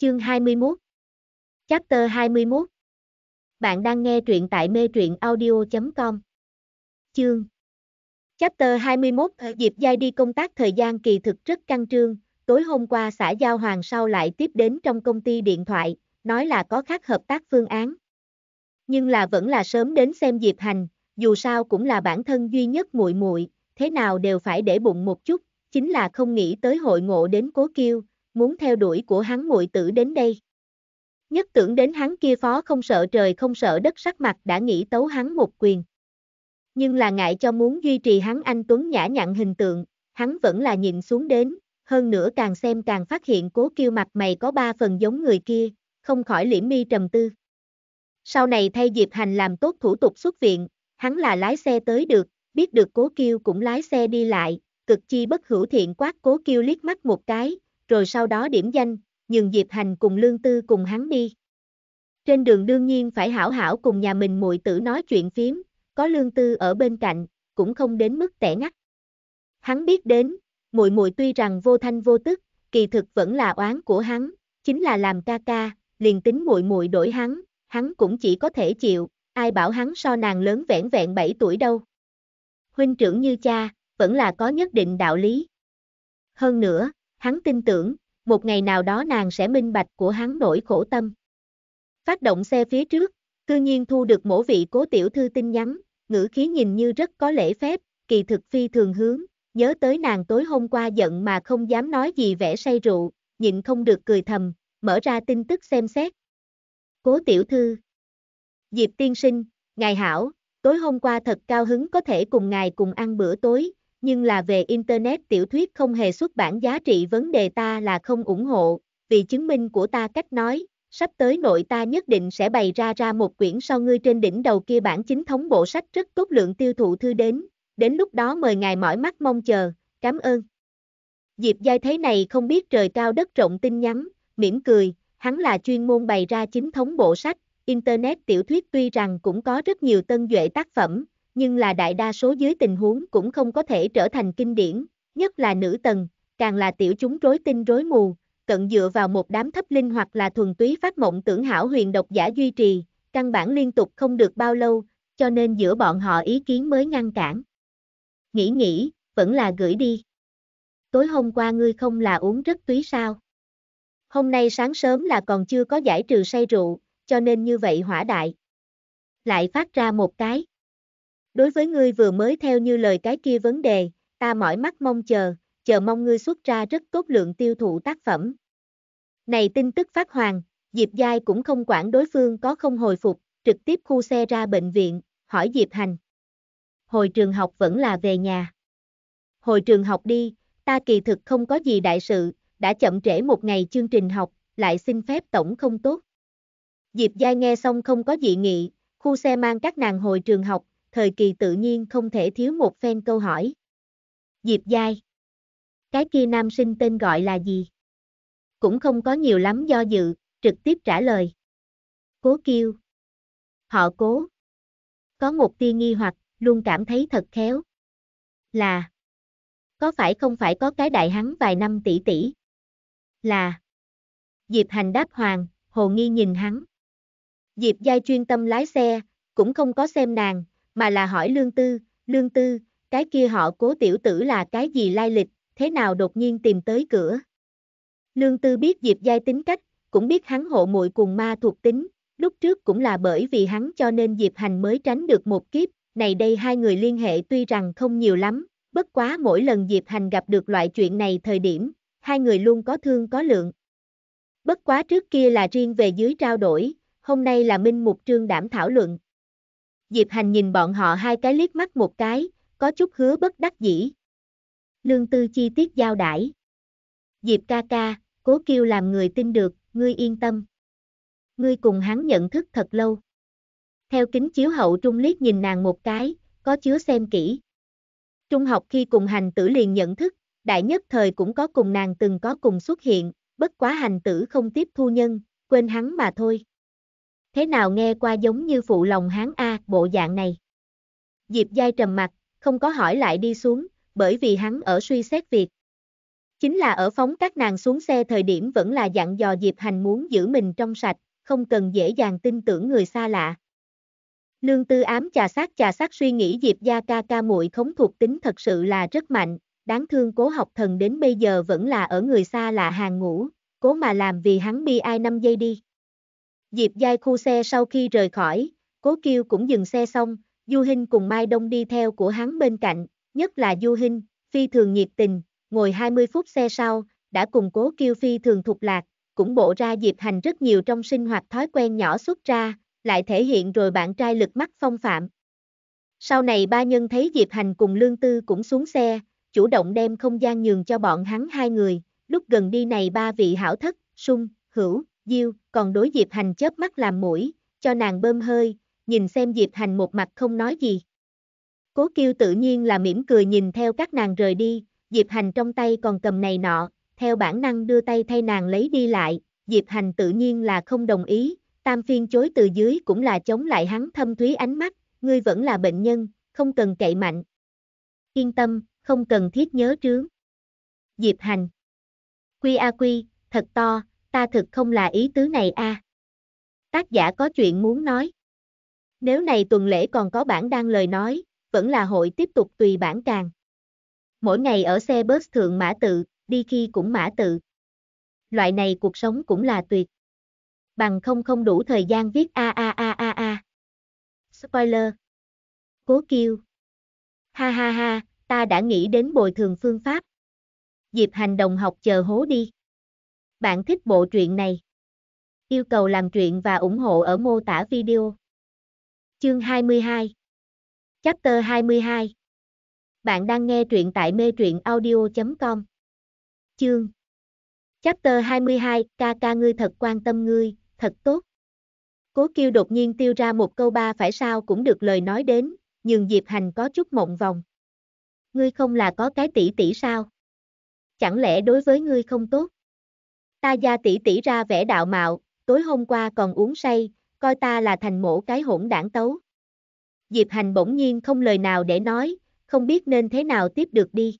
Chương 21 Chapter 21 Bạn đang nghe truyện tại mê truyện audio.com Chương Chapter 21 Ở dịp giai đi công tác thời gian kỳ thực rất căng trương, tối hôm qua xã Giao Hoàng sau lại tiếp đến trong công ty điện thoại, nói là có khác hợp tác phương án. Nhưng là vẫn là sớm đến xem dịp hành, dù sao cũng là bản thân duy nhất muội muội, thế nào đều phải để bụng một chút, chính là không nghĩ tới hội ngộ đến cố kiêu, muốn theo đuổi của hắn muội tử đến đây. Nhất tưởng đến hắn kia phó không sợ trời không sợ đất sắc mặt đã nghĩ tấu hắn một quyền. Nhưng là ngại cho muốn duy trì hắn anh Tuấn nhã nhặn hình tượng, hắn vẫn là nhìn xuống đến, hơn nữa càng xem càng phát hiện cố kêu mặt mày có ba phần giống người kia, không khỏi liễm mi trầm tư. Sau này thay Diệp Hành làm tốt thủ tục xuất viện, hắn là lái xe tới được, biết được cố kêu cũng lái xe đi lại, cực chi bất hữu thiện quát cố kêu liếc mắt một cái, rồi sau đó điểm danh, nhường Diệp Hành cùng Lương Tư cùng hắn đi. Trên đường đương nhiên phải hảo hảo cùng nhà mình muội tử nói chuyện phím, có Lương Tư ở bên cạnh, cũng không đến mức tẻ ngắt. Hắn biết đến, muội muội tuy rằng vô thanh vô tức, kỳ thực vẫn là oán của hắn, chính là làm ca ca, liền tính muội muội đổi hắn, hắn cũng chỉ có thể chịu, ai bảo hắn so nàng lớn vẹn vẹn 7 tuổi đâu. Huynh trưởng như cha, vẫn là có nhất định đạo lý. Hơn nữa, hắn tin tưởng, một ngày nào đó nàng sẽ minh bạch của hắn nỗi khổ tâm. Phát động xe phía trước, cư nhiên thu được mổ vị cố tiểu thư tin nhắn, ngữ khí nhìn như rất có lễ phép, kỳ thực phi thường hướng, nhớ tới nàng tối hôm qua giận mà không dám nói gì vẻ say rượu, nhịn không được cười thầm, mở ra tin tức xem xét. Cố tiểu thư Diệp tiên sinh, ngài hảo, tối hôm qua thật cao hứng có thể cùng ngài cùng ăn bữa tối, nhưng là về Internet tiểu thuyết không hề xuất bản giá trị vấn đề ta là không ủng hộ, vì chứng minh của ta cách nói, sắp tới nội ta nhất định sẽ bày ra ra một quyển so ngươi trên đỉnh đầu kia bản chính thống bộ sách rất tốt lượng tiêu thụ thư đến, đến lúc đó mời ngài mỏi mắt mong chờ, cảm ơn. Diệp Giai thế này không biết trời cao đất rộng tin nhắn, mỉm cười, hắn là chuyên môn bày ra chính thống bộ sách, Internet tiểu thuyết tuy rằng cũng có rất nhiều tân duệ tác phẩm, nhưng là đại đa số dưới tình huống cũng không có thể trở thành kinh điển, nhất là nữ tần, càng là tiểu chúng rối tinh rối mù, cận dựa vào một đám thấp linh hoặc là thuần túy phát mộng tưởng hảo huyền độc giả duy trì, căn bản liên tục không được bao lâu, cho nên giữa bọn họ ý kiến mới ngăn cản. Nghĩ nghĩ, vẫn là gửi đi. Tối hôm qua ngươi không là uống rất túy sao? Hôm nay sáng sớm là còn chưa có giải trừ say rượu, cho nên như vậy hỏa đại. Lại phát ra một cái. Đối với ngươi vừa mới theo như lời cái kia vấn đề, ta mỏi mắt mong chờ, chờ mong ngươi xuất ra rất tốt lượng tiêu thụ tác phẩm. Này tin tức phát hoàng, Diệp Giai cũng không quản đối phương có không hồi phục, trực tiếp khu xe ra bệnh viện, hỏi Diệp Hành. Hồi trường học vẫn là về nhà. Hồi trường học đi, ta kỳ thực không có gì đại sự, đã chậm trễ một ngày chương trình học, lại xin phép tổng không tốt. Diệp Giai nghe xong không có dị nghị, khu xe mang các nàng hồi trường học, thời kỳ tự nhiên không thể thiếu một phen câu hỏi. Diệp Giai Cái kia nam sinh tên gọi là gì? Cũng không có nhiều lắm do dự, trực tiếp trả lời. Cố Kiêu Họ cố Có một tia nghi hoặc, luôn cảm thấy thật khéo. Là Có phải không phải có cái đại hắn vài năm tỷ tỷ? Là Diệp Hành đáp hoàng, hồ nghi nhìn hắn. Diệp Giai chuyên tâm lái xe, cũng không có xem nàng, mà là hỏi lương tư, lương tư, cái kia họ cố tiểu tử là cái gì lai lịch, thế nào đột nhiên tìm tới cửa. Lương tư biết Diệp Giai tính cách, cũng biết hắn hộ muội cùng ma thuộc tính, lúc trước cũng là bởi vì hắn cho nên Diệp Hành mới tránh được một kiếp, này đây hai người liên hệ tuy rằng không nhiều lắm, bất quá mỗi lần Diệp Hành gặp được loại chuyện này thời điểm, hai người luôn có thương có lượng. Bất quá trước kia là riêng về dưới trao đổi, hôm nay là Minh Mục Trương đảm thảo luận, Diệp Hành nhìn bọn họ hai cái liếc mắt một cái, có chút hứa bất đắc dĩ. Lương tư chi tiết giao đãi. Diệp ca ca, cố kêu làm người tin được, ngươi yên tâm. Ngươi cùng hắn nhận thức thật lâu. Theo kính chiếu hậu trung liếc nhìn nàng một cái, có chứa xem kỹ. Trung học khi cùng hành tử liền nhận thức, đại nhất thời cũng có cùng nàng từng có cùng xuất hiện, bất quá hành tử không tiếp thu nhân, quên hắn mà thôi thế nào nghe qua giống như phụ lòng hán A, bộ dạng này. Diệp Giai trầm mặt, không có hỏi lại đi xuống, bởi vì hắn ở suy xét việc. Chính là ở phóng các nàng xuống xe thời điểm vẫn là dặn dò Diệp Hành muốn giữ mình trong sạch, không cần dễ dàng tin tưởng người xa lạ. Lương Tư ám trà sát trà sát suy nghĩ Diệp Gia ca ca muội khống thuộc tính thật sự là rất mạnh, đáng thương cố học thần đến bây giờ vẫn là ở người xa lạ hàng ngũ, cố mà làm vì hắn bi ai năm giây đi. Diệp Giai khu xe sau khi rời khỏi, Cố Kiêu cũng dừng xe xong, Du Hinh cùng Mai Đông đi theo của hắn bên cạnh, nhất là Du Hinh, phi thường nhiệt tình, ngồi 20 phút xe sau, đã cùng Cố Kiêu phi thường thuộc lạc, cũng bộ ra Diệp Hành rất nhiều trong sinh hoạt thói quen nhỏ xuất ra, lại thể hiện rồi bạn trai lực mắt phong phạm. Sau này ba nhân thấy Diệp Hành cùng Lương Tư cũng xuống xe, chủ động đem không gian nhường cho bọn hắn hai người, lúc gần đi này ba vị hảo thất, sung, hữu, Diêu, còn đối Diệp Hành chớp mắt làm mũi, cho nàng bơm hơi, nhìn xem Diệp Hành một mặt không nói gì. Cố kêu tự nhiên là mỉm cười nhìn theo các nàng rời đi, Diệp Hành trong tay còn cầm này nọ, theo bản năng đưa tay thay nàng lấy đi lại, Diệp Hành tự nhiên là không đồng ý, tam phiên chối từ dưới cũng là chống lại hắn thâm thúy ánh mắt, ngươi vẫn là bệnh nhân, không cần cậy mạnh. Yên tâm, không cần thiết nhớ trướng. Diệp Hành Quy A Quy, thật to, ta thực không là ý tứ này a. À. Tác giả có chuyện muốn nói. Nếu này tuần lễ còn có bản đăng lời nói, vẫn là hội tiếp tục tùy bản càng. Mỗi ngày ở xe bus thượng mã tự, đi khi cũng mã tự. Loại này cuộc sống cũng là tuyệt. Bằng không không đủ thời gian viết a a a a a. Spoiler. Cố kêu. Ha ha ha, ta đã nghĩ đến bồi thường phương pháp. Dịp hành đồng học chờ hố đi. Bạn thích bộ truyện này? Yêu cầu làm truyện và ủng hộ ở mô tả video. Chương 22 Chapter 22 Bạn đang nghe truyện tại mê truyện audio.com Chương Chapter 22 Ca ca ngươi thật quan tâm ngươi, thật tốt. Cố kiêu đột nhiên tiêu ra một câu ba phải sao cũng được lời nói đến, nhường Diệp Hành có chút mộng vòng. Ngươi không là có cái tỷ tỷ sao? Chẳng lẽ đối với ngươi không tốt? Ta gia tỷ tỷ ra vẻ đạo mạo, tối hôm qua còn uống say, coi ta là thành mổ cái hỗn đảng tấu. Diệp Hành bỗng nhiên không lời nào để nói, không biết nên thế nào tiếp được đi.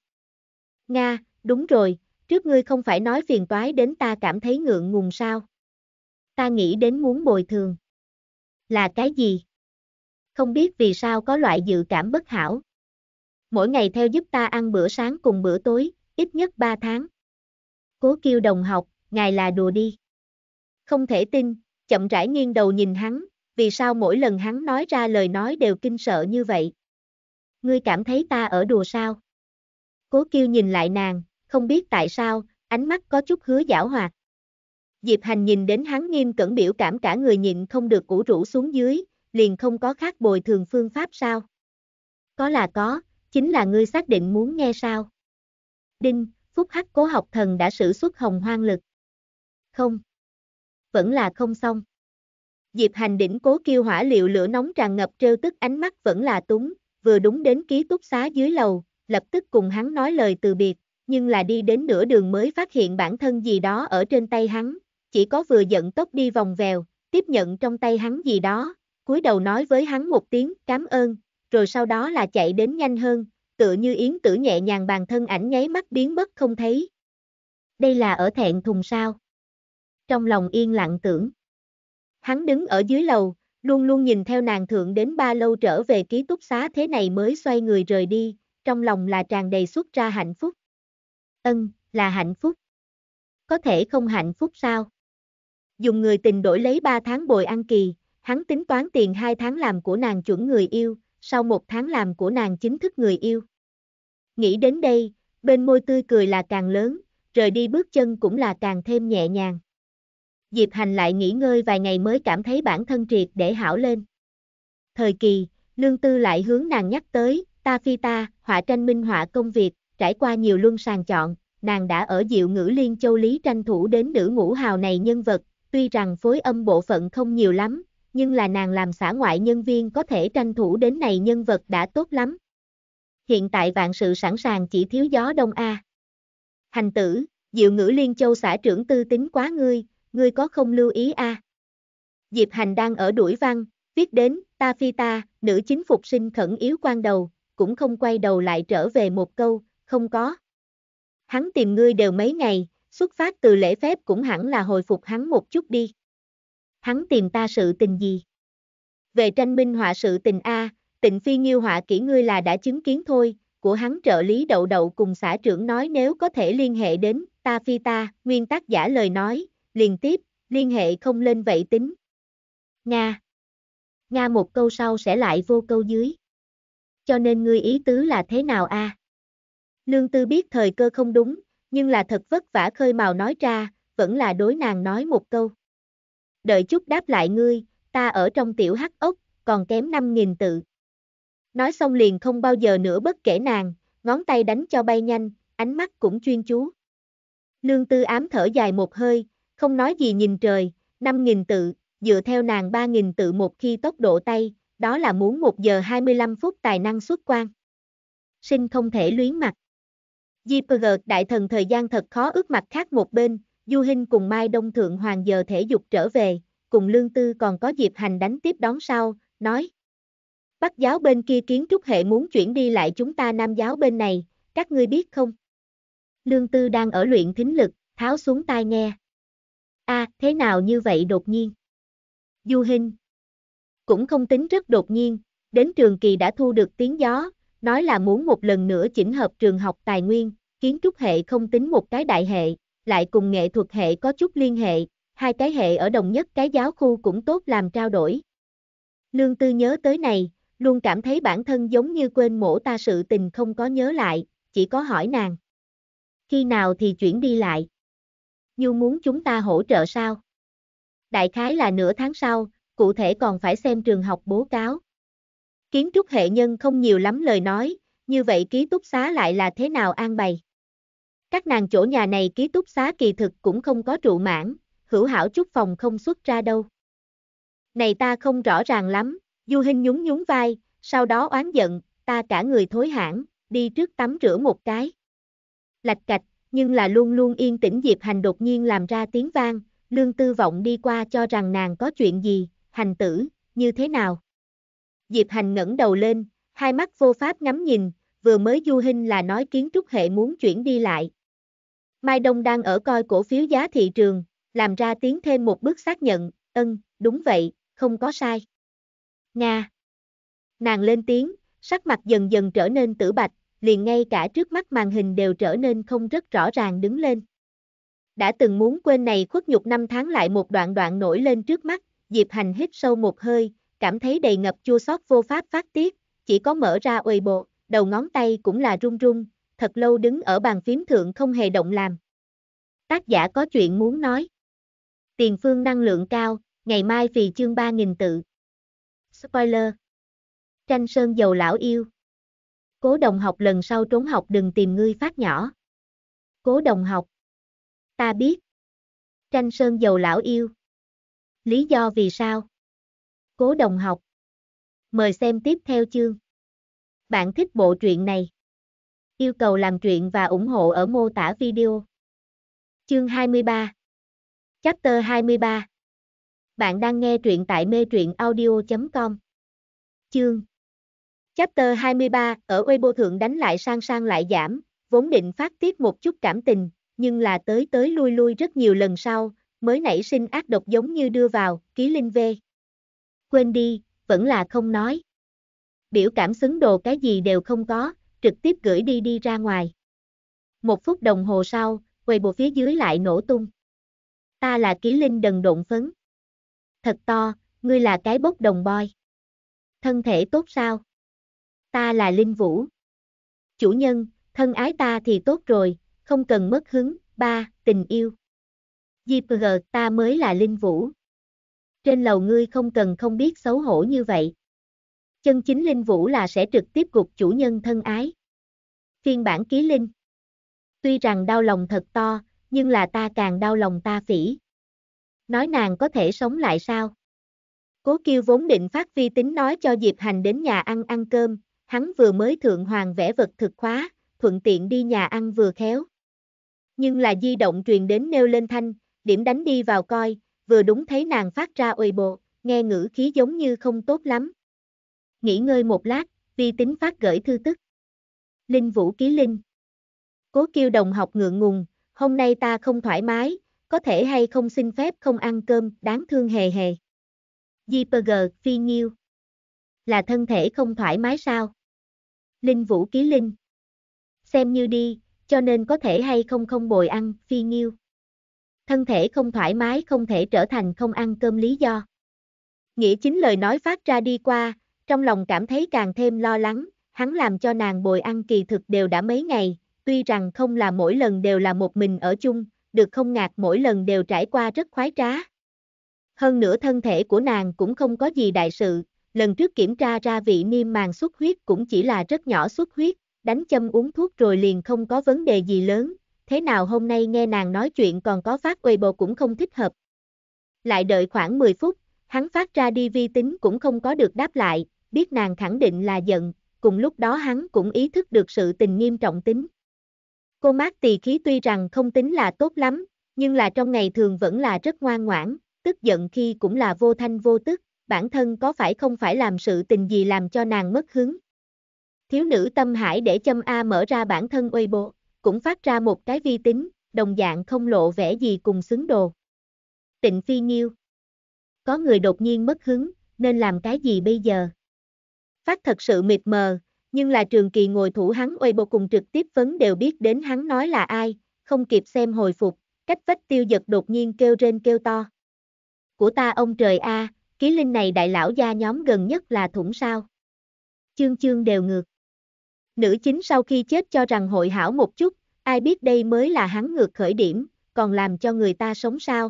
Nga, đúng rồi, trước ngươi không phải nói phiền toái đến ta cảm thấy ngượng ngùng sao. Ta nghĩ đến muốn bồi thường. Là cái gì? Không biết vì sao có loại dự cảm bất hảo. Mỗi ngày theo giúp ta ăn bữa sáng cùng bữa tối, ít nhất 3 tháng. Cố kêu đồng học, ngài là đùa đi. Không thể tin, chậm rãi nghiêng đầu nhìn hắn, vì sao mỗi lần hắn nói ra lời nói đều kinh sợ như vậy. Ngươi cảm thấy ta ở đùa sao? Cố kiêu nhìn lại nàng, không biết tại sao, ánh mắt có chút hứa giảo hoạt. Diệp Hành nhìn đến hắn nghiêm cẩn biểu cảm cả người nhịn không được củ rũ xuống dưới, liền không có khác bồi thường phương pháp sao? Có là có, chính là ngươi xác định muốn nghe sao? Đinh, Phúc Hắc Cố học thần đã sử xuất hồng hoang lực không. Vẫn là không xong. Diệp hành đỉnh cố kêu hỏa liệu lửa nóng tràn ngập trêu tức ánh mắt vẫn là túng, vừa đúng đến ký túc xá dưới lầu, lập tức cùng hắn nói lời từ biệt, nhưng là đi đến nửa đường mới phát hiện bản thân gì đó ở trên tay hắn, chỉ có vừa giận tốc đi vòng vèo, tiếp nhận trong tay hắn gì đó, cúi đầu nói với hắn một tiếng cảm ơn, rồi sau đó là chạy đến nhanh hơn, tựa như yến tử nhẹ nhàng bàn thân ảnh nháy mắt biến mất không thấy. Đây là ở thẹn thùng sao? trong lòng yên lặng tưởng. Hắn đứng ở dưới lầu, luôn luôn nhìn theo nàng thượng đến ba lâu trở về ký túc xá thế này mới xoay người rời đi, trong lòng là tràn đầy xuất ra hạnh phúc. Ân, là hạnh phúc. Có thể không hạnh phúc sao? Dùng người tình đổi lấy 3 tháng bồi ăn kỳ, hắn tính toán tiền 2 tháng làm của nàng chuẩn người yêu, sau 1 tháng làm của nàng chính thức người yêu. Nghĩ đến đây, bên môi tươi cười là càng lớn, rời đi bước chân cũng là càng thêm nhẹ nhàng. Diệp Hành lại nghỉ ngơi vài ngày mới cảm thấy bản thân triệt để hảo lên. Thời kỳ, Lương Tư lại hướng nàng nhắc tới, ta phi ta, họa tranh minh họa công việc, trải qua nhiều luân sàng chọn, nàng đã ở diệu ngữ liên châu Lý tranh thủ đến nữ ngũ hào này nhân vật, tuy rằng phối âm bộ phận không nhiều lắm, nhưng là nàng làm xã ngoại nhân viên có thể tranh thủ đến này nhân vật đã tốt lắm. Hiện tại vạn sự sẵn sàng chỉ thiếu gió đông A. Hành tử, diệu ngữ liên châu xã trưởng tư tính quá ngươi, ngươi có không lưu ý a? À? Diệp Hành đang ở đuổi văn, viết đến, ta phi ta, nữ chính phục sinh khẩn yếu quan đầu, cũng không quay đầu lại trở về một câu, không có. Hắn tìm ngươi đều mấy ngày, xuất phát từ lễ phép cũng hẳn là hồi phục hắn một chút đi. Hắn tìm ta sự tình gì? Về tranh minh họa sự tình A, tịnh phi nghiêu họa kỹ ngươi là đã chứng kiến thôi, của hắn trợ lý đậu đậu cùng xã trưởng nói nếu có thể liên hệ đến, ta phi ta, nguyên tác giả lời nói, liền tiếp, liên hệ không lên vậy tính. Nga Nga một câu sau sẽ lại vô câu dưới. Cho nên ngươi ý tứ là thế nào a? À? Lương Tư biết thời cơ không đúng, nhưng là thật vất vả khơi mào nói ra, vẫn là đối nàng nói một câu. Đợi chút đáp lại ngươi, ta ở trong tiểu hắc ốc, còn kém 5.000 tự. Nói xong liền không bao giờ nữa bất kể nàng, ngón tay đánh cho bay nhanh, ánh mắt cũng chuyên chú. Lương Tư ám thở dài một hơi, không nói gì nhìn trời, 5.000 tự, dựa theo nàng 3.000 tự một khi tốc độ tay, đó là muốn 1 giờ 25 phút tài năng xuất quan. Sinh không thể luyến mặt. JPG đại thần thời gian thật khó ước mặt khác một bên, Du Hinh cùng Mai Đông Thượng Hoàng giờ thể dục trở về, cùng Lương Tư còn có dịp hành đánh tiếp đón sau, nói. Bắc giáo bên kia kiến trúc hệ muốn chuyển đi lại chúng ta nam giáo bên này, các ngươi biết không? Lương Tư đang ở luyện thính lực, tháo xuống tai nghe a à, thế nào như vậy đột nhiên? Du Hinh Cũng không tính rất đột nhiên, đến trường kỳ đã thu được tiếng gió, nói là muốn một lần nữa chỉnh hợp trường học tài nguyên, kiến trúc hệ không tính một cái đại hệ, lại cùng nghệ thuật hệ có chút liên hệ, hai cái hệ ở đồng nhất cái giáo khu cũng tốt làm trao đổi. Lương Tư nhớ tới này, luôn cảm thấy bản thân giống như quên mổ ta sự tình không có nhớ lại, chỉ có hỏi nàng. Khi nào thì chuyển đi lại? Nhu muốn chúng ta hỗ trợ sao? Đại khái là nửa tháng sau, cụ thể còn phải xem trường học bố cáo. Kiến trúc hệ nhân không nhiều lắm lời nói, như vậy ký túc xá lại là thế nào an bày? Các nàng chỗ nhà này ký túc xá kỳ thực cũng không có trụ mãn, hữu hảo chút phòng không xuất ra đâu. Này ta không rõ ràng lắm, du hình nhún nhún vai, sau đó oán giận, ta cả người thối hãng, đi trước tắm rửa một cái. Lạch cạch, nhưng là luôn luôn yên tĩnh Diệp Hành đột nhiên làm ra tiếng vang, lương tư vọng đi qua cho rằng nàng có chuyện gì, hành tử, như thế nào. Diệp Hành ngẩng đầu lên, hai mắt vô pháp ngắm nhìn, vừa mới du hình là nói kiến trúc hệ muốn chuyển đi lại. Mai Đông đang ở coi cổ phiếu giá thị trường, làm ra tiếng thêm một bước xác nhận, ân, đúng vậy, không có sai. Nga. Nàng lên tiếng, sắc mặt dần dần trở nên tử bạch, liền ngay cả trước mắt màn hình đều trở nên không rất rõ ràng đứng lên. Đã từng muốn quên này khuất nhục năm tháng lại một đoạn đoạn nổi lên trước mắt, Diệp Hành hít sâu một hơi, cảm thấy đầy ngập chua xót vô pháp phát tiết, chỉ có mở ra uầy bộ, đầu ngón tay cũng là run run, thật lâu đứng ở bàn phím thượng không hề động làm. Tác giả có chuyện muốn nói. Tiền phương năng lượng cao, ngày mai vì chương 3000 tự. Spoiler. Tranh sơn dầu lão yêu. Cố đồng học lần sau trốn học đừng tìm ngươi phát nhỏ. Cố đồng học. Ta biết. Tranh sơn dầu lão yêu. Lý do vì sao? Cố đồng học. Mời xem tiếp theo chương. Bạn thích bộ truyện này? Yêu cầu làm truyện và ủng hộ ở mô tả video. Chương 23 Chapter 23 Bạn đang nghe truyện tại mê truyện audio.com Chương Chapter 23 ở Weibo thượng đánh lại sang sang lại giảm, vốn định phát tiết một chút cảm tình, nhưng là tới tới lui lui rất nhiều lần sau, mới nảy sinh ác độc giống như đưa vào, ký linh về. Quên đi, vẫn là không nói. Biểu cảm xứng đồ cái gì đều không có, trực tiếp gửi đi đi ra ngoài. Một phút đồng hồ sau, Weibo phía dưới lại nổ tung. Ta là ký linh đần độn phấn. Thật to, ngươi là cái bốc đồng boy. Thân thể tốt sao? ta là Linh Vũ. Chủ nhân, thân ái ta thì tốt rồi, không cần mất hứng, ba, tình yêu. GPG ta mới là Linh Vũ. Trên lầu ngươi không cần không biết xấu hổ như vậy. Chân chính Linh Vũ là sẽ trực tiếp gục chủ nhân thân ái. Phiên bản ký Linh. Tuy rằng đau lòng thật to, nhưng là ta càng đau lòng ta phỉ. Nói nàng có thể sống lại sao? Cố kiêu vốn định phát vi tính nói cho Diệp Hành đến nhà ăn ăn cơm, hắn vừa mới thượng hoàng vẽ vật thực khóa, thuận tiện đi nhà ăn vừa khéo. Nhưng là di động truyền đến nêu lên thanh, điểm đánh đi vào coi, vừa đúng thấy nàng phát ra ôi bộ, nghe ngữ khí giống như không tốt lắm. Nghỉ ngơi một lát, vi tính phát gửi thư tức. Linh Vũ Ký Linh Cố kêu đồng học ngượng ngùng, hôm nay ta không thoải mái, có thể hay không xin phép không ăn cơm, đáng thương hề hề. Di Pơ Phi Nhiêu Là thân thể không thoải mái sao? linh vũ ký linh. Xem như đi, cho nên có thể hay không không bồi ăn, phi nghiêu. Thân thể không thoải mái không thể trở thành không ăn cơm lý do. Nghĩa chính lời nói phát ra đi qua, trong lòng cảm thấy càng thêm lo lắng, hắn làm cho nàng bồi ăn kỳ thực đều đã mấy ngày, tuy rằng không là mỗi lần đều là một mình ở chung, được không ngạc mỗi lần đều trải qua rất khoái trá. Hơn nữa thân thể của nàng cũng không có gì đại sự, lần trước kiểm tra ra vị niêm màng xuất huyết cũng chỉ là rất nhỏ xuất huyết, đánh châm uống thuốc rồi liền không có vấn đề gì lớn, thế nào hôm nay nghe nàng nói chuyện còn có phát uê bồ cũng không thích hợp. Lại đợi khoảng 10 phút, hắn phát ra đi vi tính cũng không có được đáp lại, biết nàng khẳng định là giận, cùng lúc đó hắn cũng ý thức được sự tình nghiêm trọng tính. Cô mát tỳ khí tuy rằng không tính là tốt lắm, nhưng là trong ngày thường vẫn là rất ngoan ngoãn, tức giận khi cũng là vô thanh vô tức bản thân có phải không phải làm sự tình gì làm cho nàng mất hứng. Thiếu nữ tâm hải để châm A mở ra bản thân Weibo, cũng phát ra một cái vi tính, đồng dạng không lộ vẻ gì cùng xứng đồ. Tịnh phi nhiêu. Có người đột nhiên mất hứng, nên làm cái gì bây giờ? Phát thật sự mịt mờ, nhưng là trường kỳ ngồi thủ hắn Weibo cùng trực tiếp vấn đều biết đến hắn nói là ai, không kịp xem hồi phục, cách vách tiêu giật đột nhiên kêu rên kêu to. Của ta ông trời A, à, ký linh này đại lão gia nhóm gần nhất là thủng sao. Chương chương đều ngược. Nữ chính sau khi chết cho rằng hội hảo một chút, ai biết đây mới là hắn ngược khởi điểm, còn làm cho người ta sống sao.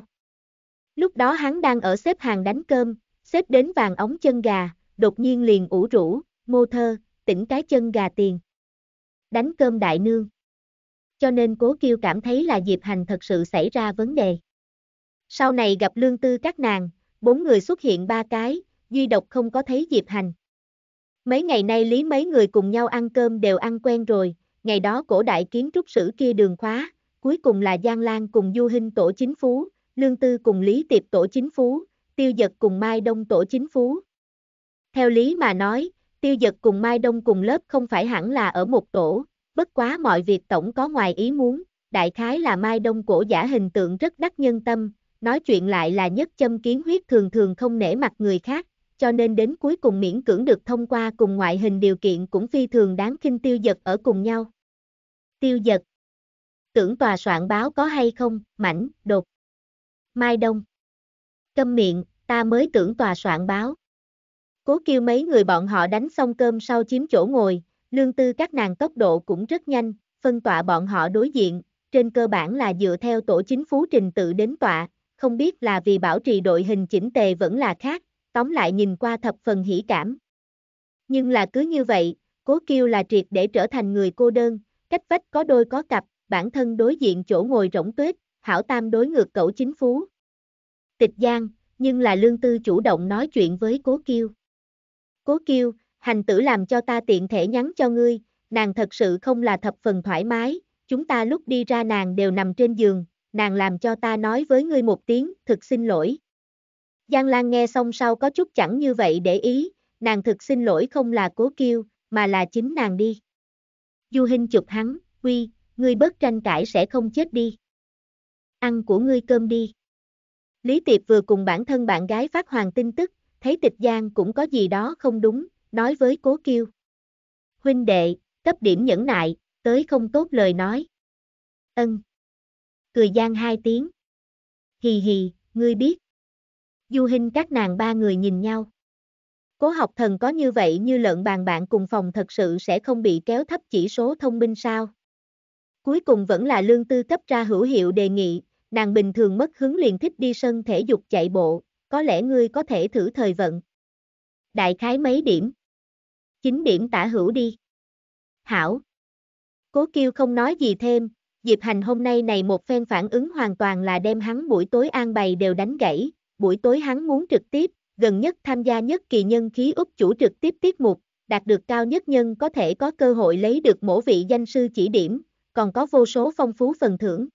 Lúc đó hắn đang ở xếp hàng đánh cơm, xếp đến vàng ống chân gà, đột nhiên liền ủ rũ, mô thơ, tỉnh cái chân gà tiền. Đánh cơm đại nương. Cho nên cố kêu cảm thấy là dịp Hành thật sự xảy ra vấn đề. Sau này gặp lương tư các nàng, bốn người xuất hiện ba cái, duy độc không có thấy Diệp Hành. Mấy ngày nay lý mấy người cùng nhau ăn cơm đều ăn quen rồi, ngày đó cổ đại kiến trúc sử kia đường khóa, cuối cùng là Giang Lan cùng Du Hinh tổ chính phú, Lương Tư cùng Lý Tiệp tổ chính phú, Tiêu Giật cùng Mai Đông tổ chính phú. Theo lý mà nói, Tiêu Giật cùng Mai Đông cùng lớp không phải hẳn là ở một tổ, bất quá mọi việc tổng có ngoài ý muốn, đại khái là Mai Đông cổ giả hình tượng rất đắc nhân tâm, nói chuyện lại là nhất châm kiến huyết thường thường không nể mặt người khác, cho nên đến cuối cùng miễn cưỡng được thông qua cùng ngoại hình điều kiện cũng phi thường đáng kinh tiêu giật ở cùng nhau. Tiêu giật Tưởng tòa soạn báo có hay không, mảnh, đột. Mai Đông Câm miệng, ta mới tưởng tòa soạn báo. Cố kêu mấy người bọn họ đánh xong cơm sau chiếm chỗ ngồi, lương tư các nàng tốc độ cũng rất nhanh, phân tọa bọn họ đối diện, trên cơ bản là dựa theo tổ chính phú trình tự đến tọa, không biết là vì bảo trì đội hình chỉnh tề vẫn là khác, tóm lại nhìn qua thập phần hỉ cảm. Nhưng là cứ như vậy, cố kiêu là triệt để trở thành người cô đơn, cách vách có đôi có cặp, bản thân đối diện chỗ ngồi rỗng tuyết, hảo tam đối ngược cậu chính phú. Tịch Giang, nhưng là lương tư chủ động nói chuyện với cố kiêu. Cố kiêu, hành tử làm cho ta tiện thể nhắn cho ngươi, nàng thật sự không là thập phần thoải mái, chúng ta lúc đi ra nàng đều nằm trên giường, nàng làm cho ta nói với ngươi một tiếng, thực xin lỗi. Giang Lan nghe xong sau có chút chẳng như vậy để ý, nàng thực xin lỗi không là cố kiêu, mà là chính nàng đi. Du Hinh chụp hắn, uy, ngươi bớt tranh cãi sẽ không chết đi. Ăn của ngươi cơm đi. Lý Tiệp vừa cùng bản thân bạn gái phát hoàng tin tức, thấy tịch Giang cũng có gì đó không đúng, nói với cố kiêu. Huynh đệ, cấp điểm nhẫn nại, tới không tốt lời nói. Ân cười gian hai tiếng. Hì hì, ngươi biết. Du hình các nàng ba người nhìn nhau. Cố học thần có như vậy như lợn bàn bạn cùng phòng thật sự sẽ không bị kéo thấp chỉ số thông minh sao. Cuối cùng vẫn là lương tư cấp ra hữu hiệu đề nghị, nàng bình thường mất hứng liền thích đi sân thể dục chạy bộ, có lẽ ngươi có thể thử thời vận. Đại khái mấy điểm? 9 điểm tả hữu đi. Hảo. Cố kêu không nói gì thêm, Diệp Hành hôm nay này một phen phản ứng hoàn toàn là đem hắn buổi tối an bày đều đánh gãy, buổi tối hắn muốn trực tiếp, gần nhất tham gia nhất kỳ nhân khí Úc chủ trực tiếp tiết mục, đạt được cao nhất nhân có thể có cơ hội lấy được mỗi vị danh sư chỉ điểm, còn có vô số phong phú phần thưởng.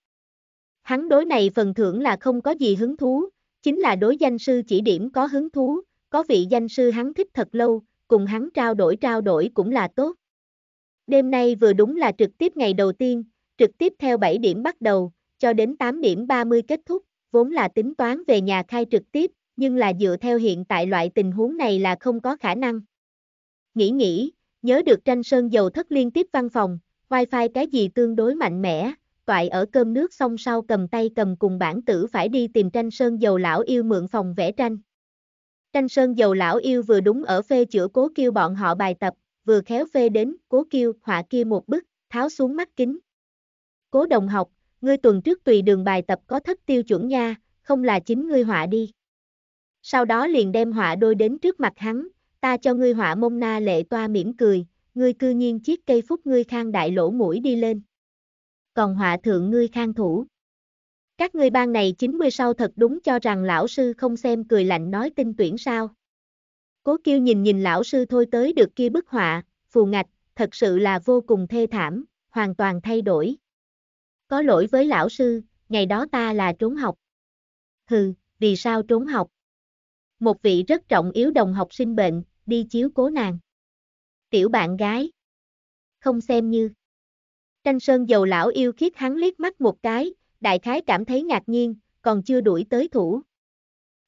Hắn đối này phần thưởng là không có gì hứng thú, chính là đối danh sư chỉ điểm có hứng thú, có vị danh sư hắn thích thật lâu, cùng hắn trao đổi trao đổi cũng là tốt. Đêm nay vừa đúng là trực tiếp ngày đầu tiên, trực tiếp theo 7 điểm bắt đầu, cho đến 8 điểm 30 kết thúc, vốn là tính toán về nhà khai trực tiếp, nhưng là dựa theo hiện tại loại tình huống này là không có khả năng. Nghĩ nghĩ, nhớ được tranh sơn dầu thất liên tiếp văn phòng, wifi cái gì tương đối mạnh mẽ, toại ở cơm nước xong sau cầm tay cầm cùng bản tử phải đi tìm tranh sơn dầu lão yêu mượn phòng vẽ tranh. Tranh sơn dầu lão yêu vừa đúng ở phê chữa cố kêu bọn họ bài tập, vừa khéo phê đến, cố kêu họa kia một bức, tháo xuống mắt kính, Cố đồng học, ngươi tuần trước tùy đường bài tập có thất tiêu chuẩn nha, không là chính ngươi họa đi. Sau đó liền đem họa đôi đến trước mặt hắn, ta cho ngươi họa mông na lệ toa mỉm cười, ngươi cư nhiên chiếc cây phúc ngươi khang đại lỗ mũi đi lên. Còn họa thượng ngươi khang thủ. Các ngươi ban này 90 sau thật đúng cho rằng lão sư không xem cười lạnh nói tin tuyển sao. Cố kêu nhìn nhìn lão sư thôi tới được kia bức họa, phù ngạch, thật sự là vô cùng thê thảm, hoàn toàn thay đổi. Có lỗi với lão sư, ngày đó ta là trốn học. Hừ, vì sao trốn học? Một vị rất trọng yếu đồng học sinh bệnh, đi chiếu cố nàng. Tiểu bạn gái. Không xem như. Tranh sơn dầu lão yêu khiết hắn liếc mắt một cái, đại khái cảm thấy ngạc nhiên, còn chưa đuổi tới thủ.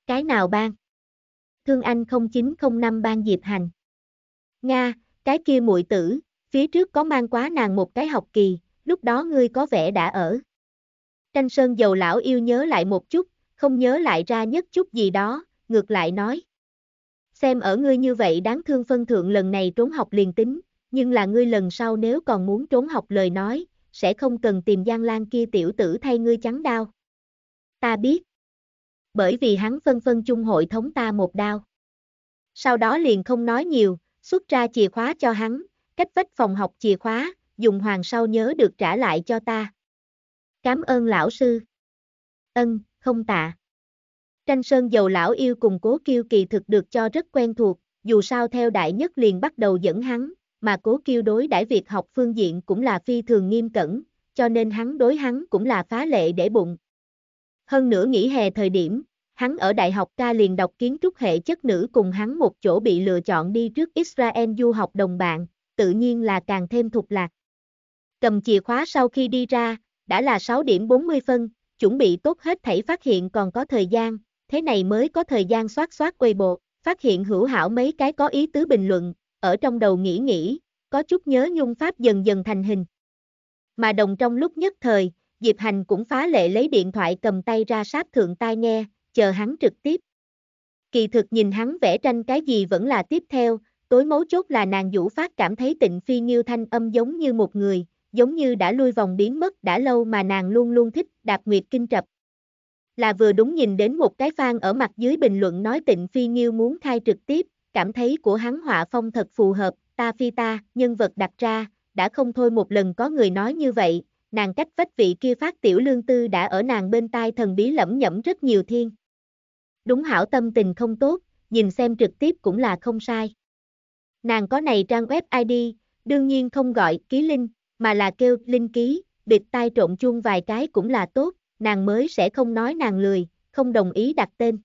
Cái nào ban? Thương Anh 0905 ban dịp hành. Nga, cái kia muội tử, phía trước có mang quá nàng một cái học kỳ, lúc đó ngươi có vẻ đã ở. Tranh sơn dầu lão yêu nhớ lại một chút, không nhớ lại ra nhất chút gì đó, ngược lại nói. Xem ở ngươi như vậy đáng thương phân thượng lần này trốn học liền tính, nhưng là ngươi lần sau nếu còn muốn trốn học lời nói, sẽ không cần tìm Giang Lan kia tiểu tử thay ngươi chắn đao. Ta biết. Bởi vì hắn phân phân chung hội thống ta một đao. Sau đó liền không nói nhiều, xuất ra chìa khóa cho hắn, cách vách phòng học chìa khóa, dùng hoàng sau nhớ được trả lại cho ta. Cám ơn lão sư. Ân, không tạ. Tranh sơn dầu lão yêu cùng cố kiêu kỳ thực được cho rất quen thuộc, dù sao theo đại nhất liền bắt đầu dẫn hắn, mà cố kiêu đối đãi việc học phương diện cũng là phi thường nghiêm cẩn, cho nên hắn đối hắn cũng là phá lệ để bụng. Hơn nữa nghỉ hè thời điểm, hắn ở đại học ca liền đọc kiến trúc hệ chất nữ cùng hắn một chỗ bị lựa chọn đi trước Israel du học đồng bạn, tự nhiên là càng thêm thục lạc. Cầm chìa khóa sau khi đi ra, đã là 6 điểm 40 phân, chuẩn bị tốt hết thảy phát hiện còn có thời gian, thế này mới có thời gian soát soát quầy bộ, phát hiện hữu hảo mấy cái có ý tứ bình luận, ở trong đầu nghĩ nghĩ, có chút nhớ nhung pháp dần dần thành hình. Mà đồng trong lúc nhất thời, Diệp Hành cũng phá lệ lấy điện thoại cầm tay ra sát thượng tai nghe, chờ hắn trực tiếp. Kỳ thực nhìn hắn vẽ tranh cái gì vẫn là tiếp theo, tối mấu chốt là nàng Vũ Phát cảm thấy tịnh phi Nghiêu Thanh âm giống như một người, giống như đã lui vòng biến mất đã lâu mà nàng luôn luôn thích, đạp nguyệt kinh trập. Là vừa đúng nhìn đến một cái fan ở mặt dưới bình luận nói tịnh phi nghiêu muốn khai trực tiếp, cảm thấy của hắn họa phong thật phù hợp, ta phi ta, nhân vật đặt ra, đã không thôi một lần có người nói như vậy, nàng cách vách vị kia phát tiểu lương tư đã ở nàng bên tai thần bí lẩm nhẩm rất nhiều thiên. Đúng hảo tâm tình không tốt, nhìn xem trực tiếp cũng là không sai. Nàng có này trang web ID, đương nhiên không gọi ký linh, mà là kêu linh ký, bịt tai trộn chuông vài cái cũng là tốt, nàng mới sẽ không nói nàng lười, không đồng ý đặt tên.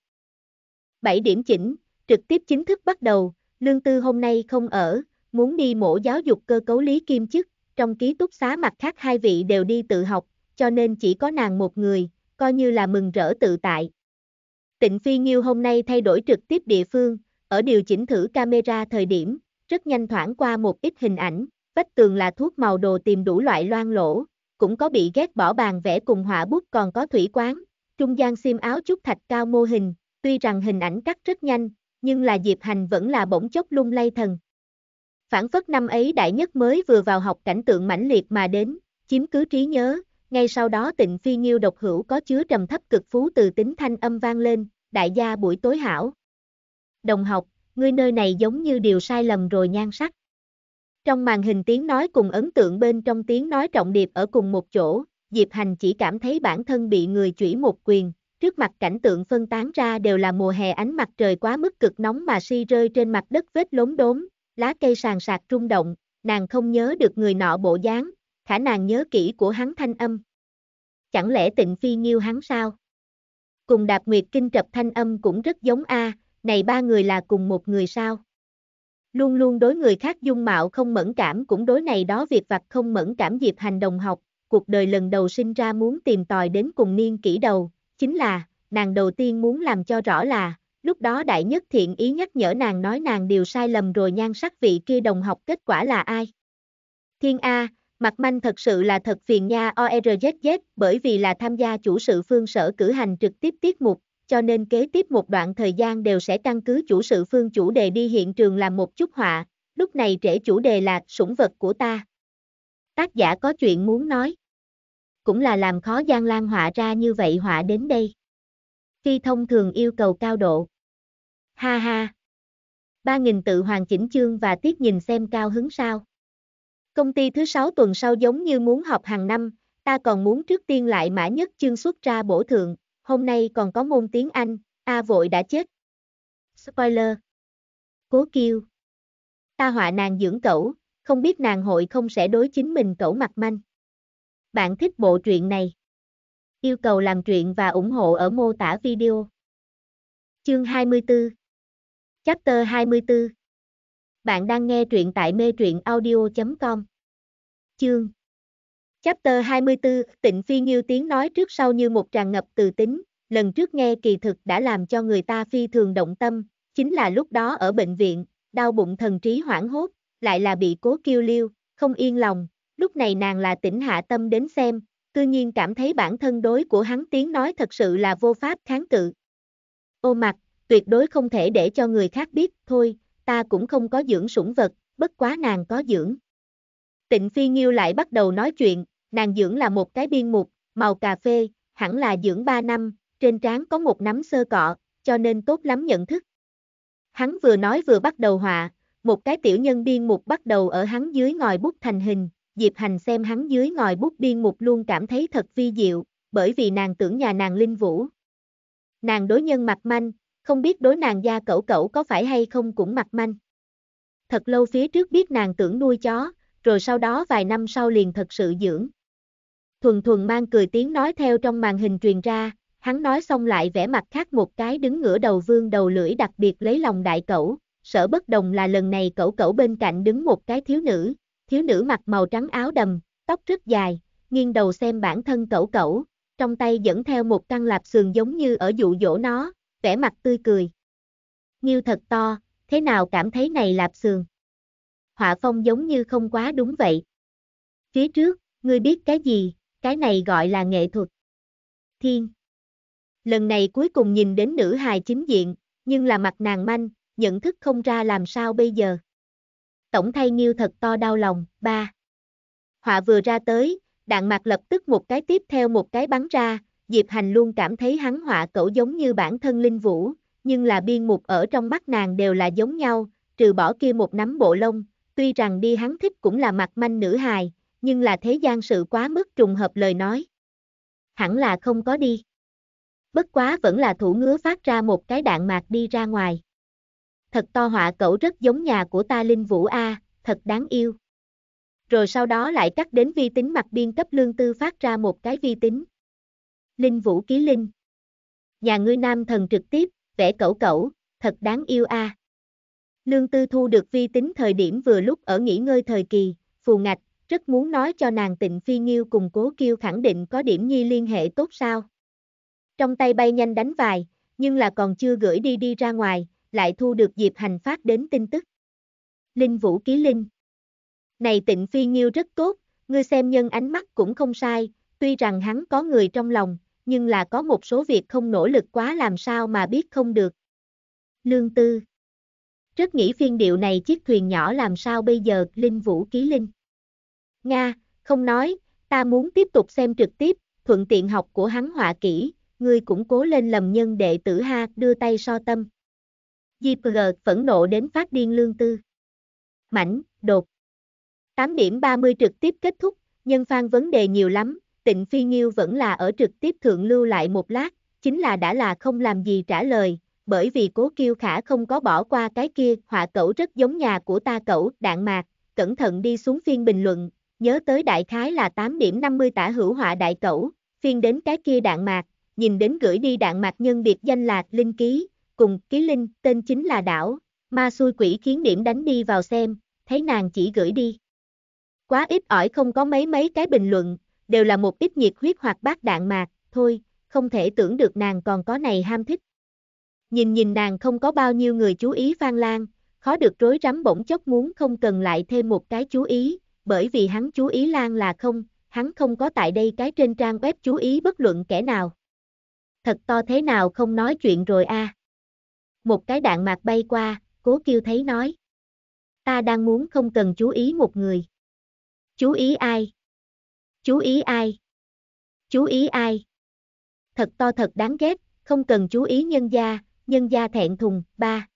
7 điểm chỉnh, trực tiếp chính thức bắt đầu, lương tư hôm nay không ở, muốn đi mổ giáo dục cơ cấu lý kim chức, trong ký túc xá mặt khác hai vị đều đi tự học, cho nên chỉ có nàng một người, coi như là mừng rỡ tự tại. Tịnh Phi Nghiêu hôm nay thay đổi trực tiếp địa phương, ở điều chỉnh thử camera thời điểm, rất nhanh thoảng qua một ít hình ảnh, vách tường là thuốc màu đồ tìm đủ loại loang lỗ, cũng có bị ghét bỏ bàn vẽ cùng họa bút còn có thủy quán, trung gian xiêm áo trúc thạch cao mô hình, tuy rằng hình ảnh cắt rất nhanh, nhưng là Diệp Hành vẫn là bỗng chốc lung lay thần. Phản phất năm ấy đại nhất mới vừa vào học cảnh tượng mãnh liệt mà đến, chiếm cứ trí nhớ, ngay sau đó tịnh phi nghiêu độc hữu có chứa trầm thấp cực phú từ tính thanh âm vang lên, đại gia buổi tối hảo. Đồng học, ngươi nơi này giống như điều sai lầm rồi nhan sắc. Trong màn hình tiếng nói cùng ấn tượng bên trong tiếng nói trọng điệp ở cùng một chỗ, Diệp Hành chỉ cảm thấy bản thân bị người chủy một quyền, trước mặt cảnh tượng phân tán ra đều là mùa hè ánh mặt trời quá mức cực nóng mà si rơi trên mặt đất vết lốm đốm, lá cây sàn sạc trung động, nàng không nhớ được người nọ bộ dáng, khả nàng nhớ kỹ của hắn thanh âm. Chẳng lẽ tịnh phi nhiêu hắn sao? Cùng đạp nguyệt kinh trập thanh âm cũng rất giống A, này ba người là cùng một người sao? Luôn luôn đối người khác dung mạo không mẫn cảm cũng đối này đó việc vặt không mẫn cảm Diệp Hành đồng học, cuộc đời lần đầu sinh ra muốn tìm tòi đến cùng niên kỹ đầu, chính là, nàng đầu tiên muốn làm cho rõ là, lúc đó đại nhất thiện ý nhắc nhở nàng nói nàng điều sai lầm rồi nhan sắc vị kia đồng học kết quả là ai. Thiên A, mặt manh thật sự là thật phiền nha ORZZ bởi vì là tham gia chủ sự phương sở cử hành trực tiếp tiết mục, cho nên kế tiếp một đoạn thời gian đều sẽ căn cứ chủ sự phương chủ đề đi hiện trường làm một chút họa, lúc này trễ chủ đề là sủng vật của ta. Tác giả có chuyện muốn nói. Cũng là làm khó gian Lan họa ra như vậy họa đến đây. Phi thông thường yêu cầu cao độ. Ha ha. ba nghìn tự hoàn chỉnh chương và tiết nhìn xem cao hứng sao. Công ty thứ sáu tuần sau giống như muốn học hàng năm, ta còn muốn trước tiên lại mã nhất chương xuất ra bổ thượng, hôm nay còn có môn tiếng Anh, A vội đã chết. Spoiler. Cố kêu. Ta họa nàng dưỡng cẩu, không biết nàng hội không sẽ đối chính mình cẩu mặt manh. Bạn thích bộ truyện này? Yêu cầu làm truyện và ủng hộ ở mô tả video. Chương 24 Chapter 24 Bạn đang nghe truyện tại mê truyện audio.com Chương Chapter 24, tịnh phi nghiêu tiếng nói trước sau như một tràn ngập từ tính, lần trước nghe kỳ thực đã làm cho người ta phi thường động tâm, chính là lúc đó ở bệnh viện, đau bụng thần trí hoảng hốt, lại là bị cố kiêu liêu, không yên lòng, lúc này nàng là tỉnh hạ tâm đến xem, cư nhiên cảm thấy bản thân đối của hắn tiếng nói thật sự là vô pháp kháng cự. Ô mặt, tuyệt đối không thể để cho người khác biết, thôi, ta cũng không có dưỡng sủng vật, bất quá nàng có dưỡng. Tịnh Phi Nghiêu lại bắt đầu nói chuyện, Nàng dưỡng là một cái biên mục, màu cà phê, hẳn là dưỡng 3 năm, trên trán có một nắm sơ cọ, cho nên tốt lắm nhận thức. Hắn vừa nói vừa bắt đầu họa, một cái tiểu nhân biên mục bắt đầu ở hắn dưới ngòi bút thành hình, Diệp Hành xem hắn dưới ngòi bút biên mục luôn cảm thấy thật vi diệu, bởi vì nàng tưởng nhà nàng linh vũ. Nàng đối nhân mặt manh, không biết đối nàng gia cẩu cẩu có phải hay không cũng mặt manh. Thật lâu phía trước biết nàng tưởng nuôi chó, rồi sau đó vài năm sau liền thật sự dưỡng, thuần thuần mang cười tiếng nói theo trong màn hình truyền ra, hắn nói xong lại vẽ mặt khác một cái đứng ngửa đầu vương đầu lưỡi đặc biệt lấy lòng đại cẩu, sở bất đồng là lần này cẩu cẩu bên cạnh đứng một cái thiếu nữ, thiếu nữ mặc màu trắng áo đầm, tóc rất dài, nghiêng đầu xem bản thân cẩu cẩu, trong tay dẫn theo một căn lạp sườn giống như ở dụ dỗ nó, vẻ mặt tươi cười. Nghiêu thật to, thế nào cảm thấy này lạp sườn? Họa phong giống như không quá đúng vậy. Phía trước, ngươi biết cái gì, cái này gọi là nghệ thuật. Thiên Lần này cuối cùng nhìn đến nữ hài chính diện, nhưng là mặt nàng manh, nhận thức không ra làm sao bây giờ. Tổng thay Nghiêu thật to đau lòng, ba. Họa vừa ra tới, đạn mặt lập tức một cái tiếp theo một cái bắn ra, Diệp Hành luôn cảm thấy hắn họa cẩu giống như bản thân Linh Vũ, nhưng là biên mục ở trong mắt nàng đều là giống nhau, trừ bỏ kia một nắm bộ lông, tuy rằng đi hắn thích cũng là mặt manh nữ hài, nhưng là thế gian sự quá mức trùng hợp lời nói. Hẳn là không có đi. Bất quá vẫn là thủ ngứa phát ra một cái đạn mạc đi ra ngoài. Thật to họa cậu rất giống nhà của ta Linh Vũ A, thật đáng yêu. Rồi sau đó lại cắt đến vi tính mặt biên cấp lương tư phát ra một cái vi tính. Linh Vũ Ký Linh. Nhà ngươi nam thần trực tiếp, vẽ cẩu cẩu, thật đáng yêu a. Lương Tư thu được vi tính thời điểm vừa lúc ở nghỉ ngơi thời kỳ, phù ngạch, rất muốn nói cho nàng tịnh phi nghiêu cùng cố kêu khẳng định có điểm nhi liên hệ tốt sao. Trong tay bay nhanh đánh vài, nhưng là còn chưa gửi đi đi ra ngoài, lại thu được Diệp Hành phát đến tin tức. Linh Vũ Ký Linh Này tịnh phi nghiêu rất tốt, ngươi xem nhân ánh mắt cũng không sai, tuy rằng hắn có người trong lòng, nhưng là có một số việc không nỗ lực quá làm sao mà biết không được. Lương Tư Rất nghĩ phiên điệu này chiếc thuyền nhỏ làm sao bây giờ, Linh Vũ Ký Linh. Nga, không nói, ta muốn tiếp tục xem trực tiếp, thuận tiện học của hắn họa kỹ, ngươi cũng cố lên lầm nhân đệ tử ha, đưa tay so tâm. Diệp GPG phẫn nộ đến phát điên lương tư. Mảnh, đột. 8 điểm 30 trực tiếp kết thúc, nhân phan vấn đề nhiều lắm, tịnh phi nghiêu vẫn là ở trực tiếp thượng lưu lại một lát, chính là đã là không làm gì trả lời, bởi vì cố kiêu khả không có bỏ qua cái kia, họa cẩu rất giống nhà của ta cẩu, đạn mạc, cẩn thận đi xuống phiên bình luận, nhớ tới đại khái là 8 điểm 50 tả hữu họa đại cẩu, phiên đến cái kia đạn mạc, nhìn đến gửi đi đạn mạc nhân biệt danh là Linh Ký, cùng Ký Linh, tên chính là đảo, ma xui quỷ khiến điểm đánh đi vào xem, thấy nàng chỉ gửi đi. Quá ít ỏi không có mấy mấy cái bình luận, đều là một ít nhiệt huyết hoặc bác đạn mạc, thôi, không thể tưởng được nàng còn có này ham thích. Nhìn nhìn nàng không có bao nhiêu người chú ý Phan Lan, khó được rối rắm bỗng chốc muốn không cần lại thêm một cái chú ý, bởi vì hắn chú ý Lan là không, hắn không có tại đây cái trên trang web chú ý bất luận kẻ nào. Thật to thế nào không nói chuyện rồi a Một cái đạn mạc bay qua, cố kêu thấy nói. Ta đang muốn không cần chú ý một người. Chú ý ai? Chú ý ai? Chú ý ai? Thật to thật đáng ghét, không cần chú ý nhân gia, nhân gia thẹn thùng, ba.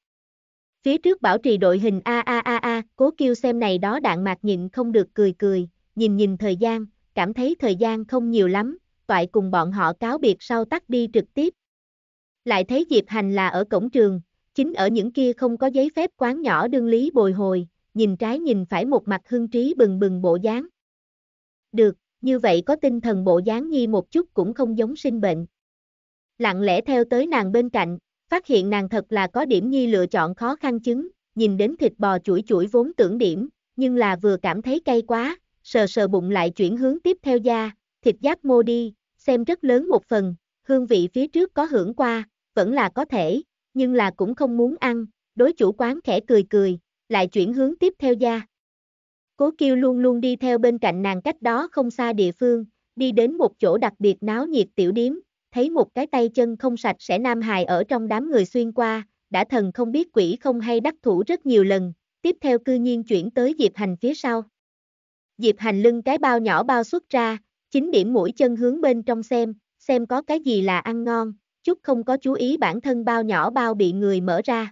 Phía trước bảo trì đội hình a a a a, cố kêu xem này đó đạn mạc nhịn không được cười cười, nhìn nhìn thời gian, cảm thấy thời gian không nhiều lắm, toại cùng bọn họ cáo biệt sau tắt đi trực tiếp. Lại thấy Diệp Hành là ở cổng trường, chính ở những kia không có giấy phép quán nhỏ đương lý bồi hồi, nhìn trái nhìn phải một mặt hưng trí bừng bừng bộ dáng. Được, như vậy có tinh thần bộ dáng nhi một chút cũng không giống sinh bệnh. Lặng lẽ theo tới nàng bên cạnh, phát hiện nàng thật là có điểm nhi lựa chọn khó khăn chứng, nhìn đến thịt bò chuỗi chuỗi vốn tưởng điểm, nhưng là vừa cảm thấy cay quá, sờ sờ bụng lại chuyển hướng tiếp theo da, thịt giác mô đi, xem rất lớn một phần, hương vị phía trước có hưởng qua, vẫn là có thể, nhưng là cũng không muốn ăn, đối chủ quán khẽ cười cười, lại chuyển hướng tiếp theo da. Cố kêu luôn luôn đi theo bên cạnh nàng cách đó không xa địa phương, đi đến một chỗ đặc biệt náo nhiệt tiểu điếm, thấy một cái tay chân không sạch sẽ nam hài ở trong đám người xuyên qua, đã thần không biết quỷ không hay đắc thủ rất nhiều lần, tiếp theo cư nhiên chuyển tới Diệp Hành phía sau. Diệp Hành lưng cái bao nhỏ bao xuất ra, chính điểm mũi chân hướng bên trong xem, xem có cái gì là ăn ngon, chút không có chú ý bản thân bao nhỏ bao bị người mở ra.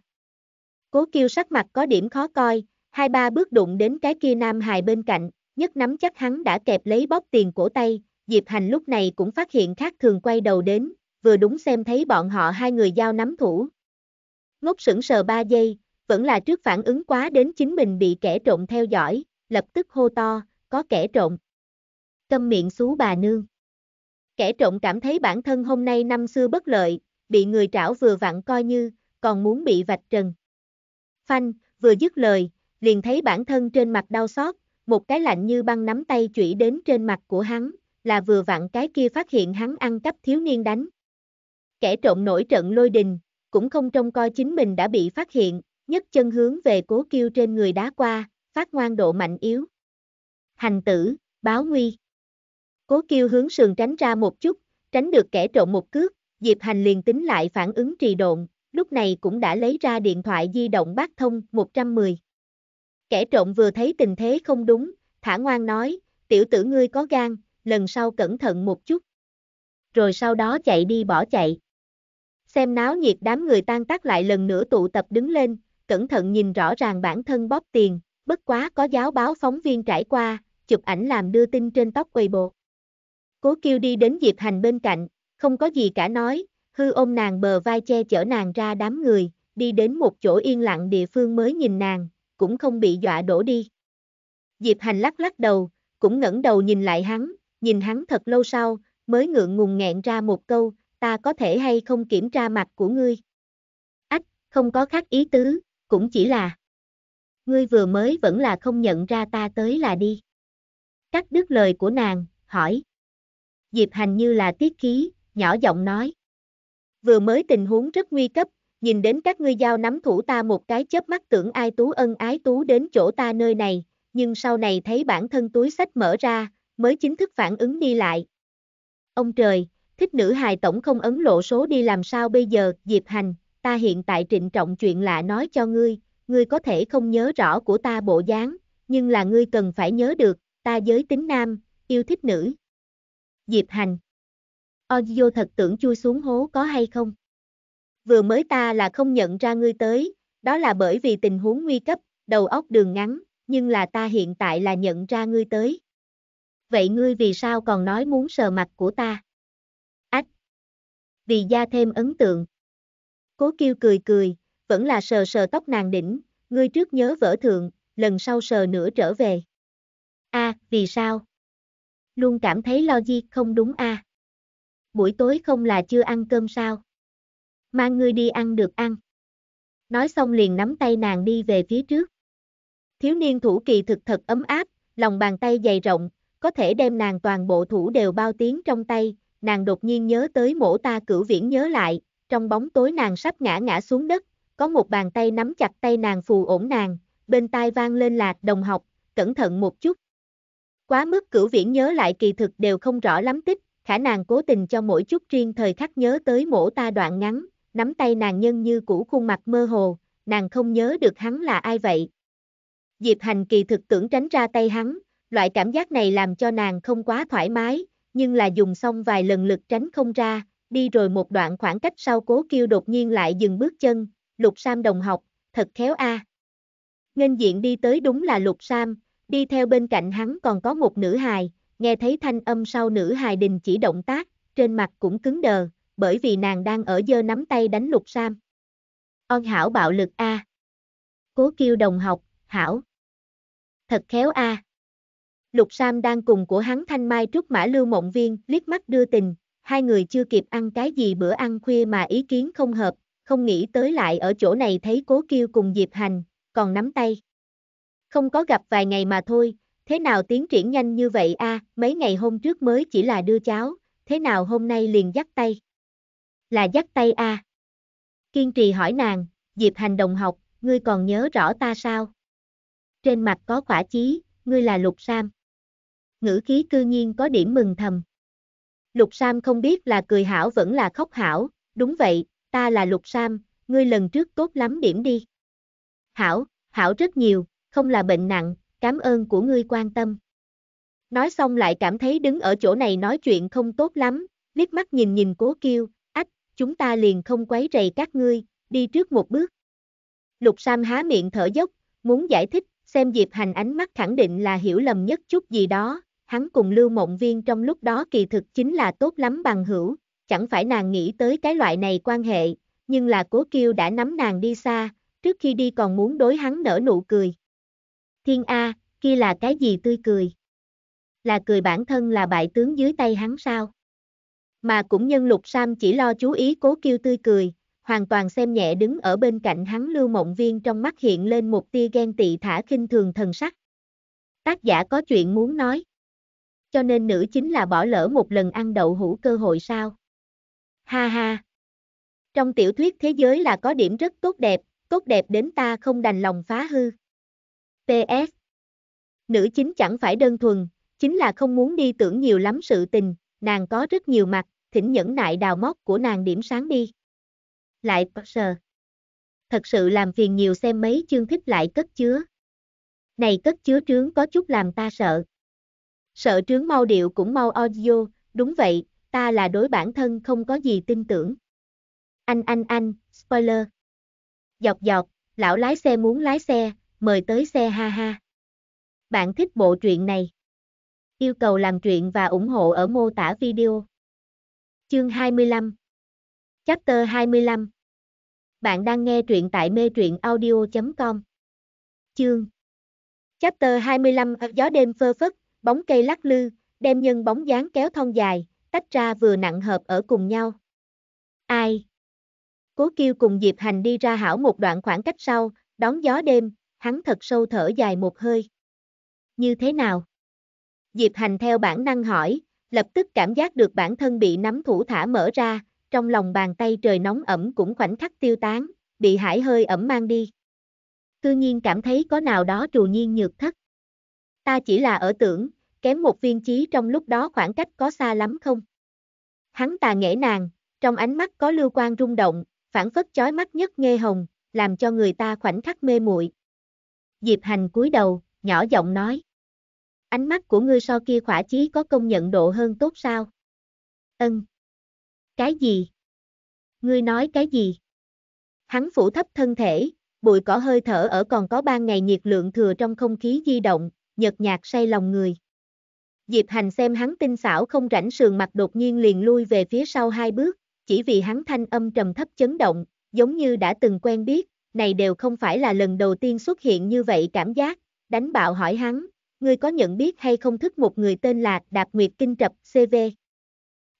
Cố kêu sắc mặt có điểm khó coi, hai ba bước đụng đến cái kia nam hài bên cạnh, nhất nắm chắc hắn đã kẹp lấy bóp tiền cổ tay, Diệp Hành lúc này cũng phát hiện khác thường quay đầu đến, vừa đúng xem thấy bọn họ hai người giao nắm thủ. Ngốc sững sờ ba giây, vẫn là trước phản ứng quá đến chính mình bị kẻ trộm theo dõi, lập tức hô to, có kẻ trộm. Câm miệng xú bà nương. Kẻ trộm cảm thấy bản thân hôm nay năm xưa bất lợi, bị người trảo vừa vặn coi như, còn muốn bị vạch trần. Phanh, vừa dứt lời, liền thấy bản thân trên mặt đau xót, một cái lạnh như băng nắm tay chủy đến trên mặt của hắn, là vừa vặn cái kia phát hiện hắn ăn cắp thiếu niên đánh. Kẻ trộm nổi trận lôi đình, cũng không trông coi chính mình đã bị phát hiện, nhất chân hướng về cố kêu trên người đá qua, phát ngoan độ mạnh yếu. Hành tử, báo nguy. Cố kêu hướng sườn tránh ra một chút, tránh được kẻ trộm một cước, Diệp Hành liền tính lại phản ứng trì độn, lúc này cũng đã lấy ra điện thoại di động bát thông 110. Kẻ trộm vừa thấy tình thế không đúng, thả ngoan nói, tiểu tử ngươi có gan, lần sau cẩn thận một chút. Rồi sau đó chạy đi bỏ chạy. Xem náo nhiệt đám người tan tác lại lần nữa tụ tập đứng lên, cẩn thận nhìn rõ ràng bản thân bóp tiền, bất quá có giáo báo phóng viên trải qua, chụp ảnh làm đưa tin trên tóc quầy bộ, Cố kêu đi đến Diệp Hành bên cạnh, không có gì cả nói, hư ôm nàng bờ vai che chở nàng ra đám người, đi đến một chỗ yên lặng địa phương mới nhìn nàng, cũng không bị dọa đổ đi. Diệp Hành lắc lắc đầu, cũng ngẩng đầu nhìn lại hắn, nhìn hắn thật lâu sau, mới ngượng ngùng nghẹn ra một câu, ta có thể hay không kiểm tra mặt của ngươi. Ách, không có khác ý tứ, cũng chỉ là. Ngươi vừa mới vẫn là không nhận ra ta tới là đi. Cắt đứt lời của nàng, hỏi. Diệp hành như là tiết khí, nhỏ giọng nói. Vừa mới tình huống rất nguy cấp, nhìn đến các ngươi giao nắm thủ ta một cái chớp mắt tưởng ai tú ân ái tú đến chỗ ta nơi này, nhưng sau này thấy bản thân túi sách mở ra, mới chính thức phản ứng đi lại. Ông trời, thích nữ hài tổng không ấn lộ số đi làm sao bây giờ, Diệp Hành, ta hiện tại trịnh trọng chuyện lạ nói cho ngươi, ngươi có thể không nhớ rõ của ta bộ dáng, nhưng là ngươi cần phải nhớ được, ta giới tính nam, yêu thích nữ. Diệp Hành Ojo thật tưởng chui xuống hố có hay không? Vừa mới ta là không nhận ra ngươi tới, đó là bởi vì tình huống nguy cấp, đầu óc đường ngắn, nhưng là ta hiện tại là nhận ra ngươi tới vậy ngươi vì sao còn nói muốn sờ mặt của ta? Ách! Vì gia thêm ấn tượng. Cố kêu cười cười, vẫn là sờ sờ tóc nàng đỉnh, ngươi trước nhớ vỡ thượng, lần sau sờ nữa trở về. A, vì sao? Luôn cảm thấy lo di không đúng a. Buổi tối không là chưa ăn cơm sao? Mang ngươi đi ăn được ăn. Nói xong liền nắm tay nàng đi về phía trước. Thiếu niên thủ kỳ thực thật ấm áp, lòng bàn tay dày rộng, có thể đem nàng toàn bộ thủ đều bao tiếng trong tay, nàng đột nhiên nhớ tới mổ ta cửu viễn nhớ lại, trong bóng tối nàng sắp ngã ngã xuống đất, có một bàn tay nắm chặt tay nàng phù ổn nàng, bên tai vang lên lạc đồng học, cẩn thận một chút. Quá mức cửu viễn nhớ lại kỳ thực đều không rõ lắm tích, khả nàng cố tình cho mỗi chút riêng thời khắc nhớ tới mổ ta đoạn ngắn, nắm tay nàng nhân như cũ khuôn mặt mơ hồ, nàng không nhớ được hắn là ai vậy. Diệp hành kỳ thực tưởng tránh ra tay hắn, loại cảm giác này làm cho nàng không quá thoải mái, nhưng là dùng xong vài lần lực tránh không ra, đi rồi một đoạn khoảng cách sau cố kêu đột nhiên lại dừng bước chân, lục sam đồng học, thật khéo a. À. Ngân diện đi tới đúng là lục sam, đi theo bên cạnh hắn còn có một nữ hài, nghe thấy thanh âm sau nữ hài đình chỉ động tác, trên mặt cũng cứng đờ, bởi vì nàng đang ở dơ nắm tay đánh lục sam. On hảo bạo lực a. À. Cố kêu đồng học, hảo. Thật khéo a. À. Lục Sam đang cùng của hắn Thanh Mai trước Mã Lưu Mộng Viên liếc mắt đưa tình, hai người chưa kịp ăn cái gì bữa ăn khuya mà ý kiến không hợp, không nghĩ tới lại ở chỗ này thấy Cố kêu cùng Diệp Hành, còn nắm tay. Không có gặp vài ngày mà thôi, thế nào tiến triển nhanh như vậy a? mấy ngày hôm trước mới chỉ là đưa cháo, thế nào hôm nay liền dắt tay? Là dắt tay a. Kiên trì hỏi nàng, Diệp Hành đồng học, ngươi còn nhớ rõ ta sao? Trên mặt có khỏa chí, ngươi là Lục Sam ngữ khí cư nhiên có điểm mừng thầm. Lục Sam không biết là cười hảo vẫn là khóc hảo, đúng vậy, ta là Lục Sam, ngươi lần trước tốt lắm điểm đi. Hảo, hảo rất nhiều, không là bệnh nặng, cảm ơn của ngươi quan tâm. Nói xong lại cảm thấy đứng ở chỗ này nói chuyện không tốt lắm, liếc mắt nhìn nhìn cố kêu, ách, chúng ta liền không quấy rầy các ngươi, đi trước một bước. Lục Sam há miệng thở dốc, muốn giải thích, xem Diệp Hành ánh mắt khẳng định là hiểu lầm nhất chút gì đó, hắn cùng Lưu Mộng Viên trong lúc đó kỳ thực chính là tốt lắm bằng hữu, chẳng phải nàng nghĩ tới cái loại này quan hệ, nhưng là Cố Kiêu đã nắm nàng đi xa, trước khi đi còn muốn đối hắn nở nụ cười. Thiên A, kia là cái gì tươi cười? Là cười bản thân là bại tướng dưới tay hắn sao? Mà cũng nhân lục Sam chỉ lo chú ý Cố Kiêu tươi cười, hoàn toàn xem nhẹ đứng ở bên cạnh hắn Lưu Mộng Viên trong mắt hiện lên một tia ghen tị thả khinh thường thần sắc. Tác giả có chuyện muốn nói cho nên nữ chính là bỏ lỡ một lần ăn đậu hũ cơ hội sao. Ha ha. Trong tiểu thuyết thế giới là có điểm rất tốt đẹp, tốt đẹp đến ta không đành lòng phá hư. PS. Nữ chính chẳng phải đơn thuần, chính là không muốn đi tưởng nhiều lắm sự tình, nàng có rất nhiều mặt, thỉnh nhẫn nại đào móc của nàng điểm sáng đi. Lại sờ. Thật sự làm phiền nhiều xem mấy chương thích lại cất chứa. Này cất chứa trướng có chút làm ta sợ. Sợ trướng mau điệu cũng mau audio, đúng vậy, ta là đối bản thân không có gì tin tưởng. Anh anh anh, spoiler. Dọc dọc, lão lái xe muốn lái xe, mời tới xe ha ha. Bạn thích bộ truyện này? Yêu cầu làm truyện và ủng hộ ở mô tả video. Chương 25 Chapter 25 Bạn đang nghe truyện tại mê truyện audio.com Chương Chapter 25 à, Gió đêm phơ phất bóng cây lắc lư, đem nhân bóng dáng kéo thon dài, tách ra vừa nặng hợp ở cùng nhau. Ai? Cố kêu cùng Diệp Hành đi ra hảo một đoạn khoảng cách sau, đón gió đêm, hắn thật sâu thở dài một hơi. Như thế nào? Diệp Hành theo bản năng hỏi, lập tức cảm giác được bản thân bị nắm thủ thả mở ra, trong lòng bàn tay trời nóng ẩm cũng khoảnh khắc tiêu tán, bị hải hơi ẩm mang đi. Cư nhiên cảm thấy có nào đó trù nhiên nhược thất. Ta chỉ là ở tưởng, kém một viên chí trong lúc đó khoảng cách có xa lắm không? Hắn tà nghệ nàng, trong ánh mắt có lưu quan rung động, phản phất chói mắt nhất nghe hồng, làm cho người ta khoảnh khắc mê muội. Diệp Hành cúi đầu, nhỏ giọng nói. Ánh mắt của ngươi so kia khỏa chí có công nhận độ hơn tốt sao? Ân. Cái gì? Ngươi nói cái gì? Hắn phủ thấp thân thể, bụi cỏ hơi thở ở còn có ban ngày nhiệt lượng thừa trong không khí di động, nhợt nhạt say lòng người. Diệp Hành xem hắn tinh xảo không rảnh sườn mặt đột nhiên liền lui về phía sau hai bước, chỉ vì hắn thanh âm trầm thấp chấn động, giống như đã từng quen biết, này đều không phải là lần đầu tiên xuất hiện như vậy cảm giác, đánh bạo hỏi hắn, ngươi có nhận biết hay không thức một người tên là Đạp Nguyệt Kinh Trập CV.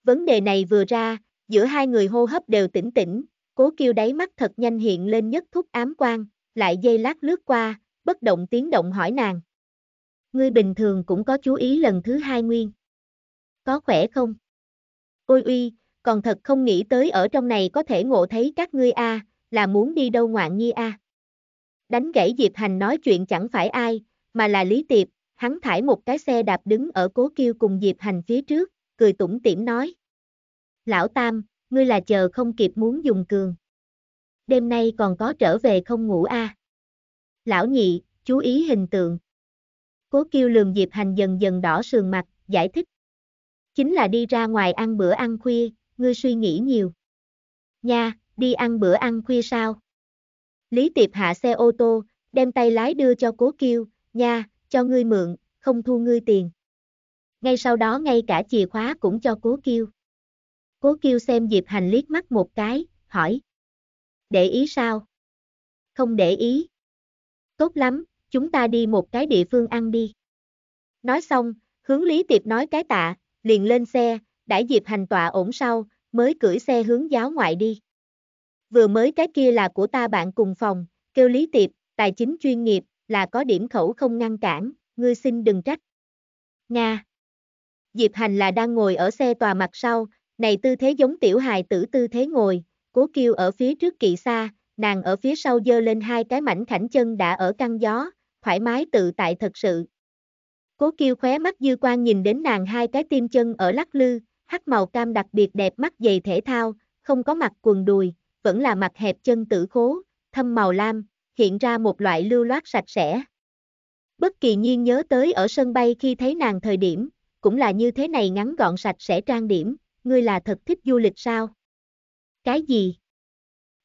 Vấn đề này vừa ra, giữa hai người hô hấp đều tỉnh tỉnh, cố kiêu đáy mắt thật nhanh hiện lên nhất thúc ám quan, lại dây lát lướt qua, bất động tiếng động hỏi nàng. Ngươi bình thường cũng có chú ý lần thứ hai nguyên. Có khỏe không? Ôi uy, còn thật không nghĩ tới ở trong này có thể ngộ thấy các ngươi a, à, là muốn đi đâu ngoạn nhi a. À. Đánh gãy Diệp Hành nói chuyện chẳng phải ai, mà là Lý Tiệp, hắn thải một cái xe đạp đứng ở cố kêu cùng Diệp Hành phía trước, cười tủm tỉm nói. Lão Tam, ngươi là chờ không kịp muốn dùng cường. Đêm nay còn có trở về không ngủ a. À? Lão nhị, chú ý hình tượng. Cố kiêu lường Diệp Hành dần dần đỏ sườn mặt, giải thích. Chính là đi ra ngoài ăn bữa ăn khuya, ngươi suy nghĩ nhiều. Nha, đi ăn bữa ăn khuya sao? Lý Tiệp hạ xe ô tô, đem tay lái đưa cho cố kiêu, nha, cho ngươi mượn, không thu ngươi tiền. Ngay sau đó ngay cả chìa khóa cũng cho cố kiêu. Cố kiêu xem Diệp Hành liếc mắt một cái, hỏi. Để ý sao? Không để ý. Tốt lắm, chúng ta đi một cái địa phương ăn đi. Nói xong, hướng Lý Tiệp nói cái tạ, liền lên xe, đãi Diệp hành tọa ổn sau, mới cưỡi xe hướng giáo ngoại đi. Vừa mới cái kia là của ta bạn cùng phòng, kêu Lý Tiệp, tài chính chuyên nghiệp, là có điểm khẩu không ngăn cản, ngươi xin đừng trách. Nga Diệp hành là đang ngồi ở xe tòa mặt sau, này tư thế giống tiểu hài tử tư thế ngồi, cố kêu ở phía trước kỵ xa, nàng ở phía sau dơ lên hai cái mảnh khảnh chân đã ở căng gió, thoải mái tự tại thật sự. Cố kiêu khóe mắt dư quan nhìn đến nàng hai cái tim chân ở lắc lư, hắc màu cam đặc biệt đẹp mắt dày thể thao, không có mặt quần đùi, vẫn là mặt hẹp chân tử khố, thâm màu lam, hiện ra một loại lưu loát sạch sẽ. Bất kỳ nhiên nhớ tới ở sân bay khi thấy nàng thời điểm, cũng là như thế này ngắn gọn sạch sẽ trang điểm, ngươi là thật thích du lịch sao? Cái gì?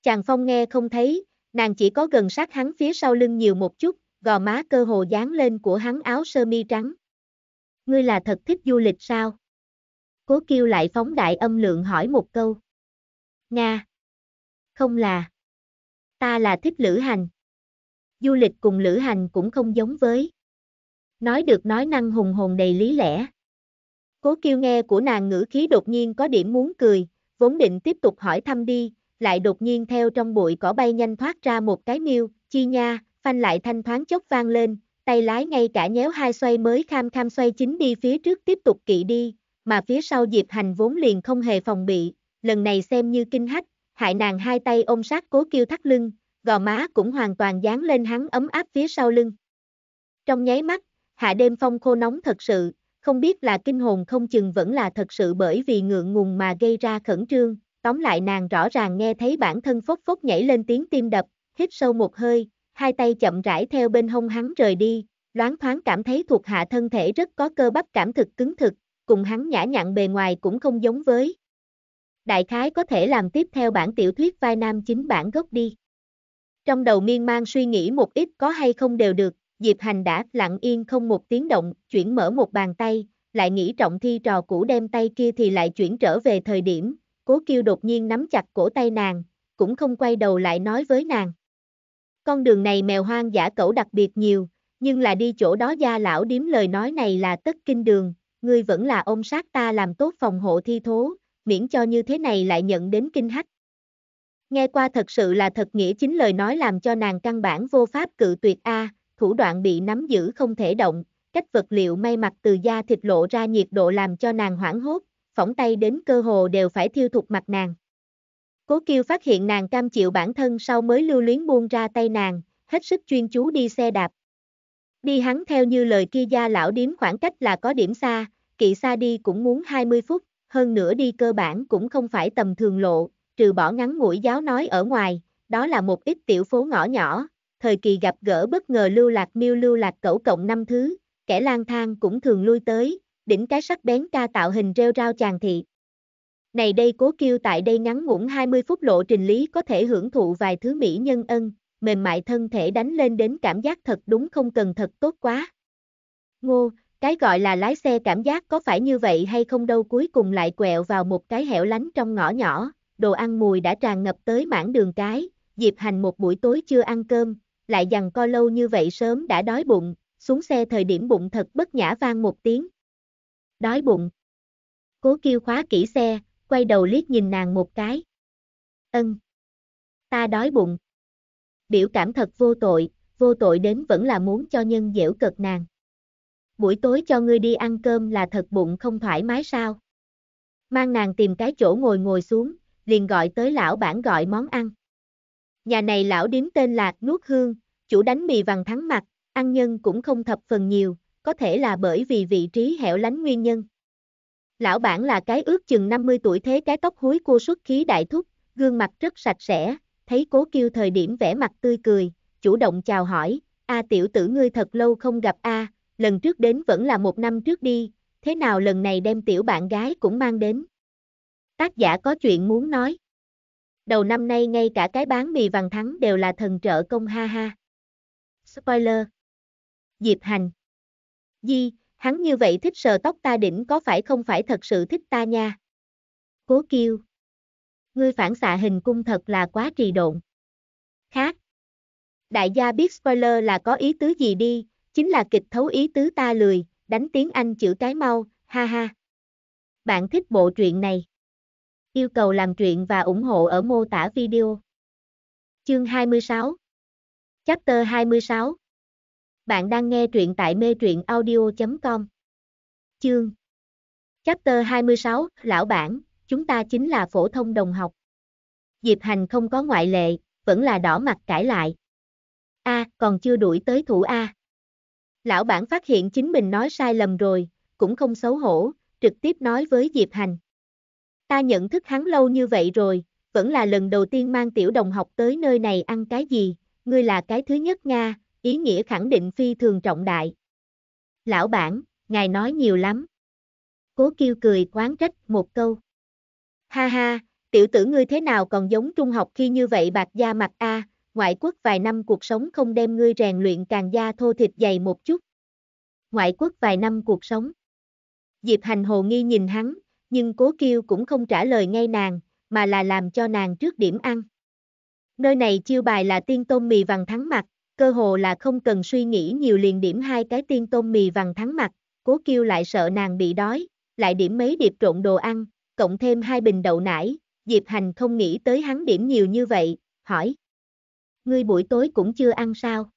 Chàng Phong nghe không thấy, nàng chỉ có gần sát hắn phía sau lưng nhiều một chút, gò má cơ hồ dán lên của hắn áo sơ mi trắng. Ngươi là thật thích du lịch sao? Cố kiêu lại phóng đại âm lượng hỏi một câu. Nga. Không là. Ta là thích lữ hành. Du lịch cùng lữ hành cũng không giống với. Nói được nói năng hùng hồn đầy lý lẽ. Cố kiêu nghe của nàng ngữ khí đột nhiên có điểm muốn cười, vốn định tiếp tục hỏi thăm đi, lại đột nhiên theo trong bụi cỏ bay nhanh thoát ra một cái miêu, chi nha, phanh lại thanh thoáng chốc vang lên, tay lái ngay cả nhéo hai xoay mới kham kham xoay chính đi phía trước tiếp tục kỵ đi, mà phía sau Diệp Hành vốn liền không hề phòng bị, lần này xem như kinh hách, hại nàng hai tay ôm sát cố kêu thắt lưng, gò má cũng hoàn toàn dán lên hắn ấm áp phía sau lưng. Trong nháy mắt, hạ đêm phong khô nóng thật sự, không biết là kinh hồn không chừng vẫn là thật sự bởi vì ngượng ngùng mà gây ra khẩn trương, tóm lại nàng rõ ràng nghe thấy bản thân phốc phốc nhảy lên tiếng tim đập, hít sâu một hơi, hai tay chậm rãi theo bên hông hắn rời đi, loáng thoáng cảm thấy thuộc hạ thân thể rất có cơ bắp cảm thực cứng thực, cùng hắn nhã nhặn bề ngoài cũng không giống với. Đại khái có thể làm tiếp theo bản tiểu thuyết vai nam chính bản gốc đi. Trong đầu miên man suy nghĩ một ít có hay không đều được, Diệp Hành đã lặng yên không một tiếng động, chuyển mở một bàn tay, lại nghĩ trọng thi trò cũ đem tay kia thì lại chuyển trở về thời điểm, cố kêu đột nhiên nắm chặt cổ tay nàng, cũng không quay đầu lại nói với nàng. Con đường này mèo hoang giả cẩu đặc biệt nhiều, nhưng là đi chỗ đó gia lão điếm lời nói này là tất kinh đường, ngươi vẫn là ôm sát ta làm tốt phòng hộ thi thố, miễn cho như thế này lại nhận đến kinh hách. Nghe qua thật sự là thật nghĩa chính lời nói làm cho nàng căn bản vô pháp cự tuyệt A, thủ đoạn bị nắm giữ không thể động, cách vật liệu may mặc từ da thịt lộ ra nhiệt độ làm cho nàng hoảng hốt, phỏng tay đến cơ hồ đều phải thiêu thục mặt nàng. Cố Kiêu phát hiện nàng cam chịu bản thân sau mới lưu luyến buông ra tay nàng, hết sức chuyên chú đi xe đạp. Đi hắn theo như lời kia gia lão điếm khoảng cách là có điểm xa, kỵ xa đi cũng muốn 20 phút, hơn nữa đi cơ bản cũng không phải tầm thường lộ, trừ bỏ ngắn mũi giáo nói ở ngoài, đó là một ít tiểu phố ngõ nhỏ, thời kỳ gặp gỡ bất ngờ lưu lạc miêu lưu lạc cẩu cộng năm thứ, kẻ lang thang cũng thường lui tới, đỉnh cái sắc bén ca tạo hình rêu rao chàng thị. Này đây cố kêu tại đây ngắn ngủn 20 phút lộ trình lý có thể hưởng thụ vài thứ mỹ nhân ân, mềm mại thân thể đánh lên đến cảm giác thật đúng không cần thật tốt quá. Ngô, cái gọi là lái xe cảm giác có phải như vậy hay không đâu cuối cùng lại quẹo vào một cái hẻo lánh trong ngõ nhỏ, đồ ăn mùi đã tràn ngập tới mảng đường cái, dịp Hành một buổi tối chưa ăn cơm, lại dằn co lâu như vậy sớm đã đói bụng, xuống xe thời điểm bụng thật bất nhã vang một tiếng. Đói bụng. Cố kêu khóa kỹ xe, quay đầu liếc nhìn nàng một cái. Ân. Ta đói bụng. Biểu cảm thật vô tội, vô tội đến vẫn là muốn cho nhân dễu cực nàng. Buổi tối cho ngươi đi ăn cơm là thật bụng không thoải mái sao? Mang nàng tìm cái chỗ ngồi ngồi xuống, liền gọi tới lão bản gọi món ăn. Nhà này lão điếm tên là Nuốt Hương, chủ đánh mì vằn thắng mặt, ăn nhân cũng không thập phần nhiều, có thể là bởi vì vị trí hẻo lánh nguyên nhân. Lão bản là cái ước chừng 50 tuổi thế cái tóc húi cua xuất khí đại thúc, gương mặt rất sạch sẽ, thấy cố kêu thời điểm vẽ mặt tươi cười, chủ động chào hỏi, a tiểu tử ngươi thật lâu không gặp a, lần trước đến vẫn là một năm trước đi, thế nào lần này đem tiểu bạn gái cũng mang đến. Tác giả có chuyện muốn nói. Đầu năm nay ngay cả cái bán mì vàng thắng đều là thần trợ công ha ha. Spoiler. Diệp Hành. Di, hắn như vậy thích sờ tóc ta đỉnh có phải không phải thật sự thích ta nha. Cố kêu. Ngươi phản xạ hình cung thật là quá trì độn. Khác. Đại gia biết spoiler là có ý tứ gì đi, chính là kịch thấu ý tứ ta lười, đánh tiếng Anh chữ cái mau, ha ha. Bạn thích bộ truyện này. Yêu cầu làm truyện và ủng hộ ở mô tả video. Chương 26 Chapter 26 bạn đang nghe truyện tại mê truyện audio.com Chương Chapter 26, Lão Bản, chúng ta chính là phổ thông đồng học. Diệp Hành không có ngoại lệ, vẫn là đỏ mặt cãi lại. A, còn chưa đuổi tới thủ A. Lão bản phát hiện chính mình nói sai lầm rồi, cũng không xấu hổ, trực tiếp nói với Diệp Hành. Ta nhận thức hắn lâu như vậy rồi, vẫn là lần đầu tiên mang tiểu đồng học tới nơi này ăn cái gì, ngươi là cái thứ nhất Nga, ý nghĩa khẳng định phi thường trọng đại. Lão bản, ngài nói nhiều lắm. Cố kiêu cười quán trách một câu. Ha ha, tiểu tử ngươi thế nào còn giống trung học khi như vậy bạc da mặt a, ngoại quốc vài năm cuộc sống không đem ngươi rèn luyện càng da thô thịt dày một chút. Ngoại quốc vài năm cuộc sống. Diệp hành hồ nghi nhìn hắn, nhưng cố kiêu cũng không trả lời ngay nàng, mà là làm cho nàng trước điểm ăn. Nơi này chiêu bài là tiên tôm mì vàng thắng mặt, cơ hồ là không cần suy nghĩ nhiều liền điểm hai cái tiên tôm mì vàng thắng mặt, cố kiêu lại sợ nàng bị đói, lại điểm mấy điệp trộn đồ ăn, cộng thêm hai bình đậu nải, Diệp Hành không nghĩ tới hắn điểm nhiều như vậy, hỏi. Ngươi buổi tối cũng chưa ăn sao?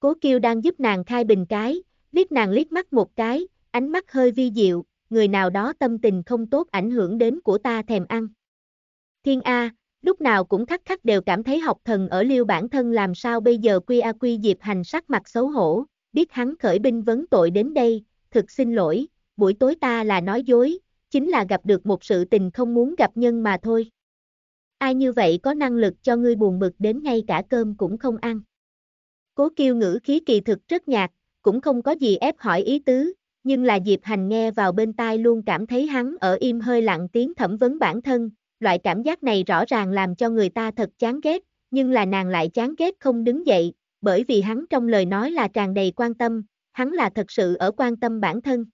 Cố kiêu đang giúp nàng khai bình cái, liếc nàng liếc mắt một cái, ánh mắt hơi vi diệu, người nào đó tâm tình không tốt ảnh hưởng đến của ta thèm ăn. Thiên A, lúc nào cũng khắc khắc đều cảm thấy học thần ở liêu bản thân làm sao bây giờ quy a quy Diệp Hành sắc mặt xấu hổ, biết hắn khởi binh vấn tội đến đây, thực xin lỗi, buổi tối ta là nói dối, chính là gặp được một sự tình không muốn gặp nhân mà thôi. Ai như vậy có năng lực cho ngươi buồn bực đến ngay cả cơm cũng không ăn. Cố kiêu ngữ khí kỳ thực rất nhạt, cũng không có gì ép hỏi ý tứ, nhưng là Diệp Hành nghe vào bên tai luôn cảm thấy hắn ở im hơi lặng tiếng thẩm vấn bản thân, loại cảm giác này rõ ràng làm cho người ta thật chán ghét, nhưng là nàng lại chán ghét không đứng dậy, bởi vì hắn trong lời nói là tràn đầy quan tâm, hắn là thật sự ở quan tâm bản thân.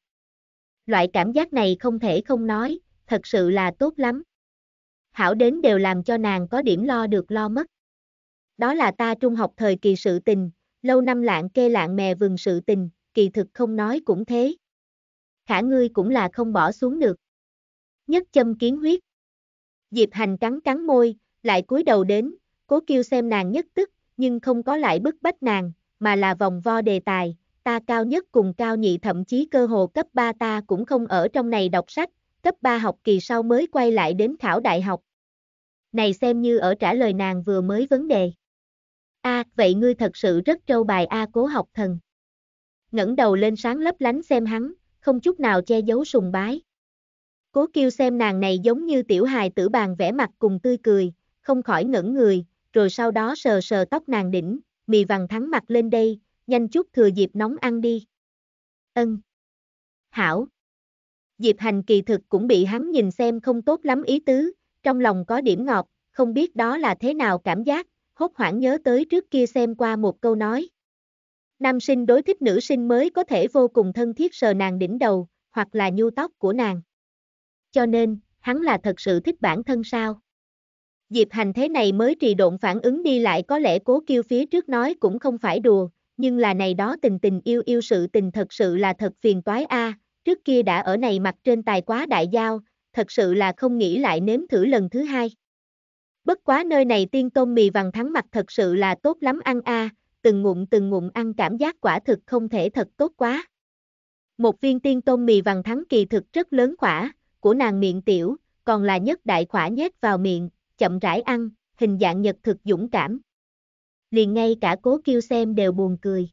Loại cảm giác này không thể không nói, thật sự là tốt lắm. Hảo đến đều làm cho nàng có điểm lo được lo mất. Đó là ta trung học thời kỳ sự tình, lâu năm lạng kê lạng mè vườn sự tình, kỳ thực không nói cũng thế. Khả ngươi cũng là không bỏ xuống được. Nhất châm kiến huyết, Diệp Hành cắn cắn môi, lại cúi đầu đến, cố kêu xem nàng nhất tức, nhưng không có lại bức bách nàng, mà là vòng vo đề tài, ta cao nhất cùng cao nhị thậm chí cơ hồ cấp 3 ta cũng không ở trong này đọc sách, cấp 3 học kỳ sau mới quay lại đến khảo đại học. Này xem như ở trả lời nàng vừa mới vấn đề. A, vậy ngươi thật sự rất trâu bài A cố học thần. ngẩng đầu lên sáng lấp lánh xem hắn, không chút nào che giấu sùng bái. Cố kêu xem nàng này giống như tiểu hài tử bàn vẽ mặt cùng tươi cười, không khỏi ngẩn người, rồi sau đó sờ sờ tóc nàng đỉnh, mì vằn thắng mặt lên đây, nhanh chút thừa dịp nóng ăn đi. Ân. Hảo. Diệp hành kỳ thực cũng bị hắn nhìn xem không tốt lắm ý tứ, trong lòng có điểm ngọt, không biết đó là thế nào cảm giác, hốt hoảng nhớ tới trước kia xem qua một câu nói. Nam sinh đối thích nữ sinh mới có thể vô cùng thân thiết sờ nàng đỉnh đầu, hoặc là nhu tóc của nàng cho nên, hắn là thật sự thích bản thân sao? Diệp Hành thế này mới trì độn phản ứng đi lại có lẽ cố kêu phía trước nói cũng không phải đùa, nhưng là này đó tình tình yêu yêu sự tình thật sự là thật phiền toái a. trước kia đã ở này mặt trên tài quá đại giao, thật sự là không nghĩ lại nếm thử lần thứ hai. Bất quá nơi này tiên tôm mì vàng thắng mặt thật sự là tốt lắm ăn a, từng ngụm từng ngụm ăn cảm giác quả thực không thể thật tốt quá. Một viên tiên tôm mì vàng thắng kỳ thực rất lớn quả của nàng miệng tiểu, còn là nhất đại khỏa nhét vào miệng, chậm rãi ăn, hình dạng nhật thực dũng cảm. Liền ngay cả cố kêu xem đều buồn cười.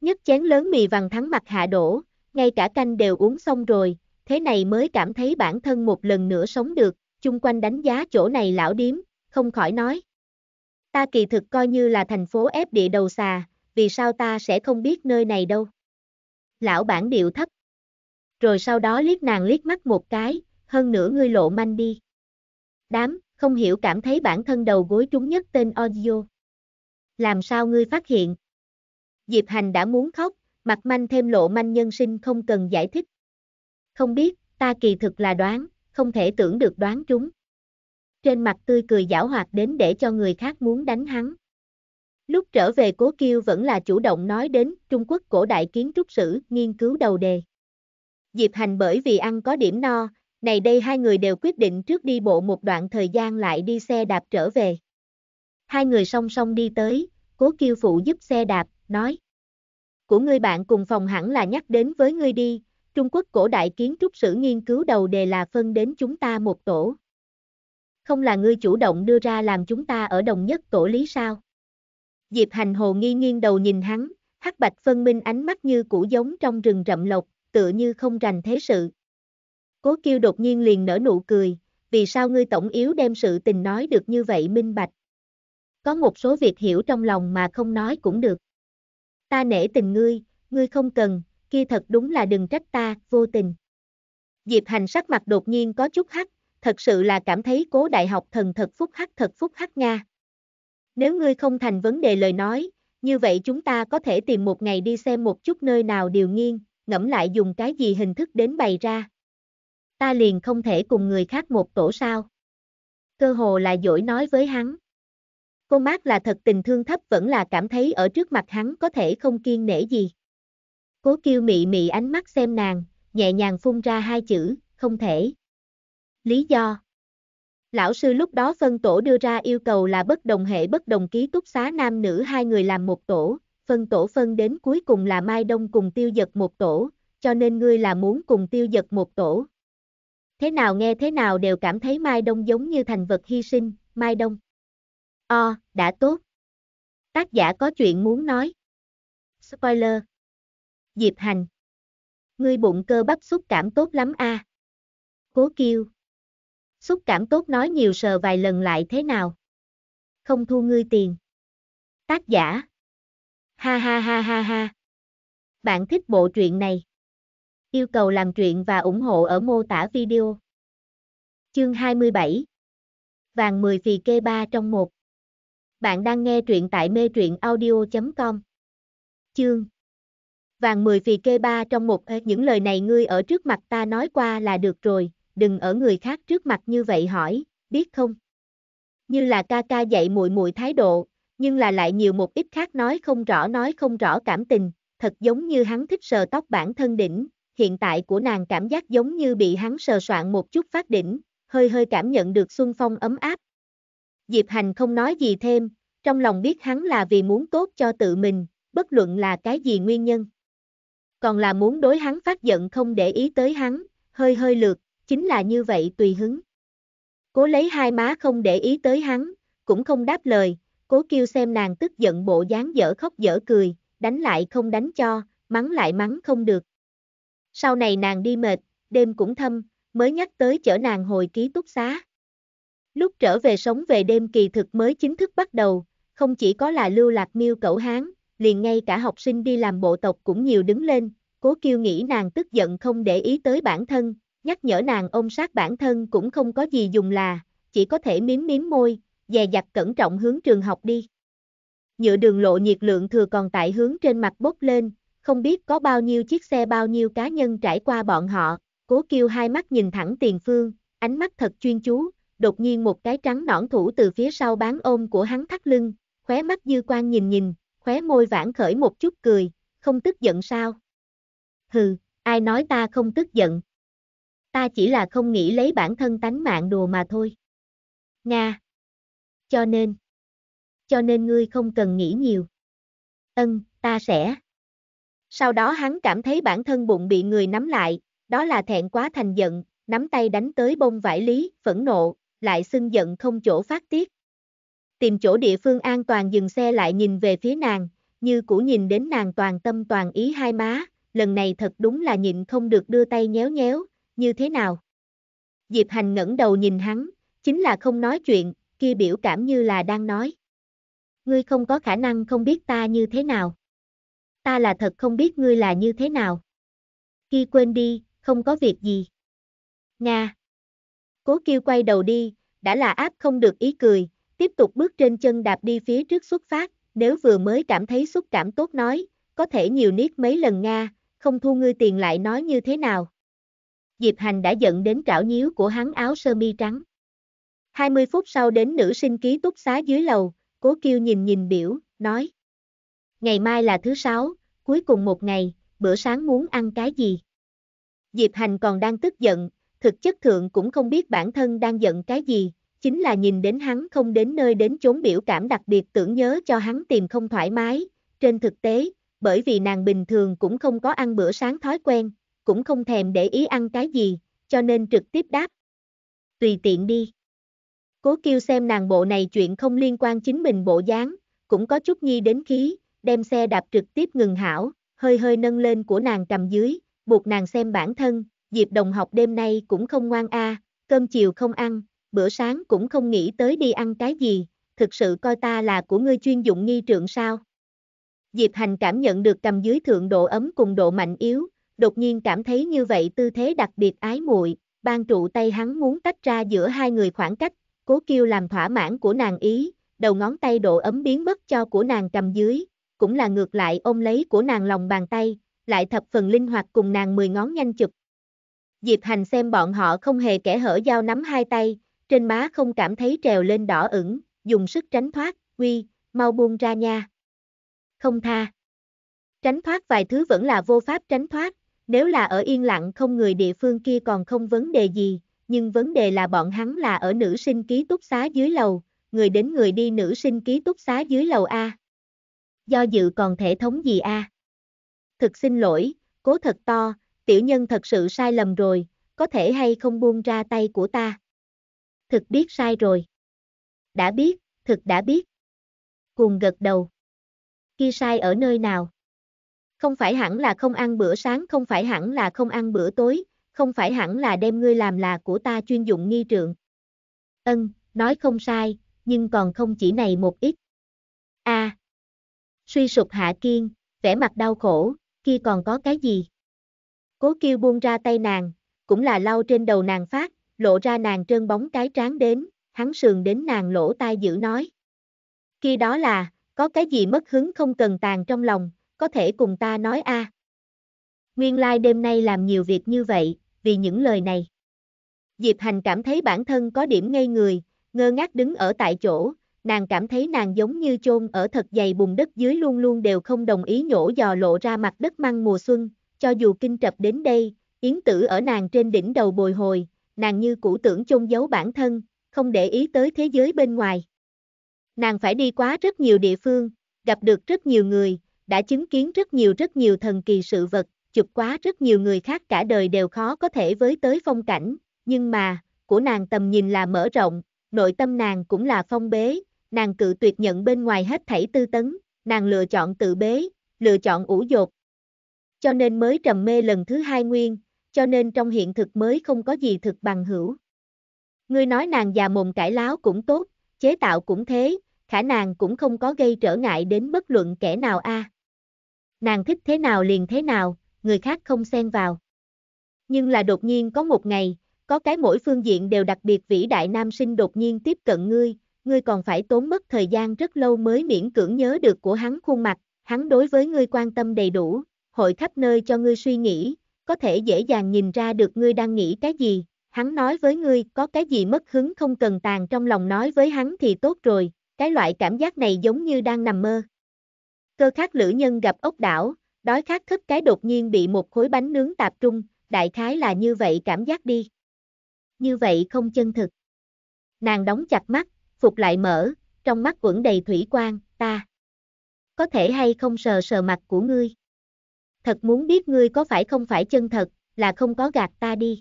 Nhất chén lớn mì vàng thắng mặt hạ đổ, ngay cả canh đều uống xong rồi, thế này mới cảm thấy bản thân một lần nữa sống được, chung quanh đánh giá chỗ này lão điếm, không khỏi nói. Ta kỳ thực coi như là thành phố ép địa đầu xà, vì sao ta sẽ không biết nơi này đâu. Lão bản điệu thấp rồi sau đó liếc nàng liếc mắt một cái, hơn nữa ngươi lộ manh đi. Đám, không hiểu cảm thấy bản thân đầu gối trúng nhất tên audio. Làm sao ngươi phát hiện? Diệp Hành đã muốn khóc, mặt manh thêm lộ manh nhân sinh không cần giải thích. Không biết, ta kỳ thực là đoán, không thể tưởng được đoán chúng. Trên mặt tươi cười giảo hoạt đến để cho người khác muốn đánh hắn. Lúc trở về cố kiêu vẫn là chủ động nói đến Trung Quốc cổ đại kiến trúc sử nghiên cứu đầu đề. Diệp Hành bởi vì ăn có điểm no, này đây hai người đều quyết định trước đi bộ một đoạn thời gian lại đi xe đạp trở về. Hai người song song đi tới, cố kêu phụ giúp xe đạp, nói. Của người bạn cùng phòng hẳn là nhắc đến với ngươi đi, Trung Quốc cổ đại kiến trúc sử nghiên cứu đầu đề là phân đến chúng ta một tổ. Không là ngươi chủ động đưa ra làm chúng ta ở đồng nhất tổ lý sao? Diệp Hành Hồ nghi nghiêng đầu nhìn hắn, hắc bạch phân minh ánh mắt như củ giống trong rừng rậm lộc, tựa như không rành thế sự. Cố kiêu đột nhiên liền nở nụ cười, vì sao ngươi tổng yếu đem sự tình nói được như vậy minh bạch. Có một số việc hiểu trong lòng mà không nói cũng được. Ta nể tình ngươi, ngươi không cần, kia thật đúng là đừng trách ta, vô tình. Diệp hành sắc mặt đột nhiên có chút hắc, thật sự là cảm thấy cố đại học thần thật phúc hắc thật phúc hắc nha. Nếu ngươi không thành vấn đề lời nói, như vậy chúng ta có thể tìm một ngày đi xem một chút nơi nào điều nghiêng ngẫm lại dùng cái gì hình thức đến bày ra. Ta liền không thể cùng người khác một tổ sao. Cơ hồ là dỗi nói với hắn. Cô Mát là thật tình thương thấp vẫn là cảm thấy ở trước mặt hắn có thể không kiên nể gì. Cố kêu mị mị ánh mắt xem nàng, nhẹ nhàng phun ra hai chữ, không thể. Lý do Lão sư lúc đó phân tổ đưa ra yêu cầu là bất đồng hệ bất đồng ký túc xá nam nữ hai người làm một tổ, phân tổ phân đến cuối cùng là Mai Đông cùng tiêu giật một tổ, cho nên ngươi là muốn cùng tiêu giật một tổ. Thế nào nghe thế nào đều cảm thấy Mai Đông giống như thành vật hy sinh, Mai Đông. O, đã tốt. Tác giả có chuyện muốn nói. Spoiler. Diệp Hành. Ngươi bụng cơ bắp xúc cảm tốt lắm a. Cố kêu Xúc cảm tốt nói nhiều sờ vài lần lại thế nào? Không thu ngươi tiền. Tác giả. Ha ha ha ha ha. Bạn thích bộ truyện này? Yêu cầu làm truyện và ủng hộ ở mô tả video. Chương 27 Vàng 10 phì kê 3 trong 1 Bạn đang nghe truyện tại mê truyện audio.com Chương Vàng 10 phì kê 3 trong 1 Những lời này ngươi ở trước mặt ta nói qua là được rồi, đừng ở người khác trước mặt như vậy hỏi, biết không? Như là ca ca dạy muội muội thái độ, nhưng là lại nhiều một ít khác nói không rõ nói không rõ cảm tình, thật giống như hắn thích sờ tóc bản thân đỉnh, hiện tại của nàng cảm giác giống như bị hắn sờ soạn một chút phát đỉnh, hơi hơi cảm nhận được xuân phong ấm áp. Diệp Hành không nói gì thêm, trong lòng biết hắn là vì muốn tốt cho tự mình, bất luận là cái gì nguyên nhân. Còn là muốn đối hắn phát giận không để ý tới hắn, hơi hơi lượt, chính là như vậy tùy hứng. Cố lấy hai má không để ý tới hắn, cũng không đáp lời, Cố Kiêu xem nàng tức giận bộ dáng dở khóc dở cười, đánh lại không đánh cho, mắng lại mắng không được. Sau này nàng đi mệt, đêm cũng thâm, mới nhắc tới chở nàng hồi ký túc xá. Lúc trở về sống về đêm kỳ thực mới chính thức bắt đầu, không chỉ có là lưu lạc miêu cẩu hán, liền ngay cả học sinh đi làm bộ tộc cũng nhiều đứng lên, cố kiêu nghĩ nàng tức giận không để ý tới bản thân, nhắc nhở nàng ôm sát bản thân cũng không có gì dùng là, chỉ có thể miếm miếm môi, dè dặt cẩn trọng hướng trường học đi. Nhựa đường lộ nhiệt lượng thừa còn tại hướng trên mặt bốc lên, không biết có bao nhiêu chiếc xe bao nhiêu cá nhân trải qua bọn họ, cố kêu hai mắt nhìn thẳng tiền phương, ánh mắt thật chuyên chú, đột nhiên một cái trắng nõn thủ từ phía sau bán ôm của hắn thắt lưng, khóe mắt dư quan nhìn nhìn, khóe môi vãn khởi một chút cười, không tức giận sao? Hừ, ai nói ta không tức giận? Ta chỉ là không nghĩ lấy bản thân tánh mạng đùa mà thôi. Nga cho nên, cho nên ngươi không cần nghĩ nhiều. Ân, ta sẽ. Sau đó hắn cảm thấy bản thân bụng bị người nắm lại, đó là thẹn quá thành giận, nắm tay đánh tới bông vải lý, phẫn nộ, lại xưng giận không chỗ phát tiết. Tìm chỗ địa phương an toàn dừng xe lại nhìn về phía nàng, như cũ nhìn đến nàng toàn tâm toàn ý hai má, lần này thật đúng là nhịn không được đưa tay nhéo nhéo, như thế nào. Diệp Hành ngẩng đầu nhìn hắn, chính là không nói chuyện, kia biểu cảm như là đang nói. Ngươi không có khả năng không biết ta như thế nào. Ta là thật không biết ngươi là như thế nào. Khi quên đi, không có việc gì. Nga. Cố kêu quay đầu đi, đã là áp không được ý cười, tiếp tục bước trên chân đạp đi phía trước xuất phát, nếu vừa mới cảm thấy xúc cảm tốt nói, có thể nhiều niết mấy lần Nga, không thu ngươi tiền lại nói như thế nào. Diệp Hành đã giận đến trảo nhíu của hắn áo sơ mi trắng. 20 phút sau đến nữ sinh ký túc xá dưới lầu, cố kêu nhìn nhìn biểu, nói. Ngày mai là thứ sáu, cuối cùng một ngày, bữa sáng muốn ăn cái gì? Diệp Hành còn đang tức giận, thực chất thượng cũng không biết bản thân đang giận cái gì, chính là nhìn đến hắn không đến nơi đến chốn biểu cảm đặc biệt tưởng nhớ cho hắn tìm không thoải mái, trên thực tế, bởi vì nàng bình thường cũng không có ăn bữa sáng thói quen, cũng không thèm để ý ăn cái gì, cho nên trực tiếp đáp. Tùy tiện đi. Cố kêu xem nàng bộ này chuyện không liên quan chính mình bộ dáng, cũng có chút nghi đến khí, đem xe đạp trực tiếp ngừng hảo, hơi hơi nâng lên của nàng cầm dưới, buộc nàng xem bản thân, Diệp đồng học đêm nay cũng không ngoan a, cơm chiều không ăn, bữa sáng cũng không nghĩ tới đi ăn cái gì, thực sự coi ta là của ngươi chuyên dụng nghi trượng sao. Diệp hành cảm nhận được cầm dưới thượng độ ấm cùng độ mạnh yếu, đột nhiên cảm thấy như vậy tư thế đặc biệt ái muội, ban trụ tay hắn muốn tách ra giữa hai người khoảng cách, cố kêu làm thỏa mãn của nàng ý, đầu ngón tay độ ấm biến mất cho của nàng cầm dưới, cũng là ngược lại ôm lấy của nàng lòng bàn tay, lại thập phần linh hoạt cùng nàng mười ngón nhanh chụp. Diệp Hành xem bọn họ không hề kẻ hở dao nắm hai tay, trên má không cảm thấy trèo lên đỏ ửng, dùng sức tránh thoát, uy, mau buông ra nha. Không tha. Tránh thoát vài thứ vẫn là vô pháp tránh thoát, nếu là ở yên lặng không người địa phương kia còn không vấn đề gì, nhưng vấn đề là bọn hắn là ở nữ sinh ký túc xá dưới lầu, người đến người đi nữ sinh ký túc xá dưới lầu A. Do dự còn thể thống gì A? Thực xin lỗi, cố thật to, tiểu nhân thật sự sai lầm rồi, có thể hay không buông ra tay của ta. Thực biết sai rồi. Đã biết, thực đã biết. Cùng gật đầu. Khi sai ở nơi nào? Không phải hẳn là không ăn bữa sáng, không phải hẳn là không ăn bữa tối, không phải hẳn là đem ngươi làm là của ta chuyên dụng nghi trượng. Ân, nói không sai, nhưng còn không chỉ này một ít. A. À, suy sụp Hạ Kiên, vẻ mặt đau khổ, kia còn có cái gì? Cố kêu buông ra tay nàng, cũng là lau trên đầu nàng phát, lộ ra nàng trơn bóng cái tráng đến, hắn sườn đến nàng lỗ tai giữ nói. Khi đó là, có cái gì mất hứng không cần tàn trong lòng, có thể cùng ta nói a. À. Nguyên lai like đêm nay làm nhiều việc như vậy, vì những lời này. Diệp Hành cảm thấy bản thân có điểm ngây người, ngơ ngác đứng ở tại chỗ, nàng cảm thấy nàng giống như chôn ở thật dày bùn đất dưới luôn luôn đều không đồng ý nhổ dò lộ ra mặt đất măng mùa xuân, cho dù kinh trập đến đây, yến tử ở nàng trên đỉnh đầu bồi hồi, nàng như cũ tưởng chôn giấu bản thân, không để ý tới thế giới bên ngoài. Nàng phải đi quá rất nhiều địa phương, gặp được rất nhiều người, đã chứng kiến rất nhiều rất nhiều thần kỳ sự vật, chụp quá rất nhiều người khác cả đời đều khó có thể với tới phong cảnh, nhưng mà, của nàng tầm nhìn là mở rộng, nội tâm nàng cũng là phong bế, nàng cự tuyệt nhận bên ngoài hết thảy tư tấn, nàng lựa chọn tự bế, lựa chọn ủ dột. Cho nên mới trầm mê lần thứ hai nguyên, cho nên trong hiện thực mới không có gì thực bằng hữu. Ngươi nói nàng già mồm cải láo cũng tốt, chế tạo cũng thế, khả nàng cũng không có gây trở ngại đến bất luận kẻ nào a. À. Nàng thích thế nào liền thế nào, người khác không xen vào. Nhưng là đột nhiên có một ngày, có cái mỗi phương diện đều đặc biệt vĩ đại nam sinh đột nhiên tiếp cận ngươi, ngươi còn phải tốn mất thời gian rất lâu mới miễn cưỡng nhớ được của hắn khuôn mặt, hắn đối với ngươi quan tâm đầy đủ, hội khắp nơi cho ngươi suy nghĩ, có thể dễ dàng nhìn ra được ngươi đang nghĩ cái gì, hắn nói với ngươi có cái gì mất hứng không cần tàn trong lòng nói với hắn thì tốt rồi, cái loại cảm giác này giống như đang nằm mơ. Cơ khắc lữ nhân gặp ốc đảo, đói khát khấp cái đột nhiên bị một khối bánh nướng tạp trung, đại khái là như vậy cảm giác đi. Như vậy không chân thực. Nàng đóng chặt mắt, phục lại mở, trong mắt vẫn đầy thủy quan, ta. Có thể hay không sờ sờ mặt của ngươi. Thật muốn biết ngươi có phải không phải chân thật, là không có gạt ta đi.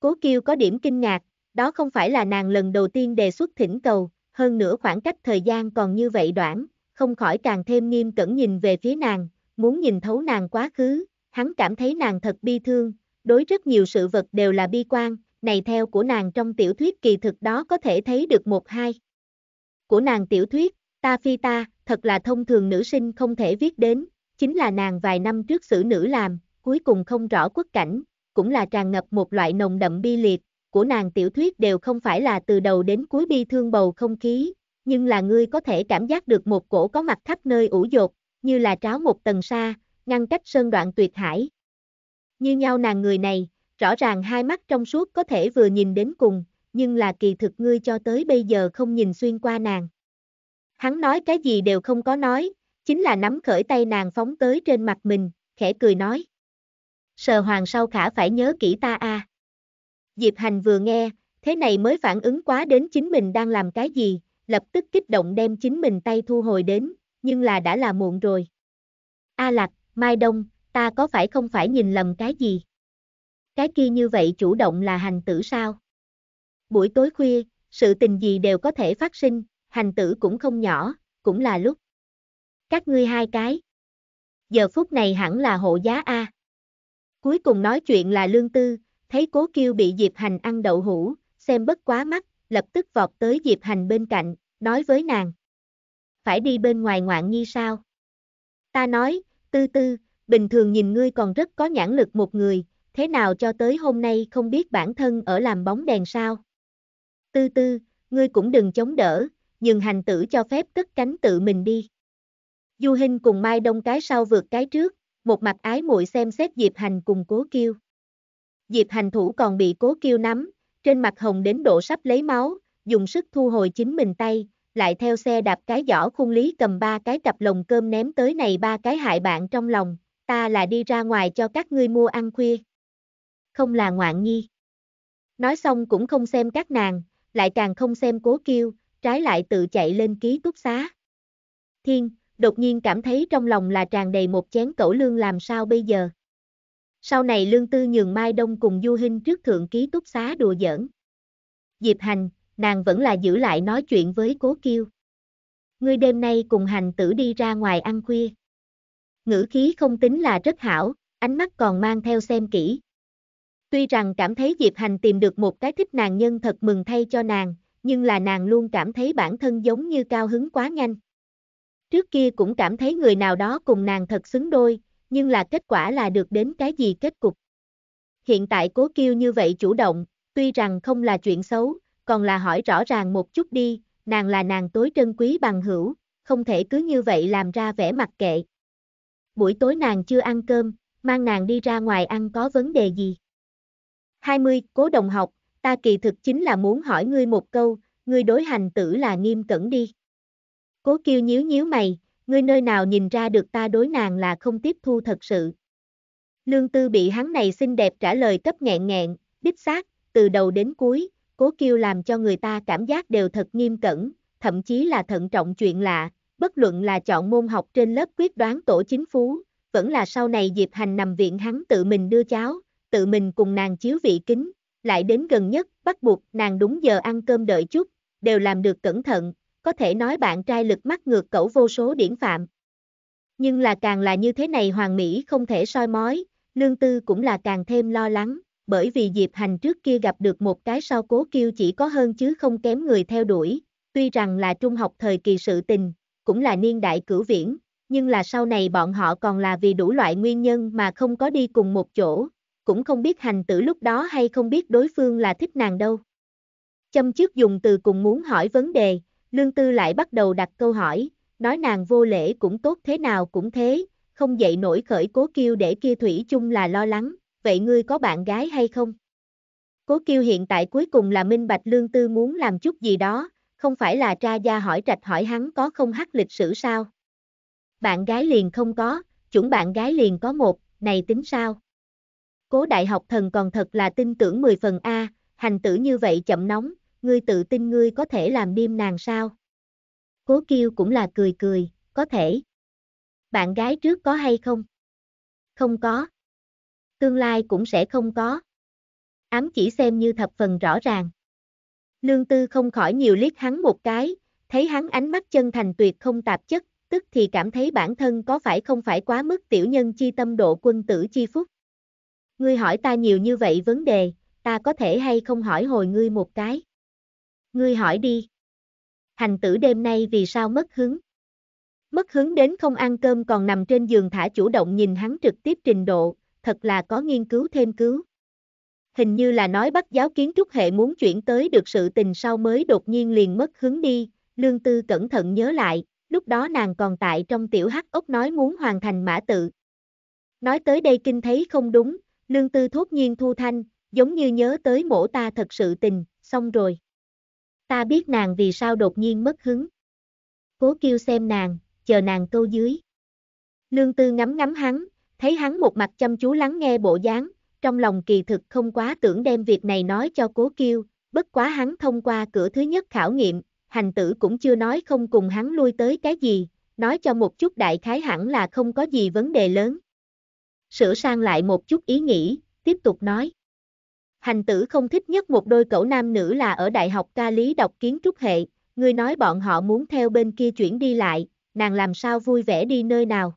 Cố kêu có điểm kinh ngạc, đó không phải là nàng lần đầu tiên đề xuất thỉnh cầu, hơn nữa khoảng cách thời gian còn như vậy đoạn, không khỏi càng thêm nghiêm cẩn nhìn về phía nàng, muốn nhìn thấu nàng quá khứ, hắn cảm thấy nàng thật bi thương, đối rất nhiều sự vật đều là bi quan, này theo của nàng trong tiểu thuyết kỳ thực đó có thể thấy được một hai. Của nàng tiểu thuyết, ta phi ta, thật là thông thường nữ sinh không thể viết đến, chính là nàng vài năm trước xử nữ làm, cuối cùng không rõ quốc cảnh, cũng là tràn ngập một loại nồng đậm bi liệt, của nàng tiểu thuyết đều không phải là từ đầu đến cuối bi thương bầu không khí, nhưng là ngươi có thể cảm giác được một cổ có mặt khắp nơi ủ dột, như là tráo một tầng xa, ngăn cách sơn đoạn tuyệt hải. Như nhau nàng người này, rõ ràng hai mắt trong suốt có thể vừa nhìn đến cùng, nhưng là kỳ thực ngươi cho tới bây giờ không nhìn xuyên qua nàng. Hắn nói cái gì đều không có nói, chính là nắm khởi tay nàng phóng tới trên mặt mình, khẽ cười nói. Sờ hoàng sau khả phải nhớ kỹ ta a. Diệp hành vừa nghe, thế này mới phản ứng quá đến chính mình đang làm cái gì, lập tức kích động đem chính mình tay thu hồi đến, nhưng là đã là muộn rồi. A Lạc, Mai Đông, ta có phải không phải nhìn lầm cái gì? Cái kia như vậy chủ động là hành tử sao? Buổi tối khuya, sự tình gì đều có thể phát sinh, hành tử cũng không nhỏ, cũng là lúc. Các ngươi hai cái. Giờ phút này hẳn là hộ giá A. Cuối cùng nói chuyện là lương tư, thấy cố kêu bị Diệp Hành ăn đậu hũ, xem bất quá mắt, lập tức vọt tới Diệp Hành bên cạnh, nói với nàng phải đi bên ngoài ngoạn nhi sao? Ta nói, tư tư, bình thường nhìn ngươi còn rất có nhãn lực một người, thế nào cho tới hôm nay không biết bản thân ở làm bóng đèn sao? Tư tư, ngươi cũng đừng chống đỡ, nhưng hành tử cho phép cất cánh tự mình đi. Du hình cùng Mai Đông cái sau vượt cái trước, một mặt ái muội xem xét Diệp Hành cùng Cố Kiêu. Diệp Hành thủ còn bị Cố Kiêu nắm, trên mặt hồng đến độ sắp lấy máu, dùng sức thu hồi chính mình tay, lại theo xe đạp cái giỏ khung lý cầm ba cái cặp lồng cơm ném tới này ba cái hại bạn trong lòng, ta là đi ra ngoài cho các ngươi mua ăn khuya. Không là ngoạn nhi. Nói xong cũng không xem các nàng, lại càng không xem cố kêu trái lại tự chạy lên ký túc xá. Thiên, đột nhiên cảm thấy trong lòng là tràn đầy một chén cẩu lương làm sao bây giờ. Sau này lương tư nhường Mai Đông cùng Du Hinh trước thượng ký túc xá đùa giỡn. Diệp Hành, nàng vẫn là giữ lại nói chuyện với cố kiêu. Ngươi đêm nay cùng hành tử đi ra ngoài ăn khuya. Ngữ khí không tính là rất hảo, ánh mắt còn mang theo xem kỹ. Tuy rằng cảm thấy Diệp Hành tìm được một cái thích nàng nhân thật mừng thay cho nàng, nhưng là nàng luôn cảm thấy bản thân giống như cao hứng quá nhanh. Trước kia cũng cảm thấy người nào đó cùng nàng thật xứng đôi, nhưng là kết quả là được đến cái gì kết cục. Hiện tại cố kiêu như vậy chủ động, tuy rằng không là chuyện xấu, còn là hỏi rõ ràng một chút đi, nàng là nàng tối trân quý bằng hữu, không thể cứ như vậy làm ra vẻ mặt kệ. Buổi tối nàng chưa ăn cơm, mang nàng đi ra ngoài ăn có vấn đề gì? 20. Cố đồng học, ta kỳ thực chính là muốn hỏi ngươi một câu, ngươi đối hành tử là nghiêm cẩn đi. Cố kêu nhíu nhíu mày, ngươi nơi nào nhìn ra được ta đối nàng là không tiếp thu thật sự. Lương tư bị hắn này xinh đẹp trả lời cấp nghẹn nghẹn, đích xác, từ đầu đến cuối, Cố Kiêu làm cho người ta cảm giác đều thật nghiêm cẩn, thậm chí là thận trọng chuyện lạ, bất luận là chọn môn học trên lớp quyết đoán tổ chính phú, vẫn là sau này dịp Hành nằm viện hắn tự mình đưa cháo, tự mình cùng nàng chiếu vị kính, lại đến gần nhất, bắt buộc nàng đúng giờ ăn cơm đợi chút, đều làm được cẩn thận, có thể nói bạn trai lực mắt ngược cẩu vô số điển phạm. Nhưng là càng là như thế này hoàng mỹ không thể soi mói, lương tư cũng là càng thêm lo lắng bởi vì Diệp Hành trước kia gặp được một cái sao cố kiêu chỉ có hơn chứ không kém người theo đuổi, tuy rằng là trung học thời kỳ sự tình, cũng là niên đại cửu viễn, nhưng là sau này bọn họ còn là vì đủ loại nguyên nhân mà không có đi cùng một chỗ, cũng không biết hành tử lúc đó hay không biết đối phương là thích nàng đâu. Châm trước dùng từ cùng muốn hỏi vấn đề, lương tư lại bắt đầu đặt câu hỏi, nói nàng vô lễ cũng tốt thế nào cũng thế, không dậy nổi khởi cố kiêu để kia thủy chung là lo lắng, vậy ngươi có bạn gái hay không? Cố kêu hiện tại cuối cùng là minh bạch lương tư muốn làm chút gì đó, không phải là tra gia hỏi trạch hỏi hắn có không hắc lịch sử sao? Bạn gái liền không có, chuẩn bạn gái liền có một, này tính sao? Cố đại học thần còn thật là tin tưởng 10 phần A, hành tử như vậy chậm nóng, ngươi tự tin ngươi có thể làm đêm nàng sao? Cố kêu cũng là cười cười, có thể. Bạn gái trước có hay không? Không có tương lai cũng sẽ không có. Ám chỉ xem như thập phần rõ ràng. lương tư không khỏi nhiều liếc hắn một cái, thấy hắn ánh mắt chân thành tuyệt không tạp chất, tức thì cảm thấy bản thân có phải không phải quá mức tiểu nhân chi tâm độ quân tử chi phúc. Ngươi hỏi ta nhiều như vậy vấn đề, ta có thể hay không hỏi hồi ngươi một cái. Ngươi hỏi đi. Hành tử đêm nay vì sao mất hứng? Mất hứng đến không ăn cơm còn nằm trên giường thả chủ động nhìn hắn trực tiếp trình độ, thật là có nghiên cứu thêm cứu. Hình như là nói bắt giáo kiến trúc hệ muốn chuyển tới được sự tình sau mới đột nhiên liền mất hướng đi, lương tư cẩn thận nhớ lại, lúc đó nàng còn tại trong tiểu hắc ốc nói muốn hoàn thành mã tự. Nói tới đây kinh thấy không đúng, lương tư thốt nhiên thu thanh, giống như nhớ tới mổ ta thật sự tình, xong rồi. Ta biết nàng vì sao đột nhiên mất hứng. Cố kêu xem nàng, chờ nàng câu dưới. Lương tư ngắm ngắm hắn, thấy hắn một mặt chăm chú lắng nghe bộ dáng, trong lòng kỳ thực không quá tưởng đem việc này nói cho cố kiêu, bất quá hắn thông qua cửa thứ nhất khảo nghiệm, hành tử cũng chưa nói không cùng hắn lui tới cái gì, nói cho một chút đại khái hẳn là không có gì vấn đề lớn. Sửa sang lại một chút ý nghĩ, tiếp tục nói. Hành tử không thích nhất một đôi cậu nam nữ là ở Đại học Ca Lý đọc kiến trúc hệ, người nói bọn họ muốn theo bên kia chuyển đi lại, nàng làm sao vui vẻ đi nơi nào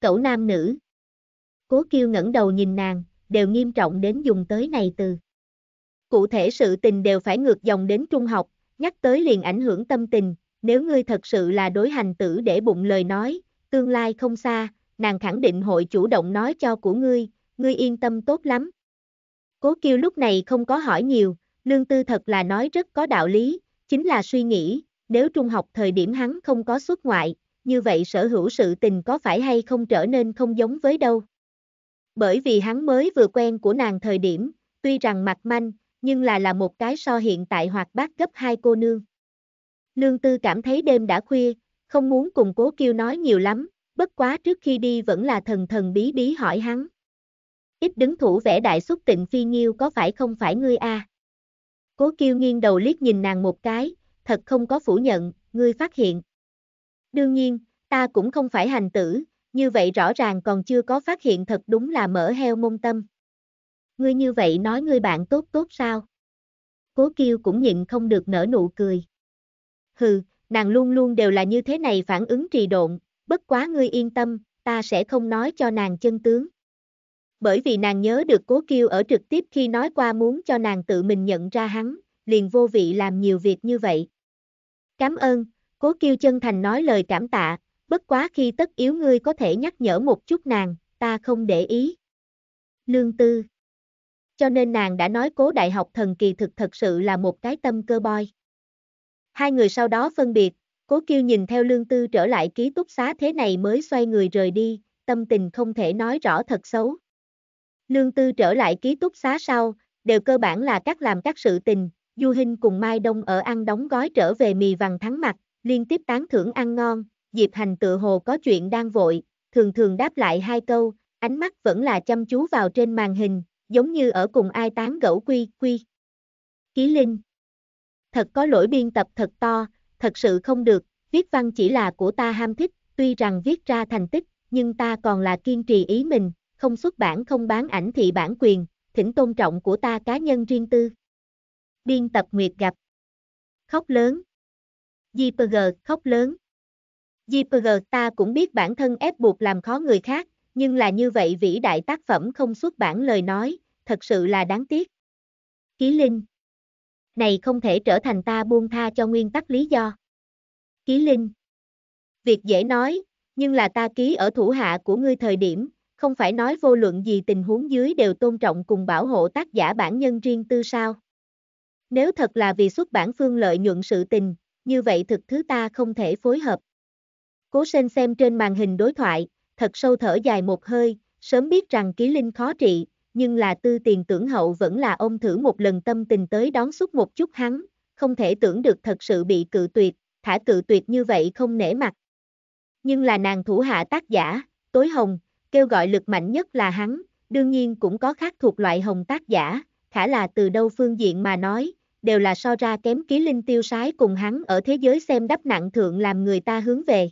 cẩu nam nữ. Cố kiêu ngẩng đầu nhìn nàng, đều nghiêm trọng đến dùng tới này từ. Cụ thể sự tình đều phải ngược dòng đến trung học, nhắc tới liền ảnh hưởng tâm tình, nếu ngươi thật sự là đối hành tử để bụng lời nói, tương lai không xa, nàng khẳng định hội chủ động nói cho của ngươi, ngươi yên tâm tốt lắm. Cố kiêu lúc này không có hỏi nhiều, lương tư thật là nói rất có đạo lý, chính là suy nghĩ, nếu trung học thời điểm hắn không có xuất ngoại, như vậy sở hữu sự tình có phải hay không trở nên không giống với đâu. Bởi vì hắn mới vừa quen của nàng thời điểm, tuy rằng mặt manh, nhưng là là một cái so hiện tại hoạt bát gấp hai cô nương. Lương Tư cảm thấy đêm đã khuya, không muốn cùng cố kiêu nói nhiều lắm, bất quá trước khi đi vẫn là thần thần bí bí hỏi hắn. Ít đứng thủ vẽ đại xuất tịnh phi nhiêu có phải không phải ngươi a? À? Cố kiêu nghiêng đầu liếc nhìn nàng một cái, thật không có phủ nhận, ngươi phát hiện, Đương nhiên, ta cũng không phải hành tử, như vậy rõ ràng còn chưa có phát hiện thật đúng là mở heo mông tâm. Ngươi như vậy nói ngươi bạn tốt tốt sao? Cố kiêu cũng nhịn không được nở nụ cười. Hừ, nàng luôn luôn đều là như thế này phản ứng trì độn, bất quá ngươi yên tâm, ta sẽ không nói cho nàng chân tướng. Bởi vì nàng nhớ được cố kiêu ở trực tiếp khi nói qua muốn cho nàng tự mình nhận ra hắn, liền vô vị làm nhiều việc như vậy. Cảm ơn, Cố kiêu chân thành nói lời cảm tạ, bất quá khi tất yếu ngươi có thể nhắc nhở một chút nàng, ta không để ý. Lương tư. Cho nên nàng đã nói cố đại học thần kỳ thực thật sự là một cái tâm cơ boy. Hai người sau đó phân biệt, cố kiêu nhìn theo lương tư trở lại ký túc xá thế này mới xoay người rời đi, tâm tình không thể nói rõ thật xấu. Lương tư trở lại ký túc xá sau, đều cơ bản là các làm các sự tình, Du Hinh cùng Mai Đông ở ăn đóng gói trở về mì vàng thắng mặt, liên tiếp tán thưởng ăn ngon, Diệp Hành tự hồ có chuyện đang vội, thường thường đáp lại hai câu, ánh mắt vẫn là chăm chú vào trên màn hình, giống như ở cùng ai tán gẫu quy, quy. Ký Linh Thật có lỗi biên tập thật to, thật sự không được, viết văn chỉ là của ta ham thích, tuy rằng viết ra thành tích, nhưng ta còn là kiên trì ý mình, không xuất bản không bán ảnh thị bản quyền, thỉnh tôn trọng của ta cá nhân riêng tư. Biên tập Nguyệt gặp Khóc lớn JPG khóc lớn. JPG ta cũng biết bản thân ép buộc làm khó người khác, nhưng là như vậy vĩ đại tác phẩm không xuất bản lời nói, thật sự là đáng tiếc. Ký Linh Này không thể trở thành ta buông tha cho nguyên tắc lý do. Ký Linh Việc dễ nói, nhưng là ta ký ở thủ hạ của ngươi thời điểm, không phải nói vô luận gì tình huống dưới đều tôn trọng cùng bảo hộ tác giả bản nhân riêng tư sao. Nếu thật là vì xuất bản phương lợi nhuận sự tình, như vậy thực thứ ta không thể phối hợp. Cố Sên xem trên màn hình đối thoại, thật sâu thở dài một hơi, sớm biết rằng ký linh khó trị, nhưng là tư tiền tưởng hậu vẫn là ông thử một lần tâm tình tới đón xúc một chút hắn, không thể tưởng được thật sự bị cự tuyệt, thả cự tuyệt như vậy không nể mặt. Nhưng là nàng thủ hạ tác giả, tối hồng, kêu gọi lực mạnh nhất là hắn, đương nhiên cũng có khác thuộc loại hồng tác giả, khả là từ đâu phương diện mà nói, đều là so ra kém ký linh tiêu sái cùng hắn ở thế giới xem đắp nặng thượng làm người ta hướng về.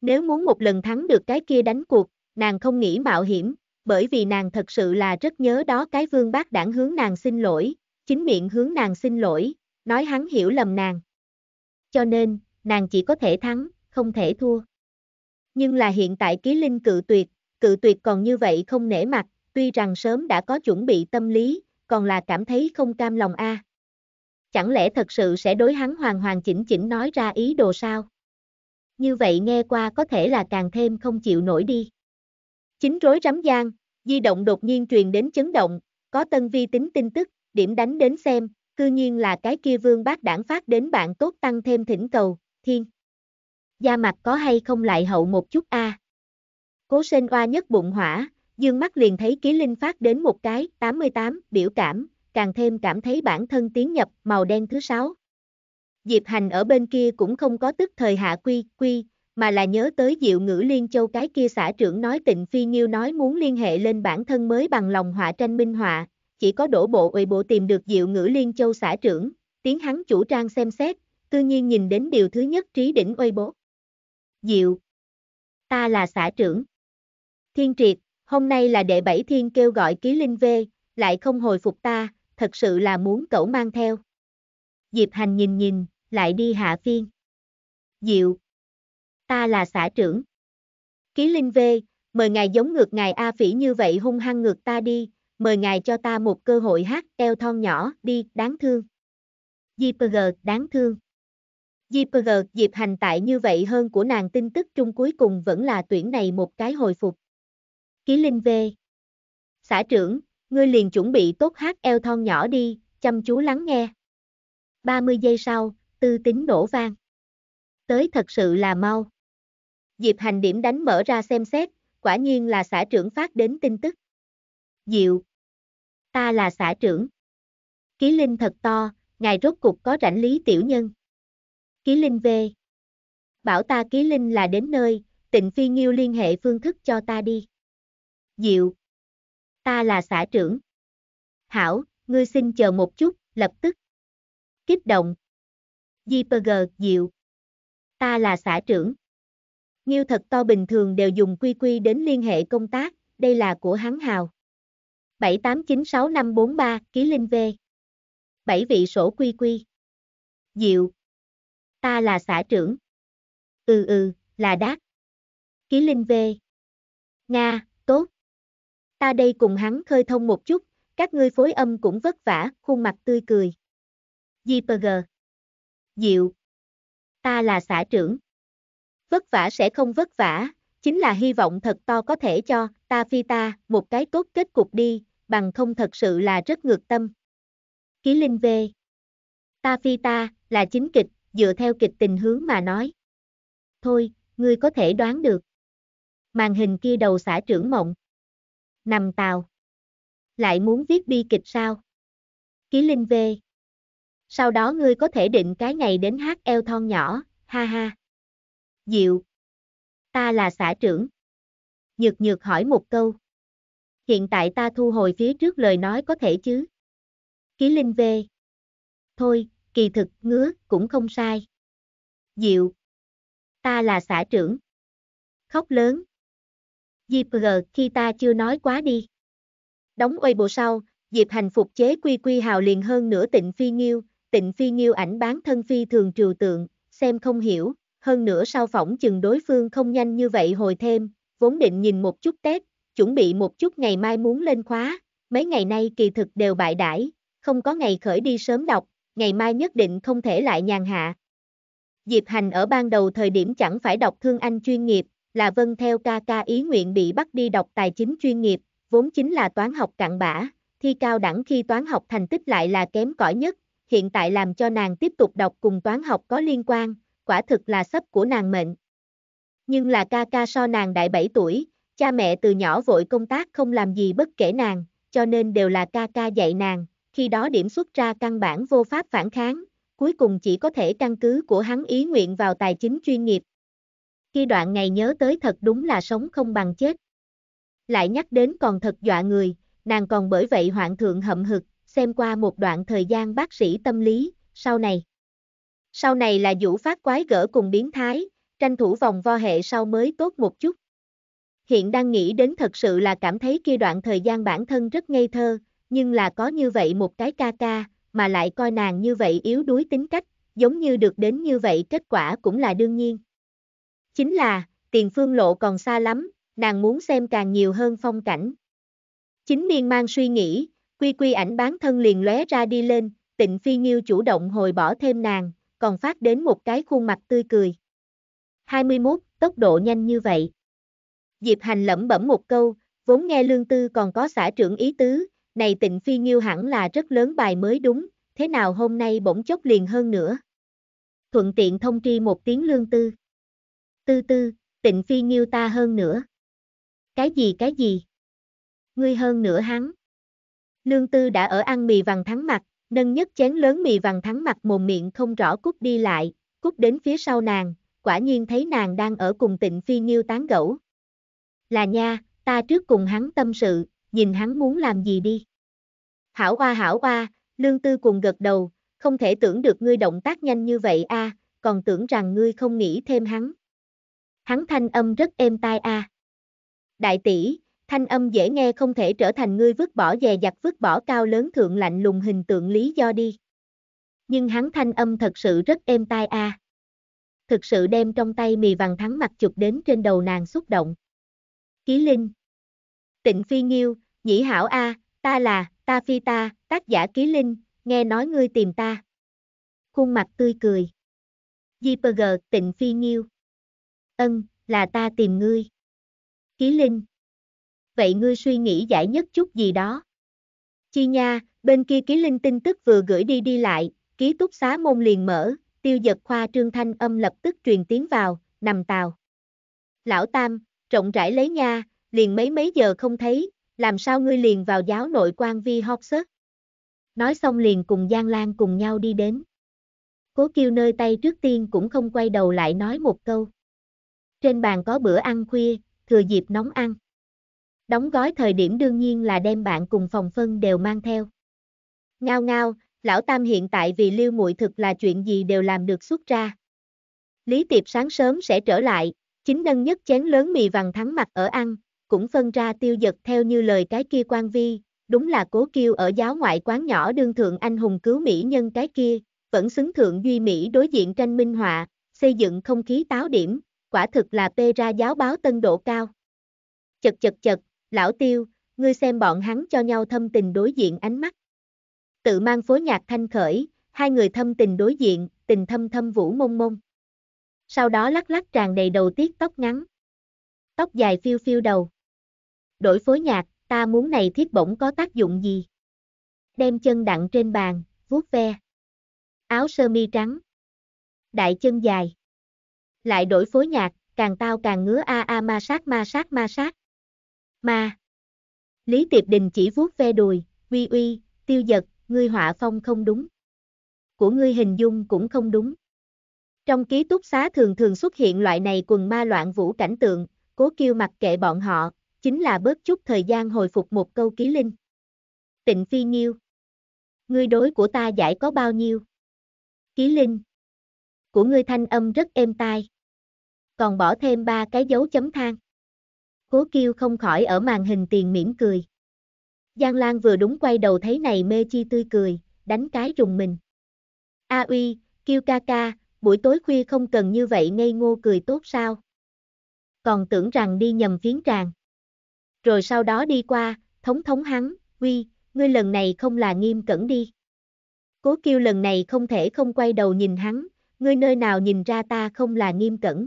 Nếu muốn một lần thắng được cái kia đánh cuộc, nàng không nghĩ mạo hiểm, bởi vì nàng thật sự là rất nhớ đó cái vương bác đảng hướng nàng xin lỗi, chính miệng hướng nàng xin lỗi, nói hắn hiểu lầm nàng. Cho nên, nàng chỉ có thể thắng, không thể thua. Nhưng là hiện tại ký linh cự tuyệt, cự tuyệt còn như vậy không nể mặt, tuy rằng sớm đã có chuẩn bị tâm lý, còn là cảm thấy không cam lòng a. À chẳng lẽ thật sự sẽ đối hắn hoàn hoàn chỉnh chỉnh nói ra ý đồ sao? Như vậy nghe qua có thể là càng thêm không chịu nổi đi. Chính rối rắm gian, di động đột nhiên truyền đến chấn động, có tân vi tính tin tức, điểm đánh đến xem, cư nhiên là cái kia vương bác đảng phát đến bạn tốt tăng thêm thỉnh cầu, thiên. Da mặt có hay không lại hậu một chút a à. Cố sinh oa nhất bụng hỏa, dương mắt liền thấy ký linh phát đến một cái, 88, biểu cảm, càng thêm cảm thấy bản thân tiến nhập màu đen thứ sáu. Diệp Hành ở bên kia cũng không có tức thời hạ quy, quy, mà là nhớ tới Diệu Ngữ Liên Châu cái kia xã trưởng nói tịnh phi nghiêu nói muốn liên hệ lên bản thân mới bằng lòng họa tranh minh họa, chỉ có đổ bộ ủy bộ tìm được Diệu Ngữ Liên Châu xã trưởng, tiến hắn chủ trang xem xét, tự nhiên nhìn đến điều thứ nhất trí đỉnh uy bố. Diệu. Ta là xã trưởng. Thiên triệt, hôm nay là đệ bảy thiên kêu gọi ký linh về, lại không hồi phục ta, thật sự là muốn cậu mang theo. Diệp Hành nhìn nhìn, lại đi hạ phiên. Diệu. Ta là xã trưởng. Ký Linh V, mời ngài giống ngược ngài A Phỉ như vậy hung hăng ngược ta đi, mời ngài cho ta một cơ hội hát eo thon nhỏ đi, đáng thương. Diệp JPG, đáng thương. JPG, Diệp Hành tại như vậy hơn của nàng tin tức trung cuối cùng vẫn là tuyển này một cái hồi phục. Ký Linh V. Xã trưởng, ngươi liền chuẩn bị tốt hát eo thon nhỏ đi, chăm chú lắng nghe. 30 giây sau, tư tính đổ vang. Tới thật sự là mau. Diệp hành điểm đánh mở ra xem xét, quả nhiên là xã trưởng phát đến tin tức. Diệu. Ta là xã trưởng. Ký Linh thật to, ngài rốt cục có rảnh lý tiểu nhân. Ký Linh về. Bảo ta Ký Linh là đến nơi, tịnh phi nghiêu liên hệ phương thức cho ta đi. Diệu ta là xã trưởng. Hảo, ngươi xin chờ một chút, lập tức. Kích động. Jeeperger, dịu. Ta là xã trưởng. Nghiêu thật to bình thường đều dùng quy quy đến liên hệ công tác, đây là của hắn hào. 7896543, ký linh V. Bảy vị sổ quy quy. Diệu. Ta là xã trưởng. Ừ ừ, là đát. Ký linh V. Nga ta đây cùng hắn khơi thông một chút, các ngươi phối âm cũng vất vả, khuôn mặt tươi cười. G. Diệu. Ta là xã trưởng. Vất vả sẽ không vất vả, chính là hy vọng thật to có thể cho, ta phi ta, một cái tốt kết cục đi, bằng không thật sự là rất ngược tâm. Ký Linh V. Ta phi ta, là chính kịch, dựa theo kịch tình hướng mà nói. Thôi, ngươi có thể đoán được. Màn hình kia đầu xã trưởng mộng nằm tàu. Lại muốn viết bi kịch sao? Ký Linh V. Sau đó ngươi có thể định cái ngày đến hát eo thon nhỏ, ha ha. Diệu. Ta là xã trưởng. Nhược nhược hỏi một câu. Hiện tại ta thu hồi phía trước lời nói có thể chứ? Ký Linh V. Thôi, kỳ thực, ngứa, cũng không sai. Diệu. Ta là xã trưởng. Khóc lớn. Diệp G, khi ta chưa nói quá đi. Đóng quay bộ sau, Diệp Hành phục chế Quy Quy Hào liền hơn nửa tịnh phi nghiêu, tịnh phi nghiêu ảnh bán thân phi thường trừu tượng, xem không hiểu, hơn nữa sau phỏng chừng đối phương không nhanh như vậy hồi thêm, vốn định nhìn một chút Tết, chuẩn bị một chút ngày mai muốn lên khóa, mấy ngày nay kỳ thực đều bại đãi, không có ngày khởi đi sớm đọc, ngày mai nhất định không thể lại nhàn hạ. Diệp Hành ở ban đầu thời điểm chẳng phải đọc thương anh chuyên nghiệp, là vâng theo ca ca ý nguyện bị bắt đi đọc tài chính chuyên nghiệp, vốn chính là toán học cặn bã, thi cao đẳng khi toán học thành tích lại là kém cỏi nhất, hiện tại làm cho nàng tiếp tục đọc cùng toán học có liên quan, quả thực là sắp của nàng mệnh. Nhưng là ca ca so nàng đại 7 tuổi, cha mẹ từ nhỏ vội công tác không làm gì bất kể nàng, cho nên đều là ca ca dạy nàng, khi đó điểm xuất ra căn bản vô pháp phản kháng, cuối cùng chỉ có thể căn cứ của hắn ý nguyện vào tài chính chuyên nghiệp, khi đoạn ngày nhớ tới thật đúng là sống không bằng chết. Lại nhắc đến còn thật dọa người, nàng còn bởi vậy hoạn thượng hậm hực, xem qua một đoạn thời gian bác sĩ tâm lý, sau này. Sau này là vũ phát quái gỡ cùng biến thái, tranh thủ vòng vo hệ sau mới tốt một chút. Hiện đang nghĩ đến thật sự là cảm thấy kia đoạn thời gian bản thân rất ngây thơ, nhưng là có như vậy một cái ca ca, mà lại coi nàng như vậy yếu đuối tính cách, giống như được đến như vậy kết quả cũng là đương nhiên. Chính là, tiền phương lộ còn xa lắm, nàng muốn xem càng nhiều hơn phong cảnh. Chính miên mang suy nghĩ, quy quy ảnh bán thân liền lóe ra đi lên, tịnh phi nhiêu chủ động hồi bỏ thêm nàng, còn phát đến một cái khuôn mặt tươi cười. 21, tốc độ nhanh như vậy. Diệp hành lẩm bẩm một câu, vốn nghe lương tư còn có xã trưởng ý tứ, này tịnh phi nhiêu hẳn là rất lớn bài mới đúng, thế nào hôm nay bỗng chốc liền hơn nữa. Thuận tiện thông tri một tiếng lương tư. Tư tư, tịnh phi nghiêu ta hơn nữa. Cái gì cái gì? Ngươi hơn nữa hắn. Lương tư đã ở ăn mì vàng thắng mặt, nâng nhất chén lớn mì vàng thắng mặt mồm miệng không rõ cút đi lại, cút đến phía sau nàng, quả nhiên thấy nàng đang ở cùng tịnh phi nghiêu tán gẫu. Là nha, ta trước cùng hắn tâm sự, nhìn hắn muốn làm gì đi. Hảo hoa hảo hoa, lương tư cùng gật đầu, không thể tưởng được ngươi động tác nhanh như vậy a, à, còn tưởng rằng ngươi không nghĩ thêm hắn hắn thanh âm rất êm tai a. À. Đại tỷ, thanh âm dễ nghe không thể trở thành ngươi vứt bỏ dè dặt vứt bỏ cao lớn thượng lạnh lùng hình tượng lý do đi. Nhưng hắn thanh âm thật sự rất êm tai a. À. Thực sự đem trong tay mì vàng thắng mặt chụp đến trên đầu nàng xúc động. Ký Linh Tịnh Phi Nghiêu, Nhĩ Hảo A, ta là, ta phi ta, tác giả Ký Linh, nghe nói ngươi tìm ta. Khuôn mặt tươi cười. Di Tịnh Phi Nghiêu Ân, là ta tìm ngươi. Ký Linh. Vậy ngươi suy nghĩ giải nhất chút gì đó. Chi nha, bên kia Ký Linh tin tức vừa gửi đi đi lại, ký túc xá môn liền mở, tiêu giật khoa trương thanh âm lập tức truyền tiếng vào, nằm tàu. Lão Tam, rộng rãi lấy nha, liền mấy mấy giờ không thấy, làm sao ngươi liền vào giáo nội quan vi hóc sớt. Nói xong liền cùng Giang Lan cùng nhau đi đến. Cố kêu nơi tay trước tiên cũng không quay đầu lại nói một câu trên bàn có bữa ăn khuya, thừa dịp nóng ăn. Đóng gói thời điểm đương nhiên là đem bạn cùng phòng phân đều mang theo. Ngao ngao, lão tam hiện tại vì lưu muội thực là chuyện gì đều làm được xuất ra. Lý tiệp sáng sớm sẽ trở lại, chính nâng nhất chén lớn mì vàng thắng mặt ở ăn, cũng phân ra tiêu giật theo như lời cái kia quan vi, đúng là cố kiêu ở giáo ngoại quán nhỏ đương thượng anh hùng cứu mỹ nhân cái kia, vẫn xứng thượng duy mỹ đối diện tranh minh họa, xây dựng không khí táo điểm, quả thực là pê ra giáo báo tân độ cao. Chật chật chật, lão tiêu, ngươi xem bọn hắn cho nhau thâm tình đối diện ánh mắt. Tự mang phối nhạc thanh khởi, hai người thâm tình đối diện, tình thâm thâm vũ mông mông. Sau đó lắc lắc tràn đầy đầu tiết tóc ngắn. Tóc dài phiêu phiêu đầu. Đổi phối nhạc, ta muốn này thiết bổng có tác dụng gì? Đem chân đặng trên bàn, vuốt ve. Áo sơ mi trắng. Đại chân dài lại đổi phối nhạc, càng tao càng ngứa a a ma sát ma sát ma sát. Ma. Lý Tiệp Đình chỉ vuốt ve đùi, uy uy, tiêu giật, ngươi họa phong không đúng. Của ngươi hình dung cũng không đúng. Trong ký túc xá thường thường xuất hiện loại này quần ma loạn vũ cảnh tượng, cố kêu mặc kệ bọn họ, chính là bớt chút thời gian hồi phục một câu ký linh. Tịnh phi nhiêu. Ngươi đối của ta giải có bao nhiêu? Ký linh của ngươi thanh âm rất êm tai. Còn bỏ thêm ba cái dấu chấm than. Cố kêu không khỏi ở màn hình tiền mỉm cười. Giang Lan vừa đúng quay đầu thấy này mê chi tươi cười, đánh cái rùng mình. A uy, kêu ca ca, buổi tối khuya không cần như vậy ngây ngô cười tốt sao? Còn tưởng rằng đi nhầm phiến tràng. Rồi sau đó đi qua, thống thống hắn, uy, ngươi lần này không là nghiêm cẩn đi. Cố kêu lần này không thể không quay đầu nhìn hắn, ngươi nơi nào nhìn ra ta không là nghiêm cẩn.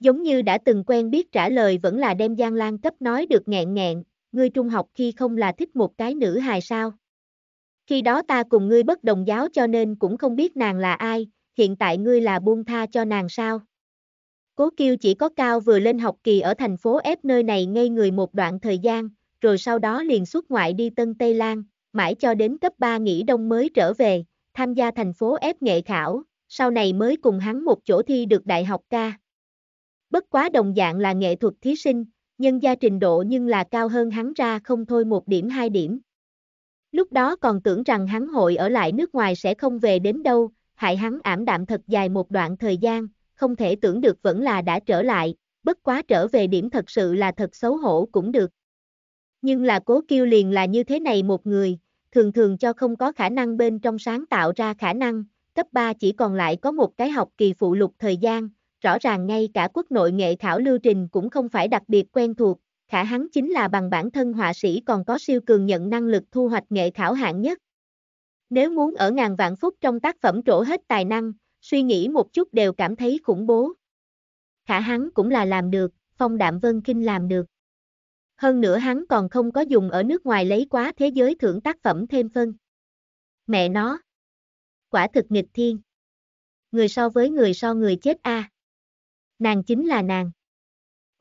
Giống như đã từng quen biết trả lời vẫn là đem Giang Lan cấp nói được nghẹn nghẹn, ngươi trung học khi không là thích một cái nữ hài sao. Khi đó ta cùng ngươi bất đồng giáo cho nên cũng không biết nàng là ai, hiện tại ngươi là buông tha cho nàng sao. Cố Kiêu chỉ có cao vừa lên học kỳ ở thành phố ép nơi này ngây người một đoạn thời gian, rồi sau đó liền xuất ngoại đi Tân Tây Lan, mãi cho đến cấp 3 nghỉ đông mới trở về, tham gia thành phố ép nghệ khảo, sau này mới cùng hắn một chỗ thi được đại học ca. Bất quá đồng dạng là nghệ thuật thí sinh, nhân gia trình độ nhưng là cao hơn hắn ra không thôi một điểm hai điểm. Lúc đó còn tưởng rằng hắn hội ở lại nước ngoài sẽ không về đến đâu, hại hắn ảm đạm thật dài một đoạn thời gian, không thể tưởng được vẫn là đã trở lại, bất quá trở về điểm thật sự là thật xấu hổ cũng được. Nhưng là cố kiêu liền là như thế này một người, thường thường cho không có khả năng bên trong sáng tạo ra khả năng, cấp 3 chỉ còn lại có một cái học kỳ phụ lục thời gian, rõ ràng ngay cả quốc nội nghệ khảo lưu trình cũng không phải đặc biệt quen thuộc, khả hắn chính là bằng bản thân họa sĩ còn có siêu cường nhận năng lực thu hoạch nghệ khảo hạng nhất. Nếu muốn ở ngàn vạn phút trong tác phẩm trổ hết tài năng, suy nghĩ một chút đều cảm thấy khủng bố. Khả hắn cũng là làm được, phong đạm vân kinh làm được. Hơn nữa hắn còn không có dùng ở nước ngoài lấy quá thế giới thưởng tác phẩm thêm phân. Mẹ nó, quả thực nghịch thiên. Người so với người so người chết a. À. Nàng chính là nàng.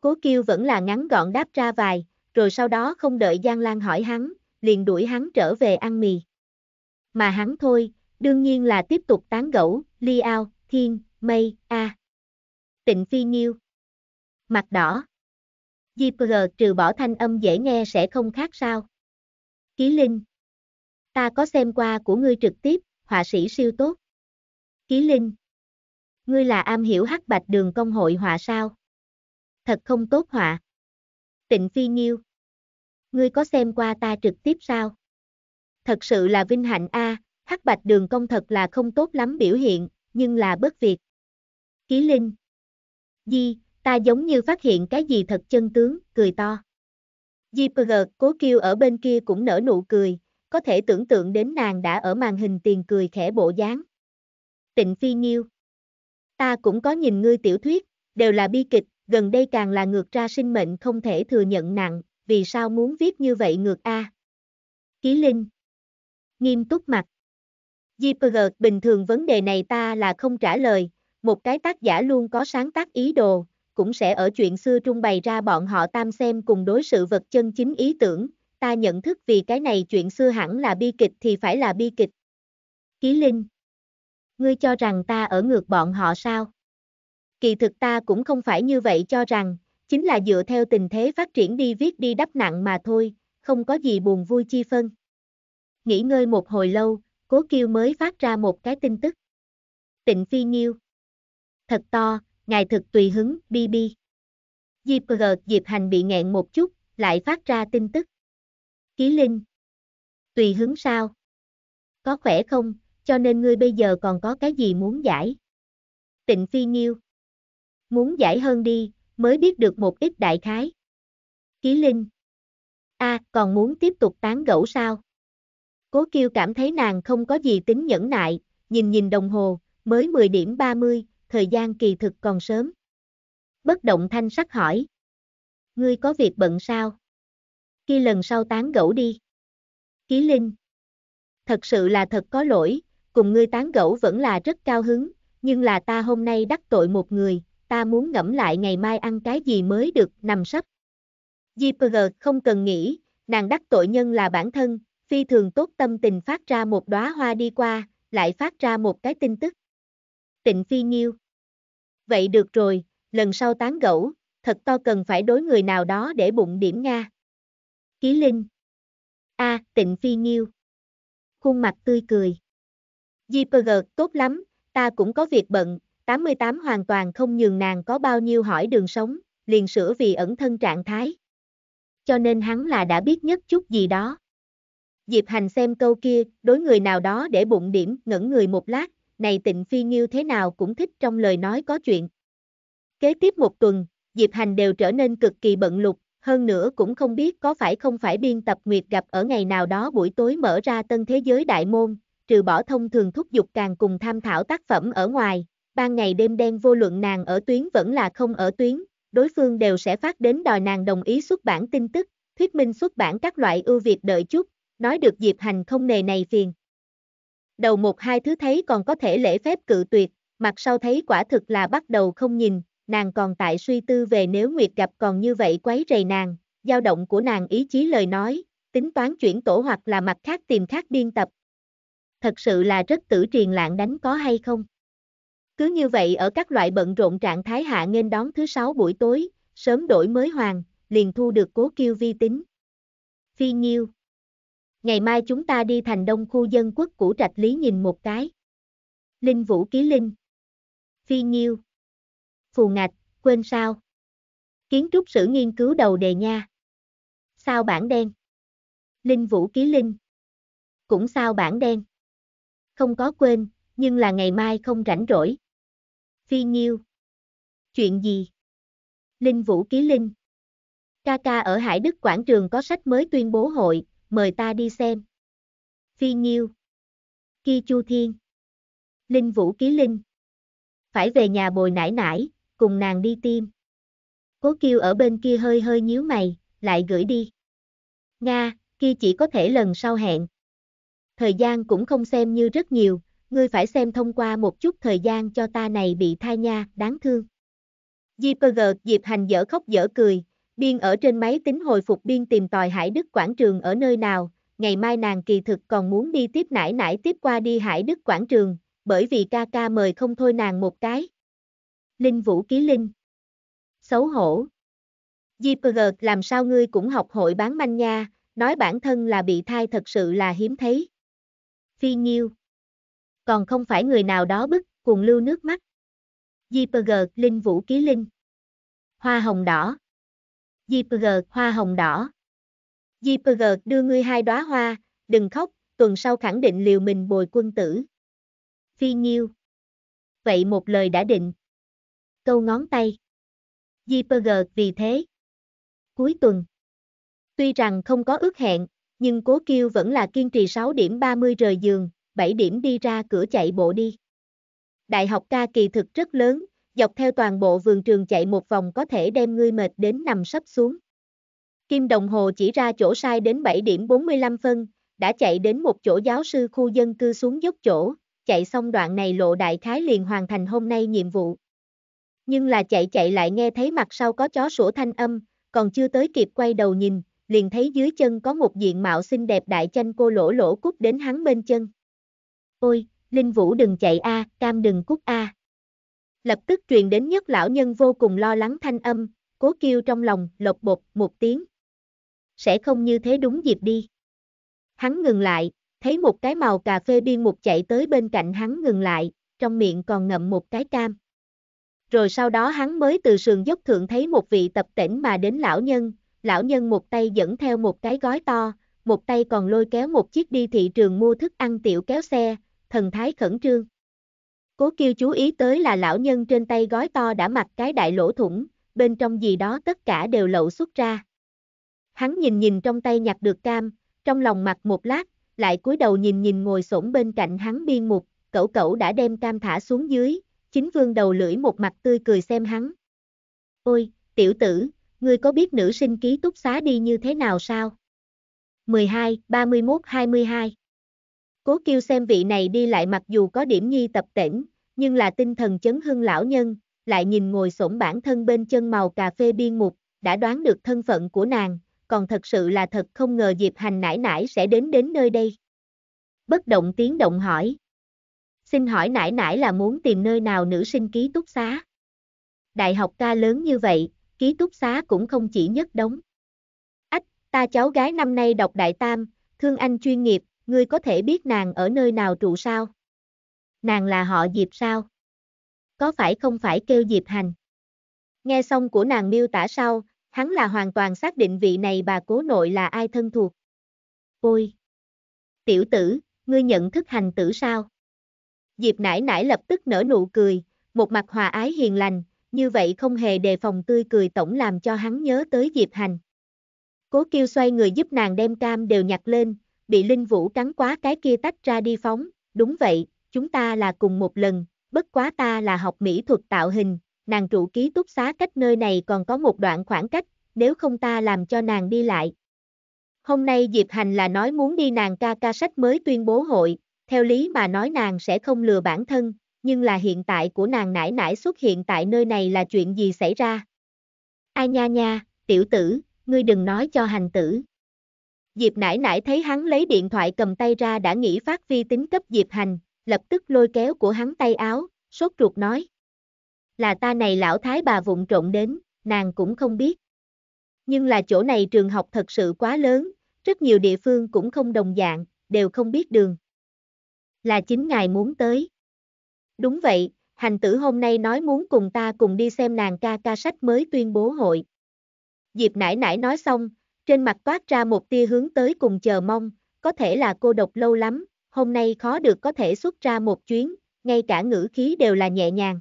Cố Kiêu vẫn là ngắn gọn đáp ra vài, rồi sau đó không đợi Giang Lan hỏi hắn, liền đuổi hắn trở về ăn mì. Mà hắn thôi, đương nhiên là tiếp tục tán gẫu, li ao, thiên, mây, a. À. Tịnh phi nghiêu. Mặt đỏ. JPG trừ bỏ thanh âm dễ nghe sẽ không khác sao. Ký Linh. Ta có xem qua của ngươi trực tiếp, họa sĩ siêu tốt. Ký Linh. Ngươi là am hiểu hắc bạch đường công hội họa sao? Thật không tốt họa. Tịnh Phi Nghiêu, Ngươi có xem qua ta trực tiếp sao? Thật sự là vinh hạnh a, à, hắc bạch đường công thật là không tốt lắm biểu hiện, nhưng là bất việc. Ký Linh. Di, ta giống như phát hiện cái gì thật chân tướng, cười to. JPG cố kêu ở bên kia cũng nở nụ cười, có thể tưởng tượng đến nàng đã ở màn hình tiền cười khẽ bộ dáng. Tịnh Phi Nhiêu Ta cũng có nhìn ngươi tiểu thuyết, đều là bi kịch, gần đây càng là ngược ra sinh mệnh không thể thừa nhận nặng, vì sao muốn viết như vậy ngược A. Ký Linh Nghiêm túc mặt JPG bình thường vấn đề này ta là không trả lời, một cái tác giả luôn có sáng tác ý đồ, cũng sẽ ở chuyện xưa trung bày ra bọn họ tam xem cùng đối sự vật chân chính ý tưởng, ta nhận thức vì cái này chuyện xưa hẳn là bi kịch thì phải là bi kịch. Ký Linh. Ngươi cho rằng ta ở ngược bọn họ sao? Kỳ thực ta cũng không phải như vậy cho rằng, chính là dựa theo tình thế phát triển đi viết đi đắp nặng mà thôi, không có gì buồn vui chi phân. Nghỉ ngơi một hồi lâu, Cố Kiêu mới phát ra một cái tin tức. Tịnh Phi Nghiêu, Thật to, ngài thực tùy hứng, bi bi. Diệp Gợt Diệp Hành bị nghẹn một chút, lại phát ra tin tức. Ký Linh. Tùy hứng sao? Có khỏe không, cho nên ngươi bây giờ còn có cái gì muốn giải? Tịnh Phi Nghiêu. Muốn giải hơn đi, mới biết được một ít đại khái. Ký Linh. a à, còn muốn tiếp tục tán gẫu sao? Cố Kiêu cảm thấy nàng không có gì tính nhẫn nại, nhìn nhìn đồng hồ, mới 10 điểm 30, thời gian kỳ thực còn sớm. Bất động thanh sắc hỏi. Ngươi có việc bận sao? khi lần sau tán gẫu đi. Ký Linh Thật sự là thật có lỗi, cùng ngươi tán gẫu vẫn là rất cao hứng, nhưng là ta hôm nay đắc tội một người, ta muốn ngẫm lại ngày mai ăn cái gì mới được, nằm sấp. JPG không cần nghĩ, nàng đắc tội nhân là bản thân, phi thường tốt tâm tình phát ra một đóa hoa đi qua, lại phát ra một cái tin tức. Tịnh phi nhiêu. Vậy được rồi, lần sau tán gẫu, thật to cần phải đối người nào đó để bụng điểm Nga. Ký Linh. A, Tịnh Phi Nghiêu. Khuôn mặt tươi cười. JPG tốt lắm, ta cũng có việc bận, 88 hoàn toàn không nhường nàng có bao nhiêu hỏi đường sống, liền sửa vì ẩn thân trạng thái. Cho nên hắn là đã biết nhất chút gì đó. Diệp Hành xem câu kia, đối người nào đó để bụng điểm, ngẩn người một lát, này tịnh phi nghiêu thế nào cũng thích trong lời nói có chuyện. Kế tiếp một tuần, Diệp Hành đều trở nên cực kỳ bận lục, hơn nữa cũng không biết có phải không phải biên tập Nguyệt gặp ở ngày nào đó buổi tối mở ra tân thế giới đại môn, trừ bỏ thông thường thúc giục càng cùng tham thảo tác phẩm ở ngoài, ban ngày đêm đen vô luận nàng ở tuyến vẫn là không ở tuyến, đối phương đều sẽ phát đến đòi nàng đồng ý xuất bản tin tức, thuyết minh xuất bản các loại ưu việt đợi chút, nói được dịp hành không nề này phiền. Đầu một hai thứ thấy còn có thể lễ phép cự tuyệt, mặt sau thấy quả thực là bắt đầu không nhìn, nàng còn tại suy tư về nếu Nguyệt gặp còn như vậy quấy rầy nàng, dao động của nàng ý chí lời nói, tính toán chuyển tổ hoặc là mặt khác tìm khác biên tập. Thật sự là rất tử triền lạng đánh có hay không? Cứ như vậy ở các loại bận rộn trạng thái hạ nên đón thứ sáu buổi tối, sớm đổi mới hoàng, liền thu được cố kiêu vi tính. Phi Nhiêu Ngày mai chúng ta đi thành đông khu dân quốc của Trạch Lý nhìn một cái. Linh Vũ Ký Linh Phi Nhiêu phù ngạch, quên sao? Kiến trúc sử nghiên cứu đầu đề nha. Sao bản đen? Linh Vũ Ký Linh. Cũng sao bản đen. Không có quên, nhưng là ngày mai không rảnh rỗi. Phi Nhiêu. Chuyện gì? Linh Vũ Ký Linh. Ca ca ở Hải Đức Quảng Trường có sách mới tuyên bố hội, mời ta đi xem. Phi Nhiêu. Ki Chu Thiên. Linh Vũ Ký Linh. Phải về nhà bồi nải nải, cùng nàng đi tiêm. Cố kêu ở bên kia hơi hơi nhíu mày, lại gửi đi. Nga, kia chỉ có thể lần sau hẹn. Thời gian cũng không xem như rất nhiều, ngươi phải xem thông qua một chút thời gian cho ta này bị thai nha, đáng thương. di cơ Jipperger Diệp Hành dở khóc dở cười, biên ở trên máy tính hồi phục biên tìm tòi Hải Đức quảng trường ở nơi nào, ngày mai nàng kỳ thực còn muốn đi tiếp nải nải tiếp qua đi Hải Đức quảng trường, bởi vì ca ca mời không thôi nàng một cái. Linh Vũ Ký Linh. Xấu hổ. GPG làm sao ngươi cũng học hội bán manh nha, nói bản thân là bị thai thật sự là hiếm thấy. Phi Nhiêu. Còn không phải người nào đó bức, cuồng lưu nước mắt. GPG Linh Vũ Ký Linh. Hoa hồng đỏ. GPG Hoa hồng đỏ. GPG đưa ngươi hai đóa hoa, đừng khóc, tuần sau khẳng định liều mình bồi quân tử. Phi Nhiêu. Vậy một lời đã định câu ngón tay. Jipperger vì thế. Cuối tuần. Tuy rằng không có ước hẹn, nhưng Cố kêu vẫn là kiên trì 6 điểm 30 rời giường, 7 điểm đi ra cửa chạy bộ đi. Đại học ca kỳ thực rất lớn, dọc theo toàn bộ vườn trường chạy một vòng có thể đem ngươi mệt đến nằm sấp xuống. Kim đồng hồ chỉ ra chỗ sai đến 7 điểm 45 phân, đã chạy đến một chỗ giáo sư khu dân cư xuống dốc chỗ, chạy xong đoạn này lộ đại khái liền hoàn thành hôm nay nhiệm vụ nhưng là chạy chạy lại nghe thấy mặt sau có chó sủa thanh âm, còn chưa tới kịp quay đầu nhìn, liền thấy dưới chân có một diện mạo xinh đẹp đại chanh cô lỗ lỗ cút đến hắn bên chân. Ôi, Linh Vũ đừng chạy a, cam đừng cút a. Lập tức truyền đến nhất lão nhân vô cùng lo lắng thanh âm, cố kêu trong lòng, lộc bột, một tiếng. Sẽ không như thế đúng dịp đi. Hắn ngừng lại, thấy một cái màu cà phê biên mục chạy tới bên cạnh hắn ngừng lại, trong miệng còn ngậm một cái cam rồi sau đó hắn mới từ sườn dốc thượng thấy một vị tập tỉnh mà đến lão nhân, lão nhân một tay dẫn theo một cái gói to, một tay còn lôi kéo một chiếc đi thị trường mua thức ăn tiểu kéo xe, thần thái khẩn trương. Cố kêu chú ý tới là lão nhân trên tay gói to đã mặc cái đại lỗ thủng, bên trong gì đó tất cả đều lậu xuất ra. Hắn nhìn nhìn trong tay nhặt được cam, trong lòng mặt một lát, lại cúi đầu nhìn nhìn ngồi xổm bên cạnh hắn biên mục, cậu cậu đã đem cam thả xuống dưới, chính vương đầu lưỡi một mặt tươi cười xem hắn. Ôi, tiểu tử, ngươi có biết nữ sinh ký túc xá đi như thế nào sao? 12, 31, 22 Cố kêu xem vị này đi lại mặc dù có điểm nhi tập tỉnh, nhưng là tinh thần chấn hưng lão nhân, lại nhìn ngồi sổn bản thân bên chân màu cà phê biên mục, đã đoán được thân phận của nàng, còn thật sự là thật không ngờ Diệp Hành nải nải sẽ đến đến nơi đây. Bất động tiếng động hỏi, Xin hỏi nãi nãi là muốn tìm nơi nào nữ sinh ký túc xá? Đại học ca lớn như vậy, ký túc xá cũng không chỉ nhất đống. Ách, ta cháu gái năm nay đọc đại tam, thương anh chuyên nghiệp, ngươi có thể biết nàng ở nơi nào trụ sao? Nàng là họ Diệp sao? Có phải không phải kêu Diệp Hành? Nghe xong của nàng miêu tả sau, hắn là hoàn toàn xác định vị này bà cố nội là ai thân thuộc. Ôi! Tiểu tử, ngươi nhận thức hành tử sao? Diệp nãi nãi lập tức nở nụ cười, một mặt hòa ái hiền lành, như vậy không hề đề phòng tươi cười tổng làm cho hắn nhớ tới Diệp Hành. Cố kêu xoay người giúp nàng đem cam đều nhặt lên, bị Linh Vũ cắn quá cái kia tách ra đi phóng, đúng vậy, chúng ta là cùng một lần, bất quá ta là học mỹ thuật tạo hình, nàng trụ ký túc xá cách nơi này còn có một đoạn khoảng cách, nếu không ta làm cho nàng đi lại. Hôm nay Diệp Hành là nói muốn đi nàng ca ca sách mới tuyên bố hội, theo lý mà nói nàng sẽ không lừa bản thân, nhưng là hiện tại của nàng nãi nãi xuất hiện tại nơi này là chuyện gì xảy ra? Ai nha nha, tiểu tử, ngươi đừng nói cho hành tử. Diệp nãi nãi thấy hắn lấy điện thoại cầm tay ra đã nghĩ phát vi tính cấp Diệp hành, lập tức lôi kéo của hắn tay áo, sốt ruột nói. Là ta này lão thái bà vụng trộn đến, nàng cũng không biết. Nhưng là chỗ này trường học thật sự quá lớn, rất nhiều địa phương cũng không đồng dạng, đều không biết đường. Là chính ngài muốn tới. Đúng vậy, hành tử hôm nay nói muốn cùng ta cùng đi xem nàng ca ca sách mới tuyên bố hội. Diệp nải nải nói xong, trên mặt toát ra một tia hướng tới cùng chờ mong, có thể là cô độc lâu lắm, hôm nay khó được có thể xuất ra một chuyến, ngay cả ngữ khí đều là nhẹ nhàng.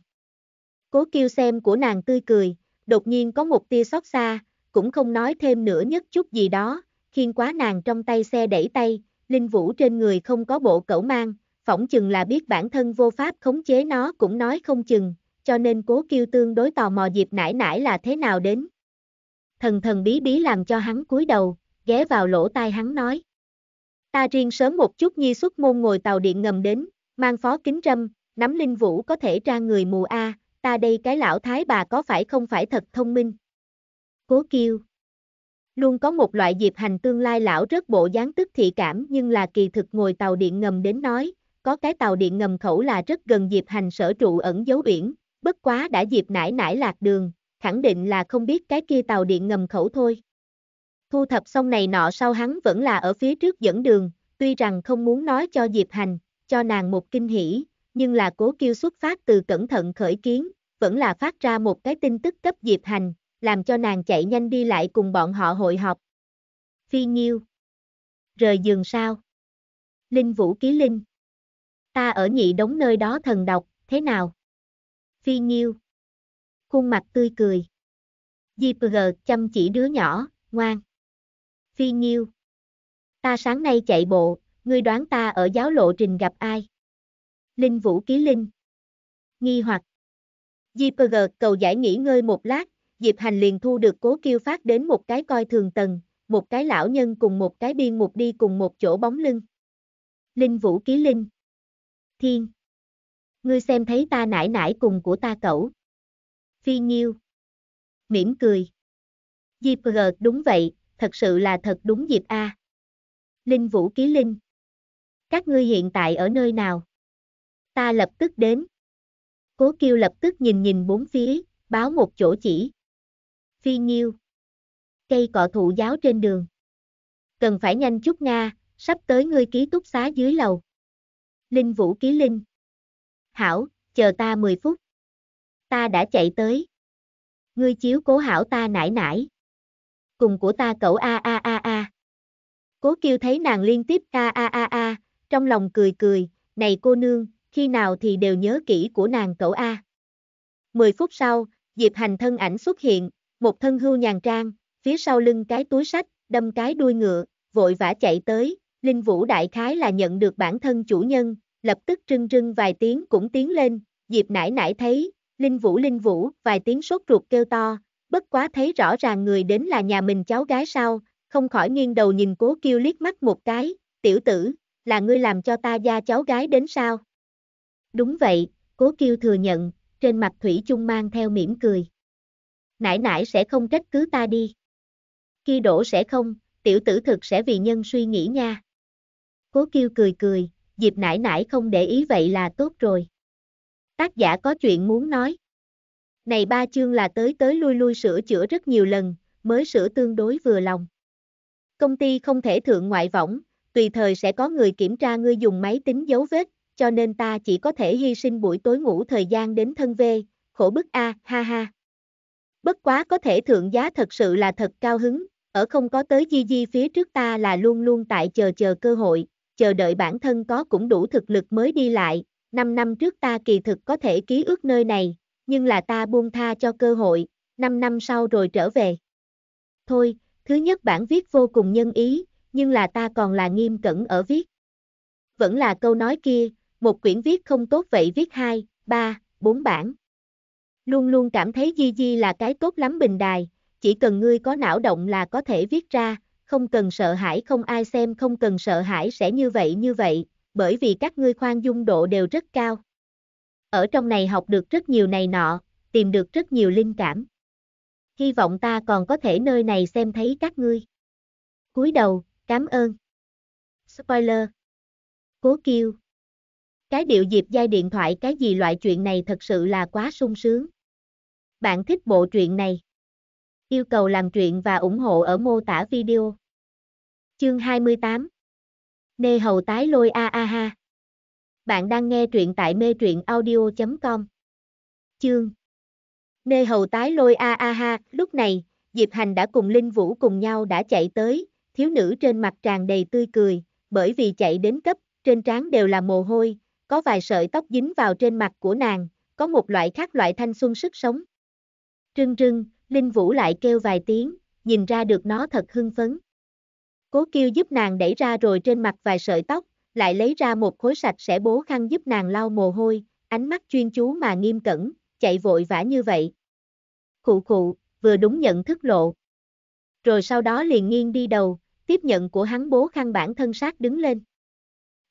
Cố kêu xem của nàng tươi cười, đột nhiên có một tia xót xa, cũng không nói thêm nữa nhất chút gì đó, khiên quá nàng trong tay xe đẩy tay, linh vũ trên người không có bộ cẩu mang, phỏng chừng là biết bản thân vô pháp khống chế nó cũng nói không chừng, cho nên cố kêu tương đối tò mò dịp nải nải là thế nào đến. Thần thần bí bí làm cho hắn cúi đầu, ghé vào lỗ tai hắn nói. Ta riêng sớm một chút nhi xuất môn ngồi tàu điện ngầm đến, mang phó kính râm, nắm linh vũ có thể ra người mù A, ta đây cái lão thái bà có phải không phải thật thông minh. Cố kêu Luôn có một loại dịp hành tương lai lão rất bộ dáng tức thị cảm nhưng là kỳ thực ngồi tàu điện ngầm đến nói, có cái tàu điện ngầm khẩu là rất gần Diệp Hành sở trụ ẩn dấu biển, bất quá đã Diệp nải nải lạc đường, khẳng định là không biết cái kia tàu điện ngầm khẩu thôi. Thu thập xong này nọ sau hắn vẫn là ở phía trước dẫn đường, tuy rằng không muốn nói cho Diệp Hành, cho nàng một kinh hỉ, nhưng là cố kêu xuất phát từ cẩn thận khởi kiến, vẫn là phát ra một cái tin tức cấp Diệp Hành, làm cho nàng chạy nhanh đi lại cùng bọn họ hội họp. Phi Nhiêu Rời giường sao? Linh Vũ Ký Linh Ta ở nhị đống nơi đó thần độc, thế nào? Phi Nhiêu. Khuôn mặt tươi cười. Diệp GPG chăm chỉ đứa nhỏ, ngoan. Phi Nhiêu. Ta sáng nay chạy bộ, ngươi đoán ta ở giáo lộ trình gặp ai? Linh Vũ Ký Linh. Nghi hoặc. GPG cầu giải nghỉ ngơi một lát, Diệp Hành liền thu được cố kêu phát đến một cái coi thường tầng, một cái lão nhân cùng một cái biên mục đi cùng một chỗ bóng lưng. Linh Vũ Ký Linh. Thiên. Ngươi xem thấy ta nải nải cùng của ta cẩu. Phi Nhiêu. Mỉm cười. Diệp gờ đúng vậy, thật sự là thật đúng Diệp A. Linh Vũ Ký Linh. Các ngươi hiện tại ở nơi nào? Ta lập tức đến. Cố Kiêu lập tức nhìn nhìn bốn phía, báo một chỗ chỉ. Phi Nhiêu. Cây cọ thụ giáo trên đường. Cần phải nhanh chút Nga, sắp tới ngươi ký túc xá dưới lầu. Linh Vũ Ký Linh. Hảo, chờ ta 10 phút. Ta đã chạy tới. Ngươi chiếu cố hảo ta nải nải. Cùng của ta cậu a a a a. Cố kêu thấy nàng liên tiếp a a a a, trong lòng cười cười, này cô nương, khi nào thì đều nhớ kỹ của nàng cậu a. 10 phút sau, Diệp Hành thân ảnh xuất hiện, một thân hưu nhàn trang, phía sau lưng cái túi sách, đâm cái đuôi ngựa, vội vã chạy tới, Linh Vũ đại khái là nhận được bản thân chủ nhân, lập tức trưng trưng vài tiếng cũng tiến lên, Diệp nải nải thấy, Linh Vũ Linh Vũ, vài tiếng sốt ruột kêu to, bất quá thấy rõ ràng người đến là nhà mình cháu gái sao, không khỏi nghiêng đầu nhìn cố kêu liếc mắt một cái, tiểu tử, là ngươi làm cho ta gia cháu gái đến sao? Đúng vậy, cố kêu thừa nhận, trên mặt Thủy chung mang theo mỉm cười. Nải nải sẽ không trách cứ ta đi. Khi đổ sẽ không, tiểu tử thực sẽ vì nhân suy nghĩ nha. Cố kêu cười cười, dịp nãy nãy không để ý vậy là tốt rồi. Tác giả có chuyện muốn nói. Này ba chương là tới tới lui lui sửa chữa rất nhiều lần, mới sửa tương đối vừa lòng. Công ty không thể thượng ngoại võng, tùy thời sẽ có người kiểm tra ngươi dùng máy tính dấu vết, cho nên ta chỉ có thể hy sinh buổi tối ngủ thời gian đến thân về, khổ bức a, ha ha. Bất quá có thể thượng giá thật sự là thật cao hứng, ở không có tới di di phía trước ta là luôn luôn tại chờ chờ cơ hội, chờ đợi bản thân có cũng đủ thực lực mới đi lại, 5 năm trước ta kỳ thực có thể ký ước nơi này, nhưng là ta buông tha cho cơ hội, 5 năm sau rồi trở về. Thôi, thứ nhất bản viết vô cùng nhân ý, nhưng là ta còn là nghiêm cẩn ở viết. Vẫn là câu nói kia, một quyển viết không tốt vậy viết 2, 3, 4 bản. Luôn luôn cảm thấy Di Di là cái tốt lắm bình đài, chỉ cần ngươi có não động là có thể viết ra, không cần sợ hãi không ai xem không cần sợ hãi sẽ như vậy như vậy, bởi vì các ngươi khoan dung độ đều rất cao. Ở trong này học được rất nhiều này nọ, tìm được rất nhiều linh cảm. Hy vọng ta còn có thể nơi này xem thấy các ngươi. cúi đầu, cảm ơn. Spoiler. Cố kêu. Cái điệu dịp giai điện thoại cái gì loại chuyện này thật sự là quá sung sướng. Bạn thích bộ truyện này. Yêu cầu làm truyện và ủng hộ ở mô tả video. Chương 28 Nê hầu tái lôi a a ha. Bạn đang nghe truyện tại mê truyện audio.com Chương Nê hầu tái lôi a a ha, lúc này, Diệp Hành đã cùng Linh Vũ cùng nhau đã chạy tới, thiếu nữ trên mặt tràn đầy tươi cười, bởi vì chạy đến cấp, trên trán đều là mồ hôi, có vài sợi tóc dính vào trên mặt của nàng, có một loại khác loại thanh xuân sức sống. Trưng trưng, Linh Vũ lại kêu vài tiếng, nhìn ra được nó thật hưng phấn. Cố kêu giúp nàng đẩy ra rồi trên mặt vài sợi tóc, lại lấy ra một khối sạch sẽ bố khăn giúp nàng lau mồ hôi, ánh mắt chuyên chú mà nghiêm cẩn, chạy vội vã như vậy. Khụ khụ, vừa đúng nhận thức lộ. Rồi sau đó liền nghiêng đi đầu, tiếp nhận của hắn bố khăn bản thân sát đứng lên.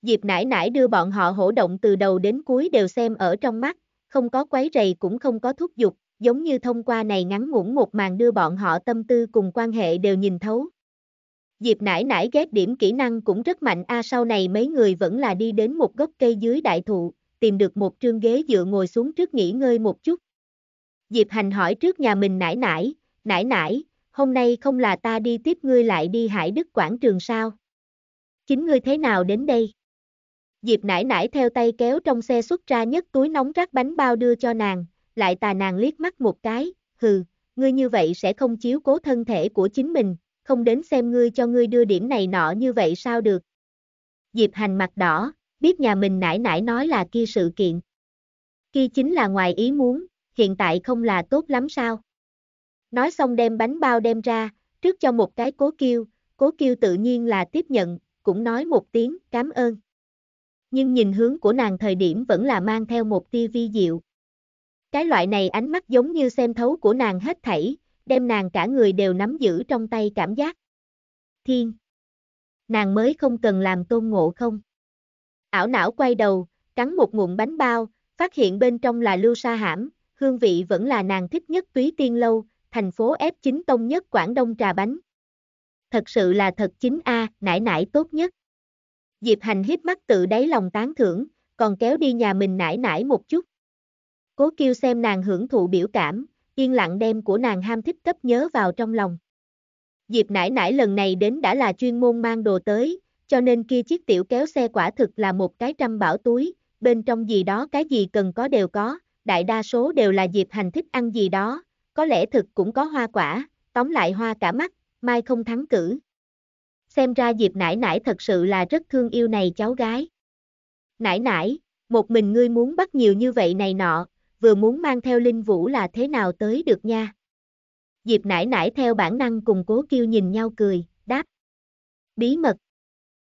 Diệp nải nải đưa bọn họ hổ động từ đầu đến cuối đều xem ở trong mắt, không có quấy rầy cũng không có thúc giục, giống như thông qua này ngắn ngủn một màn đưa bọn họ tâm tư cùng quan hệ đều nhìn thấu. Diệp nải nải ghét điểm kỹ năng cũng rất mạnh a sau này mấy người vẫn là đi đến một gốc cây dưới đại thụ, tìm được một trương ghế dựa ngồi xuống trước nghỉ ngơi một chút. Diệp hành hỏi trước nhà mình nải nải, nải nải, hôm nay không là ta đi tiếp ngươi lại đi Hải Đức quảng trường sao? Chính ngươi thế nào đến đây? Diệp nải nải theo tay kéo trong xe xuất ra nhất túi nóng rác bánh bao đưa cho nàng, lại tà nàng liếc mắt một cái, hừ, ngươi như vậy sẽ không chiếu cố thân thể của chính mình, không đến xem ngươi cho ngươi đưa điểm này nọ như vậy sao được. Diệp hành mặt đỏ, biết nhà mình nãy nãy nói là kia sự kiện. Kia chính là ngoài ý muốn, hiện tại không là tốt lắm sao. Nói xong đem bánh bao đem ra, trước cho một cái cố kêu, cố kêu tự nhiên là tiếp nhận, cũng nói một tiếng, cảm ơn. Nhưng nhìn hướng của nàng thời điểm vẫn là mang theo một tia vi diệu. Cái loại này ánh mắt giống như xem thấu của nàng hết thảy, đem nàng cả người đều nắm giữ trong tay cảm giác. Thiên! Nàng mới không cần làm tôn ngộ không? Ảo não quay đầu, cắn một ngụm bánh bao, phát hiện bên trong là lưu sa hãm, hương vị vẫn là nàng thích nhất túy tiên lâu, thành phố F9 tông nhất Quảng Đông trà bánh. Thật sự là thật chính A, à, nải nải tốt nhất. Diệp hành hiếp mắt tự đáy lòng tán thưởng, còn kéo đi nhà mình nải nải một chút. Cố kêu xem nàng hưởng thụ biểu cảm, yên lặng đem của nàng ham thích cấp nhớ vào trong lòng. Diệp nải nải lần này đến đã là chuyên môn mang đồ tới, cho nên kia chiếc tiểu kéo xe quả thực là một cái trăm bảo túi, bên trong gì đó cái gì cần có đều có, đại đa số đều là Diệp hành thích ăn gì đó, có lẽ thực cũng có hoa quả, tóm lại hoa cả mắt, mai không thắng cử. Xem ra Diệp nải nải thật sự là rất thương yêu này cháu gái. Nải nải, một mình ngươi muốn bắt nhiều như vậy này nọ, vừa muốn mang theo Linh Vũ là thế nào tới được nha. Diệp nải nải theo bản năng cùng cố kiêu nhìn nhau cười, đáp. Bí mật.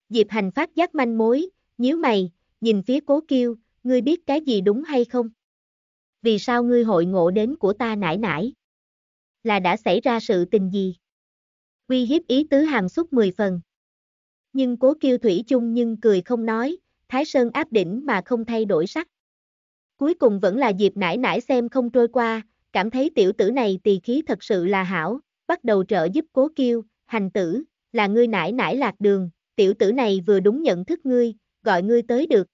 Diệp hành phát giác manh mối, nhíu mày, nhìn phía cố kiêu, ngươi biết cái gì đúng hay không? Vì sao ngươi hội ngộ đến của ta nải nải? Là đã xảy ra sự tình gì? Uy hiếp ý tứ hàng xúc 10 phần. Nhưng cố kiêu thủy chung nhưng cười không nói, Thái Sơn áp đỉnh mà không thay đổi sắc. Cuối cùng vẫn là Diệp nải nải xem không trôi qua, cảm thấy tiểu tử này tỳ khí thật sự là hảo, bắt đầu trợ giúp cố kiêu, hành tử, là ngươi nải nải lạc đường, tiểu tử này vừa đúng nhận thức ngươi, gọi ngươi tới được.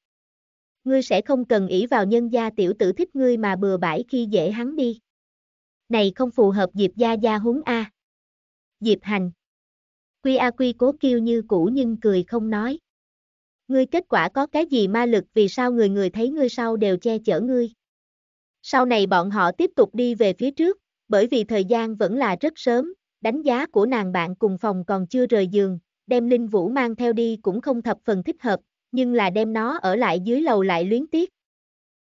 Ngươi sẽ không cần ỷ vào nhân gia tiểu tử thích ngươi mà bừa bãi khi dễ hắn đi. Này không phù hợp Diệp gia gia huống A. Diệp hành. Quy A Quy cố kiêu như cũ nhưng cười không nói. Ngươi kết quả có cái gì ma lực vì sao người người thấy ngươi sau đều che chở ngươi. Sau này bọn họ tiếp tục đi về phía trước, bởi vì thời gian vẫn là rất sớm, đánh giá của nàng bạn cùng phòng còn chưa rời giường, đem Linh Vũ mang theo đi cũng không thập phần thích hợp, nhưng là đem nó ở lại dưới lầu lại luyến tiếc.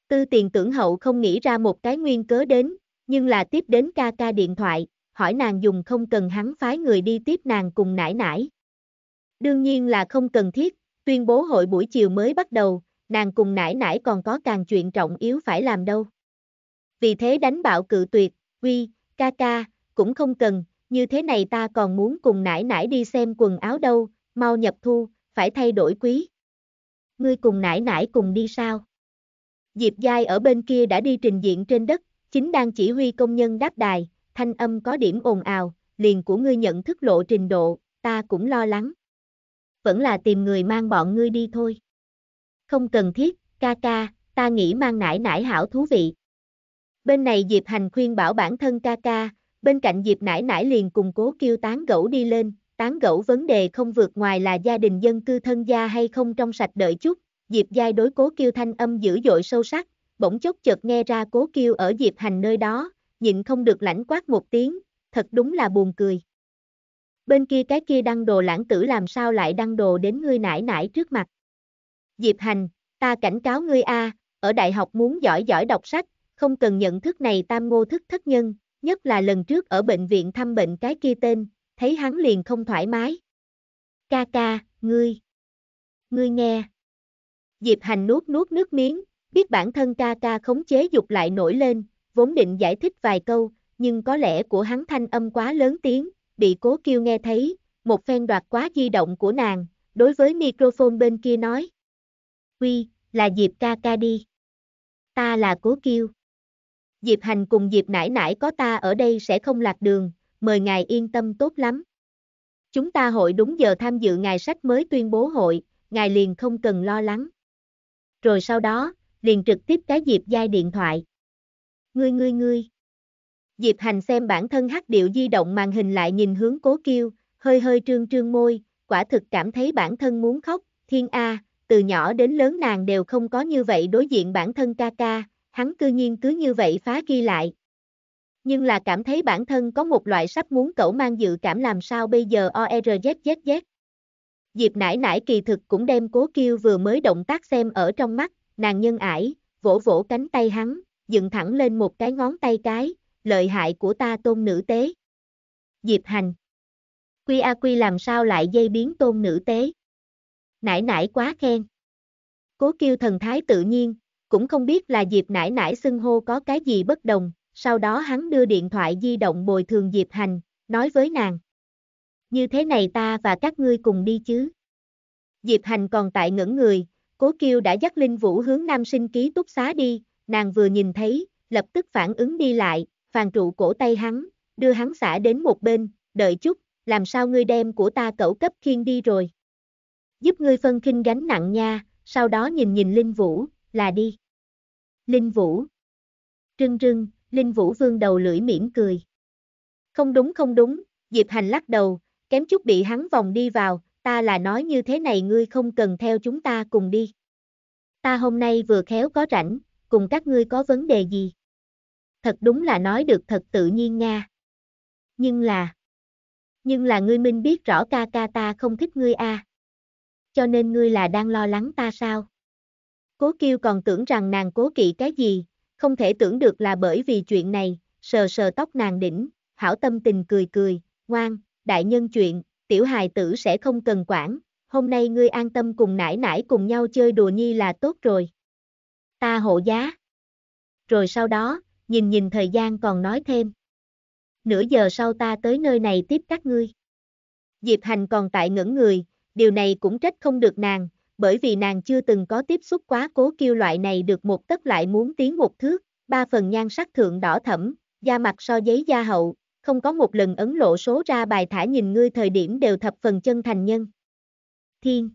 Tư tiền tưởng hậu không nghĩ ra một cái nguyên cớ đến, nhưng là tiếp đến ca ca điện thoại, hỏi nàng dùng không cần hắn phái người đi tiếp nàng cùng nải nải. Đương nhiên là không cần thiết, tuyên bố hội buổi chiều mới bắt đầu, nàng cùng nải nải còn có càng chuyện trọng yếu phải làm đâu. Vì thế đánh bạo cự tuyệt, uy, ca ca, cũng không cần, như thế này ta còn muốn cùng nải nải đi xem quần áo đâu, mau nhập thu, phải thay đổi quý. Ngươi cùng nải nải cùng đi sao? Diệp Giai ở bên kia đã đi trình diện trên đất, chính đang chỉ huy công nhân đáp đài, thanh âm có điểm ồn ào, liền của ngươi nhận thức lộ trình độ, ta cũng lo lắng vẫn là tìm người mang bọn ngươi đi thôi. Không cần thiết, ca ca, ta nghĩ mang nải nải hảo thú vị. Bên này Diệp Hành khuyên bảo bản thân ca ca, bên cạnh Diệp nải nải liền cùng cố kêu tán gẫu đi lên, tán gẫu vấn đề không vượt ngoài là gia đình dân cư thân gia hay không trong sạch đợi chút, Diệp Giai đối cố kêu thanh âm dữ dội sâu sắc, bỗng chốc chợt nghe ra cố kêu ở Diệp Hành nơi đó, nhịn không được lãnh quát một tiếng, thật đúng là buồn cười bên kia cái kia đăng đồ lãng tử làm sao lại đăng đồ đến ngươi nải nải trước mặt. Diệp Hành, ta cảnh cáo ngươi A, ở đại học muốn giỏi giỏi đọc sách, không cần nhận thức này tam ngô thức thất nhân, nhất là lần trước ở bệnh viện thăm bệnh cái kia tên, thấy hắn liền không thoải mái. Ca ca, ngươi, ngươi nghe. Diệp Hành nuốt nuốt nước miếng, biết bản thân ca ca khống chế dục lại nổi lên, vốn định giải thích vài câu, nhưng có lẽ của hắn thanh âm quá lớn tiếng, bị cố kêu nghe thấy, một phen đoạt quá di động của nàng, đối với microphone bên kia nói. Quy, là Diệp ca ca đi. Ta là cố kêu Diệp hành cùng Diệp nải nải có ta ở đây sẽ không lạc đường, mời ngài yên tâm tốt lắm. Chúng ta hội đúng giờ tham dự ngài sách mới tuyên bố hội, ngài liền không cần lo lắng. Rồi sau đó, liền trực tiếp cái Diệp giai điện thoại. Ngươi ngươi ngươi. Diệp Hành xem bản thân hát điệu di động màn hình lại nhìn hướng cố kiêu, hơi hơi trương trương môi, quả thực cảm thấy bản thân muốn khóc, thiên A, từ nhỏ đến lớn nàng đều không có như vậy đối diện bản thân ca ca, hắn cư nhiên cứ như vậy phá ghi lại. Nhưng là cảm thấy bản thân có một loại sắp muốn cẩu mang dự cảm làm sao bây giờ ORZZZ. Diệp nải nải kỳ thực cũng đem cố kiêu vừa mới động tác xem ở trong mắt, nàng nhân ải, vỗ vỗ cánh tay hắn, dựng thẳng lên một cái ngón tay cái, lợi hại của ta tôn nữ tế. Diệp hành. Quy A Quy làm sao lại dây biến tôn nữ tế. Nãi nãi quá khen. Cố kêu thần thái tự nhiên, cũng không biết là Diệp nãi nãi xưng hô có cái gì bất đồng, sau đó hắn đưa điện thoại di động bồi thường Diệp hành, nói với nàng. Như thế này ta và các ngươi cùng đi chứ. Diệp hành còn tại ngẩn người, cố kêu đã dắt Linh Vũ hướng nam sinh ký túc xá đi, nàng vừa nhìn thấy, lập tức phản ứng đi lại, Phàn trụ cổ tay hắn, đưa hắn xả đến một bên, đợi chút, làm sao ngươi đem của ta cẩu cấp khiên đi rồi. Giúp ngươi phân khinh gánh nặng nha, sau đó nhìn nhìn Linh Vũ, là đi. Linh Vũ. Trưng trưng, Linh Vũ vương đầu lưỡi mỉm cười. Không đúng không đúng, Diệp Hành lắc đầu, kém chút bị hắn vòng đi vào, ta là nói như thế này ngươi không cần theo chúng ta cùng đi. Ta hôm nay vừa khéo có rảnh, cùng các ngươi có vấn đề gì? thật đúng là nói được thật tự nhiên nha. Nhưng là, nhưng là ngươi minh biết rõ ca ca ta không thích ngươi a. À. Cho nên ngươi là đang lo lắng ta sao? Cố kêu còn tưởng rằng nàng cố kỵ cái gì, không thể tưởng được là bởi vì chuyện này, sờ sờ tóc nàng đỉnh, hảo tâm tình cười cười, ngoan, đại nhân chuyện, tiểu hài tử sẽ không cần quản, hôm nay ngươi an tâm cùng nải nải cùng nhau chơi đùa nhi là tốt rồi. Ta hộ giá. Rồi sau đó, nhìn nhìn thời gian còn nói thêm. Nửa giờ sau ta tới nơi này tiếp các ngươi. Diệp Hành còn tại ngưỡng người, điều này cũng trách không được nàng, bởi vì nàng chưa từng có tiếp xúc quá cố kiêu loại này được một tấc lại muốn tiến một thước, ba phần nhan sắc thượng đỏ thẫm, da mặt so giấy da hậu, không có một lần ấn lộ số ra bài thả nhìn ngươi thời điểm đều thập phần chân thành nhân. Thiên.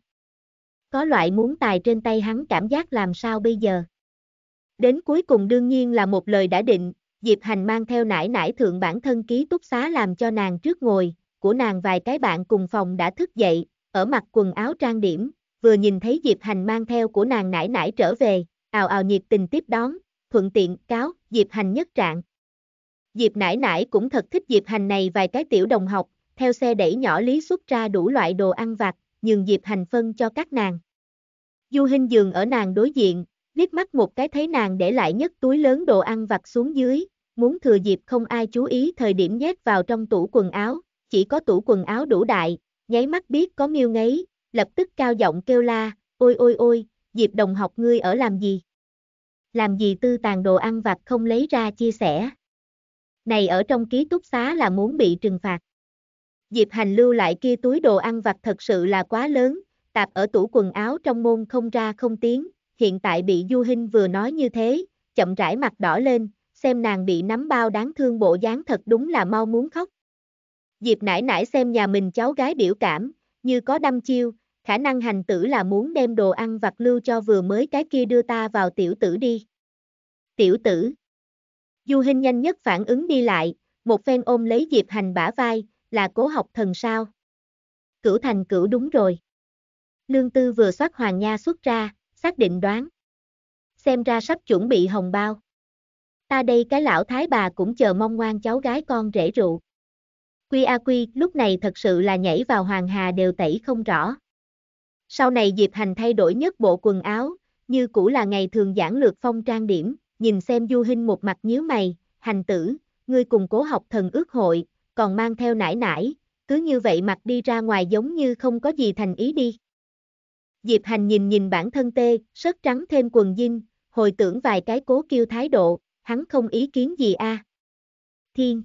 Có loại muốn tài trên tay hắn cảm giác làm sao bây giờ? Đến cuối cùng đương nhiên là một lời đã định, Diệp Hành mang theo nải nải thượng bản thân ký túc xá làm cho nàng trước ngồi, của nàng vài cái bạn cùng phòng đã thức dậy, ở mặt quần áo trang điểm, vừa nhìn thấy Diệp Hành mang theo của nàng nải nải trở về, ào ào nhiệt tình tiếp đón, thuận tiện cáo, Diệp Hành nhất trạng. Diệp nải nải cũng thật thích Diệp Hành này vài cái tiểu đồng học, theo xe đẩy nhỏ lý xuất ra đủ loại đồ ăn vặt, nhường Diệp Hành phân cho các nàng. Du Hinh giường ở nàng đối diện, liếc mắt một cái thấy nàng để lại nhất túi lớn đồ ăn vặt xuống dưới, muốn thừa dịp không ai chú ý thời điểm nhét vào trong tủ quần áo, chỉ có tủ quần áo đủ đại, nháy mắt biết có miêu ngấy, lập tức cao giọng kêu la, ôi ôi ôi, Diệp đồng học ngươi ở làm gì? Làm gì tư tàn đồ ăn vặt không lấy ra chia sẻ? Này ở trong ký túc xá là muốn bị trừng phạt. Diệp hành lưu lại kia túi đồ ăn vặt thật sự là quá lớn, tạp ở tủ quần áo trong môn không ra không tiếng, hiện tại bị Du Hinh vừa nói như thế, chậm rãi mặt đỏ lên, xem nàng bị nắm bao đáng thương bộ dáng thật đúng là mau muốn khóc. Diệp nãi nãi xem nhà mình cháu gái biểu cảm, như có đâm chiêu, khả năng hành tử là muốn đem đồ ăn vặt lưu cho vừa mới cái kia đưa ta vào tiểu tử đi. Tiểu tử. Du Hinh nhanh nhất phản ứng đi lại, một phen ôm lấy Diệp hành bả vai, là cố học thần sao. Cửu thành cửu đúng rồi. Lương Tư vừa soát Hoàng Nha xuất ra, xác định đoán. Xem ra sắp chuẩn bị hồng bao. Ta đây cái lão thái bà cũng chờ mong ngoan cháu gái con rể rượu. Quy A Quy lúc này thật sự là nhảy vào hoàng hà đều tẩy không rõ. Sau này Diệp Hành thay đổi nhất bộ quần áo, như cũ là ngày thường giảng lược phong trang điểm, nhìn xem Du Hinh một mặt nhíu mày, hành tử, ngươi cùng cố học thần ước hội, còn mang theo nải nải, cứ như vậy mặt đi ra ngoài giống như không có gì thành ý đi. Diệp Hành nhìn nhìn bản thân tê, sớt trắng thêm quần dinh, hồi tưởng vài cái cố kêu thái độ, hắn không ý kiến gì a. À. Thiên.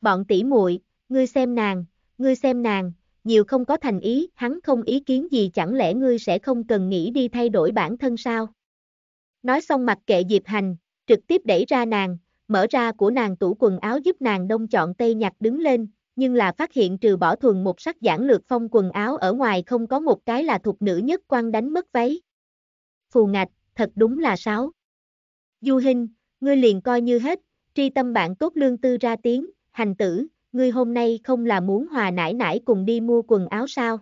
Bọn tỷ muội, ngươi xem nàng, ngươi xem nàng, nhiều không có thành ý, hắn không ý kiến gì chẳng lẽ ngươi sẽ không cần nghĩ đi thay đổi bản thân sao? Nói xong mặc kệ Diệp Hành, trực tiếp đẩy ra nàng, mở ra của nàng tủ quần áo giúp nàng đông chọn tây nhặt đứng lên, nhưng là phát hiện trừ bỏ thuần một sắc giản lược phong quần áo ở ngoài không có một cái là thuộc nữ nhất quan đánh mất váy. Phù ngạch, thật đúng là sáu. Du hình ngươi liền coi như hết, tri tâm bạn tốt lương tư ra tiếng, hành tử, ngươi hôm nay không là muốn hòa nải nải cùng đi mua quần áo sao?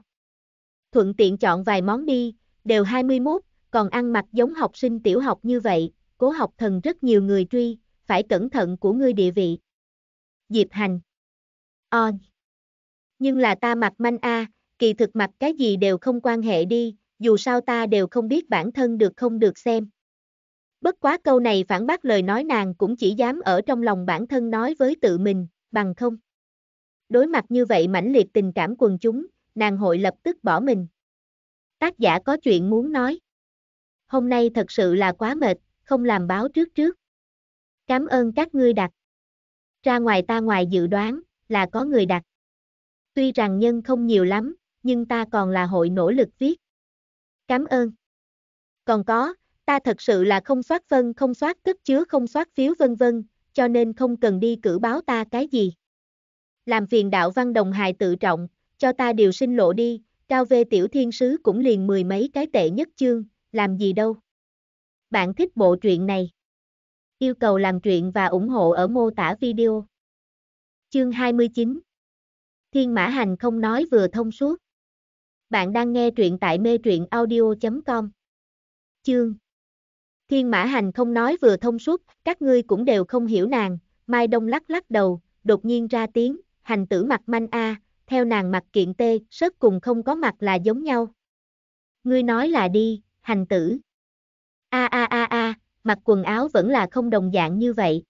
Thuận tiện chọn vài món đi, đều 21, còn ăn mặc giống học sinh tiểu học như vậy, cố học thần rất nhiều người truy, phải cẩn thận của ngươi địa vị. Diệp hành on. Nhưng là ta mặt manh a, kỳ thực mặt cái gì đều không quan hệ đi, dù sao ta đều không biết bản thân được không được xem. Bất quá câu này phản bác lời nói nàng cũng chỉ dám ở trong lòng bản thân nói với tự mình, bằng không. Đối mặt như vậy mãnh liệt tình cảm quần chúng, nàng hội lập tức bỏ mình. Tác giả có chuyện muốn nói. Hôm nay thật sự là quá mệt, không làm báo trước trước. Cảm ơn các ngươi đặt. Ra ngoài ta ngoài dự đoán là có người đặt. Tuy rằng nhân không nhiều lắm, nhưng ta còn là hội nỗ lực viết. Cảm ơn. Còn có, ta thật sự là không soát phân, không soát cất chứa, không soát phiếu vân vân, cho nên không cần đi cử báo ta cái gì. Làm phiền đạo văn đồng hài tự trọng, cho ta điều sinh lộ đi, cao vê tiểu thiên sứ cũng liền mười mấy cái tệ nhất chương, làm gì đâu. Bạn thích bộ truyện này? Yêu cầu làm truyện và ủng hộ ở mô tả video. Chương 29 Thiên Mã Hành không nói vừa thông suốt. Bạn đang nghe truyện tại mê truyện audio.com Chương Thiên Mã Hành không nói vừa thông suốt, các ngươi cũng đều không hiểu nàng, Mai Đông lắc lắc đầu, đột nhiên ra tiếng, hành tử mặt manh A, theo nàng mặt kiện tê, sớt cùng không có mặt là giống nhau. Ngươi nói là đi, hành tử. A a a a, mặc quần áo vẫn là không đồng dạng như vậy.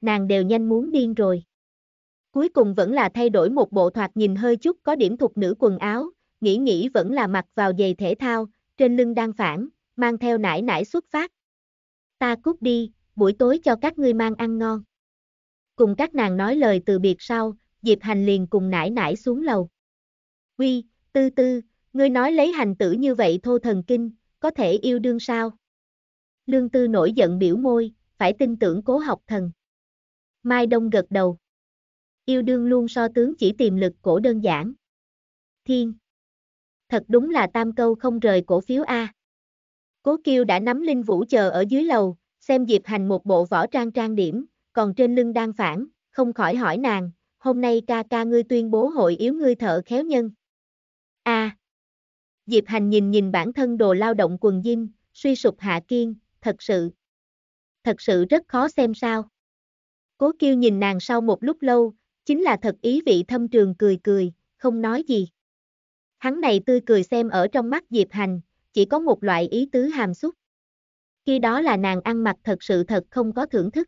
Nàng đều nhanh muốn điên rồi. Cuối cùng vẫn là thay đổi một bộ thoạt nhìn hơi chút có điểm thuộc nữ quần áo, nghĩ nghĩ vẫn là mặc vào giày thể thao, trên lưng đang phản, mang theo nải nải xuất phát. Ta cút đi, buổi tối cho các ngươi mang ăn ngon. Cùng các nàng nói lời từ biệt sau, Diệp Hành liền cùng nải nải xuống lầu. Quy, tư tư, ngươi nói lấy hành tử như vậy thô thần kinh, có thể yêu đương sao? Lương tư nổi giận biểu môi, phải tin tưởng cố học thần. Mai Đông gật đầu yêu đương luôn so tướng chỉ tiềm lực cổ đơn giản. Thiên. Thật đúng là tam câu không rời cổ phiếu A. Cố Kiêu đã nắm Linh Vũ chờ ở dưới lầu, xem Diệp Hành một bộ võ trang trang điểm, còn trên lưng đang phản, không khỏi hỏi nàng, hôm nay ca ca ngươi tuyên bố hội yếu ngươi thợ khéo nhân. A. À. Diệp Hành nhìn nhìn bản thân đồ lao động quần jean, suy sụp hạ kiên, thật sự. Thật sự rất khó xem sao. Cố Kiêu nhìn nàng sau một lúc lâu, Chính là thật ý vị thâm trường cười cười, không nói gì. Hắn này tươi cười xem ở trong mắt Diệp Hành, chỉ có một loại ý tứ hàm xúc. Khi đó là nàng ăn mặc thật sự thật không có thưởng thức.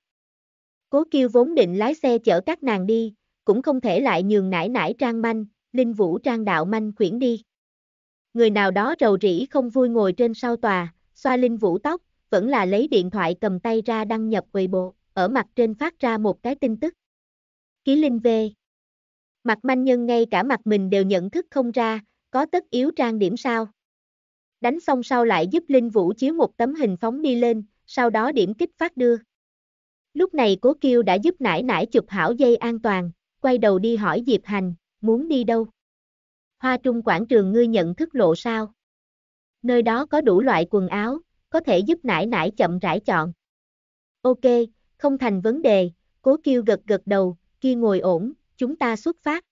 Cố kêu vốn định lái xe chở các nàng đi, cũng không thể lại nhường nải nải trang manh, linh vũ trang đạo manh quyển đi. Người nào đó rầu rĩ không vui ngồi trên sau tòa, xoa linh vũ tóc, vẫn là lấy điện thoại cầm tay ra đăng nhập quầy bộ ở mặt trên phát ra một cái tin tức. Ký Linh V. Mặt manh nhân ngay cả mặt mình đều nhận thức không ra, có tất yếu trang điểm sao. Đánh xong sau lại giúp Linh Vũ chiếu một tấm hình phóng đi lên, sau đó điểm kích phát đưa. Lúc này cố kiêu đã giúp nải nải chụp hảo dây an toàn, quay đầu đi hỏi Diệp Hành, muốn đi đâu? Hoa trung quảng trường ngươi nhận thức lộ sao? Nơi đó có đủ loại quần áo, có thể giúp nải nải chậm rãi chọn. Ok, không thành vấn đề, cố kiêu gật gật đầu, kia ngồi ổn, chúng ta xuất phát.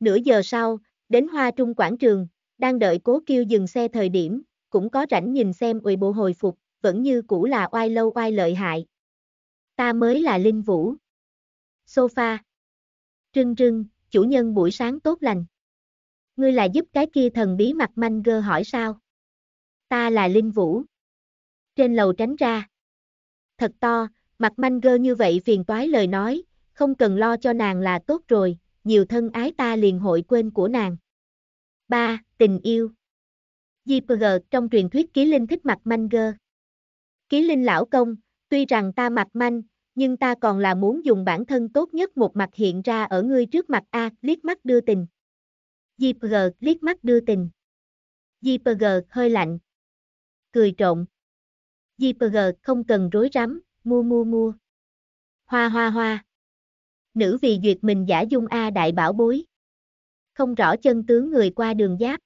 Nửa giờ sau, đến Hoa Trung quảng trường, đang đợi cố kêu dừng xe thời điểm, cũng có rảnh nhìn xem ủy bộ hồi phục, vẫn như cũ là oai lâu oai lợi hại. Ta mới là Linh Vũ. Sofa. Trưng trưng, chủ nhân buổi sáng tốt lành. Ngươi là giúp cái kia thần bí mặt manh gơ hỏi sao? Ta là Linh Vũ. Trên lầu tránh ra. Thật to, mặt manh gơ như vậy phiền toái lời nói, không cần lo cho nàng là tốt rồi, nhiều thân ái ta liền hội quên của nàng. 3. Tình yêu g trong truyền thuyết ký linh thích mặt manh gơ. Ký linh lão công, tuy rằng ta mặt manh, nhưng ta còn là muốn dùng bản thân tốt nhất một mặt hiện ra ở ngươi trước mặt A, liếc mắt đưa tình. g liếc mắt đưa tình. g hơi lạnh. Cười trộn. g không cần rối rắm, mua mua mua. Hoa hoa hoa nữ vì duyệt mình giả dung A đại bảo bối. Không rõ chân tướng người qua đường giáp.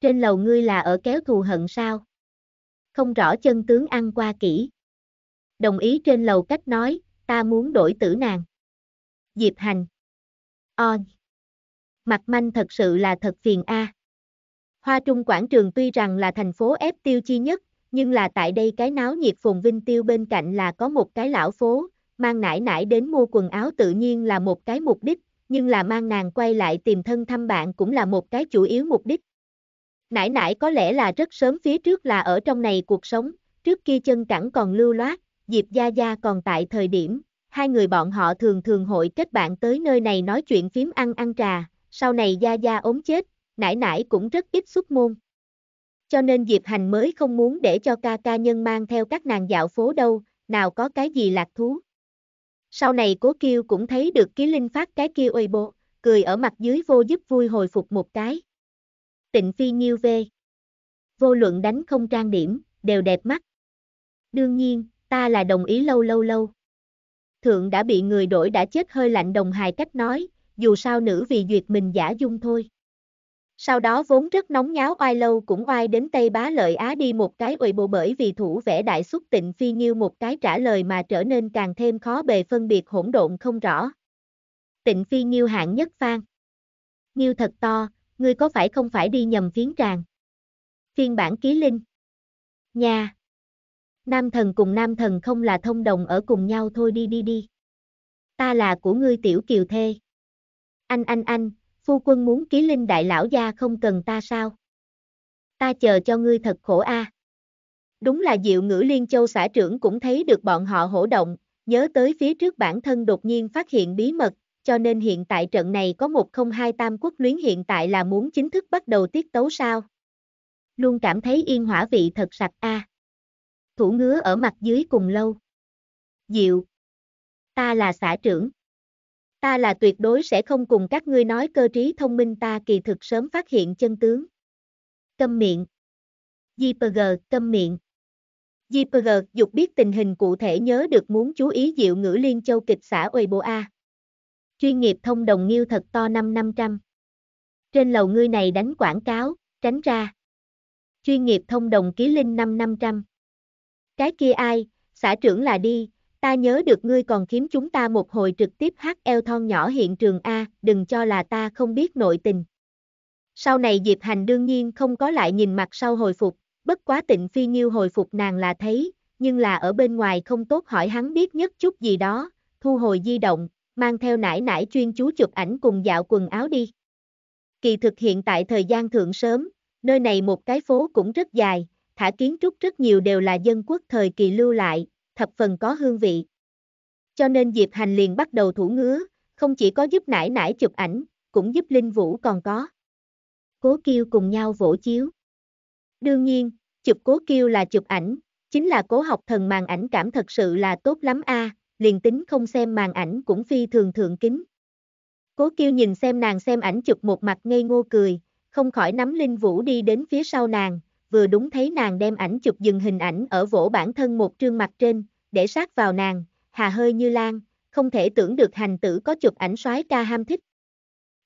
Trên lầu ngươi là ở kéo thù hận sao? Không rõ chân tướng ăn qua kỹ. Đồng ý trên lầu cách nói, ta muốn đổi tử nàng. Diệp hành. On. Mặt manh thật sự là thật phiền A. Hoa Trung quảng trường tuy rằng là thành phố ép tiêu chi nhất, nhưng là tại đây cái náo nhiệt phồn vinh tiêu bên cạnh là có một cái lão phố, mang nãi nãi đến mua quần áo tự nhiên là một cái mục đích, nhưng là mang nàng quay lại tìm thân thăm bạn cũng là một cái chủ yếu mục đích. nãi nãi có lẽ là rất sớm phía trước là ở trong này cuộc sống, trước kia chân cẳng còn lưu loát, Diệp Gia Gia còn tại thời điểm, hai người bọn họ thường thường hội kết bạn tới nơi này nói chuyện phím ăn ăn trà, sau này Gia Gia ốm chết, nãi nãi cũng rất ít xuất môn. Cho nên Diệp Hành mới không muốn để cho ca ca nhân mang theo các nàng dạo phố đâu, nào có cái gì lạc thú. Sau này cố kêu cũng thấy được ký linh phát cái kia uy bộ, cười ở mặt dưới vô giúp vui hồi phục một cái. Tịnh phi nhiêu về. Vô luận đánh không trang điểm, đều đẹp mắt. Đương nhiên, ta là đồng ý lâu lâu lâu. Thượng đã bị người đổi đã chết hơi lạnh đồng hài cách nói, dù sao nữ vì duyệt mình giả dung thôi. Sau đó vốn rất nóng nháo oai lâu cũng oai đến Tây Bá Lợi Á đi một cái ủi bộ bởi vì thủ vẽ đại xuất tịnh phi nhiêu một cái trả lời mà trở nên càng thêm khó bề phân biệt hỗn độn không rõ. Tịnh phi nhiêu hạng nhất phan. Nhiêu thật to, ngươi có phải không phải đi nhầm phiến tràng? Phiên bản ký linh. nhà Nam thần cùng nam thần không là thông đồng ở cùng nhau thôi đi đi đi. Ta là của ngươi tiểu kiều thê. Anh anh anh, phu quân muốn ký linh đại lão gia không cần ta sao? Ta chờ cho ngươi thật khổ a. À. Đúng là diệu ngữ liên châu xã trưởng cũng thấy được bọn họ hổ động, nhớ tới phía trước bản thân đột nhiên phát hiện bí mật, cho nên hiện tại trận này có một không hai tam quốc luyến hiện tại là muốn chính thức bắt đầu tiết tấu sao. Luôn cảm thấy yên hỏa vị thật sạch a. À. Thủ ngứa ở mặt dưới cùng lâu. Diệu. Ta là xã trưởng ta là tuyệt đối sẽ không cùng các ngươi nói cơ trí thông minh ta kỳ thực sớm phát hiện chân tướng. Câm miệng. JPG, câm miệng. JPG, dục biết tình hình cụ thể nhớ được muốn chú ý diệu ngữ liên châu kịch xã Weibo A. Chuyên nghiệp thông đồng nghiêu thật to năm 500. Trên lầu ngươi này đánh quảng cáo, tránh ra. Chuyên nghiệp thông đồng ký linh năm 500. Cái kia ai, xã trưởng là đi, ta nhớ được ngươi còn kiếm chúng ta một hồi trực tiếp hát eo thon nhỏ hiện trường A, đừng cho là ta không biết nội tình. Sau này Diệp Hành đương nhiên không có lại nhìn mặt sau hồi phục, bất quá tịnh phi nhiêu hồi phục nàng là thấy, nhưng là ở bên ngoài không tốt hỏi hắn biết nhất chút gì đó, thu hồi di động, mang theo nải nải chuyên chú chụp ảnh cùng dạo quần áo đi. Kỳ thực hiện tại thời gian thượng sớm, nơi này một cái phố cũng rất dài, thả kiến trúc rất nhiều đều là dân quốc thời kỳ lưu lại, thập phần có hương vị. Cho nên Diệp Hành liền bắt đầu thủ ngứa, không chỉ có giúp nải nải chụp ảnh, cũng giúp Linh Vũ còn có. Cố Kiêu cùng nhau vỗ chiếu. Đương nhiên, chụp Cố Kiêu là chụp ảnh, chính là Cố học thần màn ảnh cảm thật sự là tốt lắm a, liền tính không xem màn ảnh cũng phi thường thượng kính. Cố Kiêu nhìn xem nàng xem ảnh chụp một mặt ngây ngô cười, không khỏi nắm Linh Vũ đi đến phía sau nàng, vừa đúng thấy nàng đem ảnh chụp dừng hình ảnh ở vỗ bản thân một trương mặt trên, để sát vào nàng, hà hơi như lan, không thể tưởng được hành tử có chụp ảnh soái ca ham thích.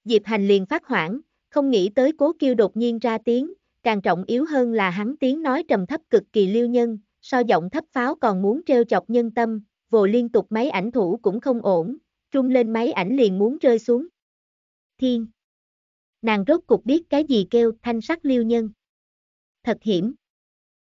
Diệp hành liền phát hoảng, không nghĩ tới cố kêu đột nhiên ra tiếng, càng trọng yếu hơn là hắn tiếng nói trầm thấp cực kỳ lưu nhân, so giọng thấp pháo còn muốn treo chọc nhân tâm, vồ liên tục máy ảnh thủ cũng không ổn, trung lên máy ảnh liền muốn rơi xuống. Thiên! Nàng rốt cục biết cái gì kêu thanh sắc lưu nhân thật hiểm.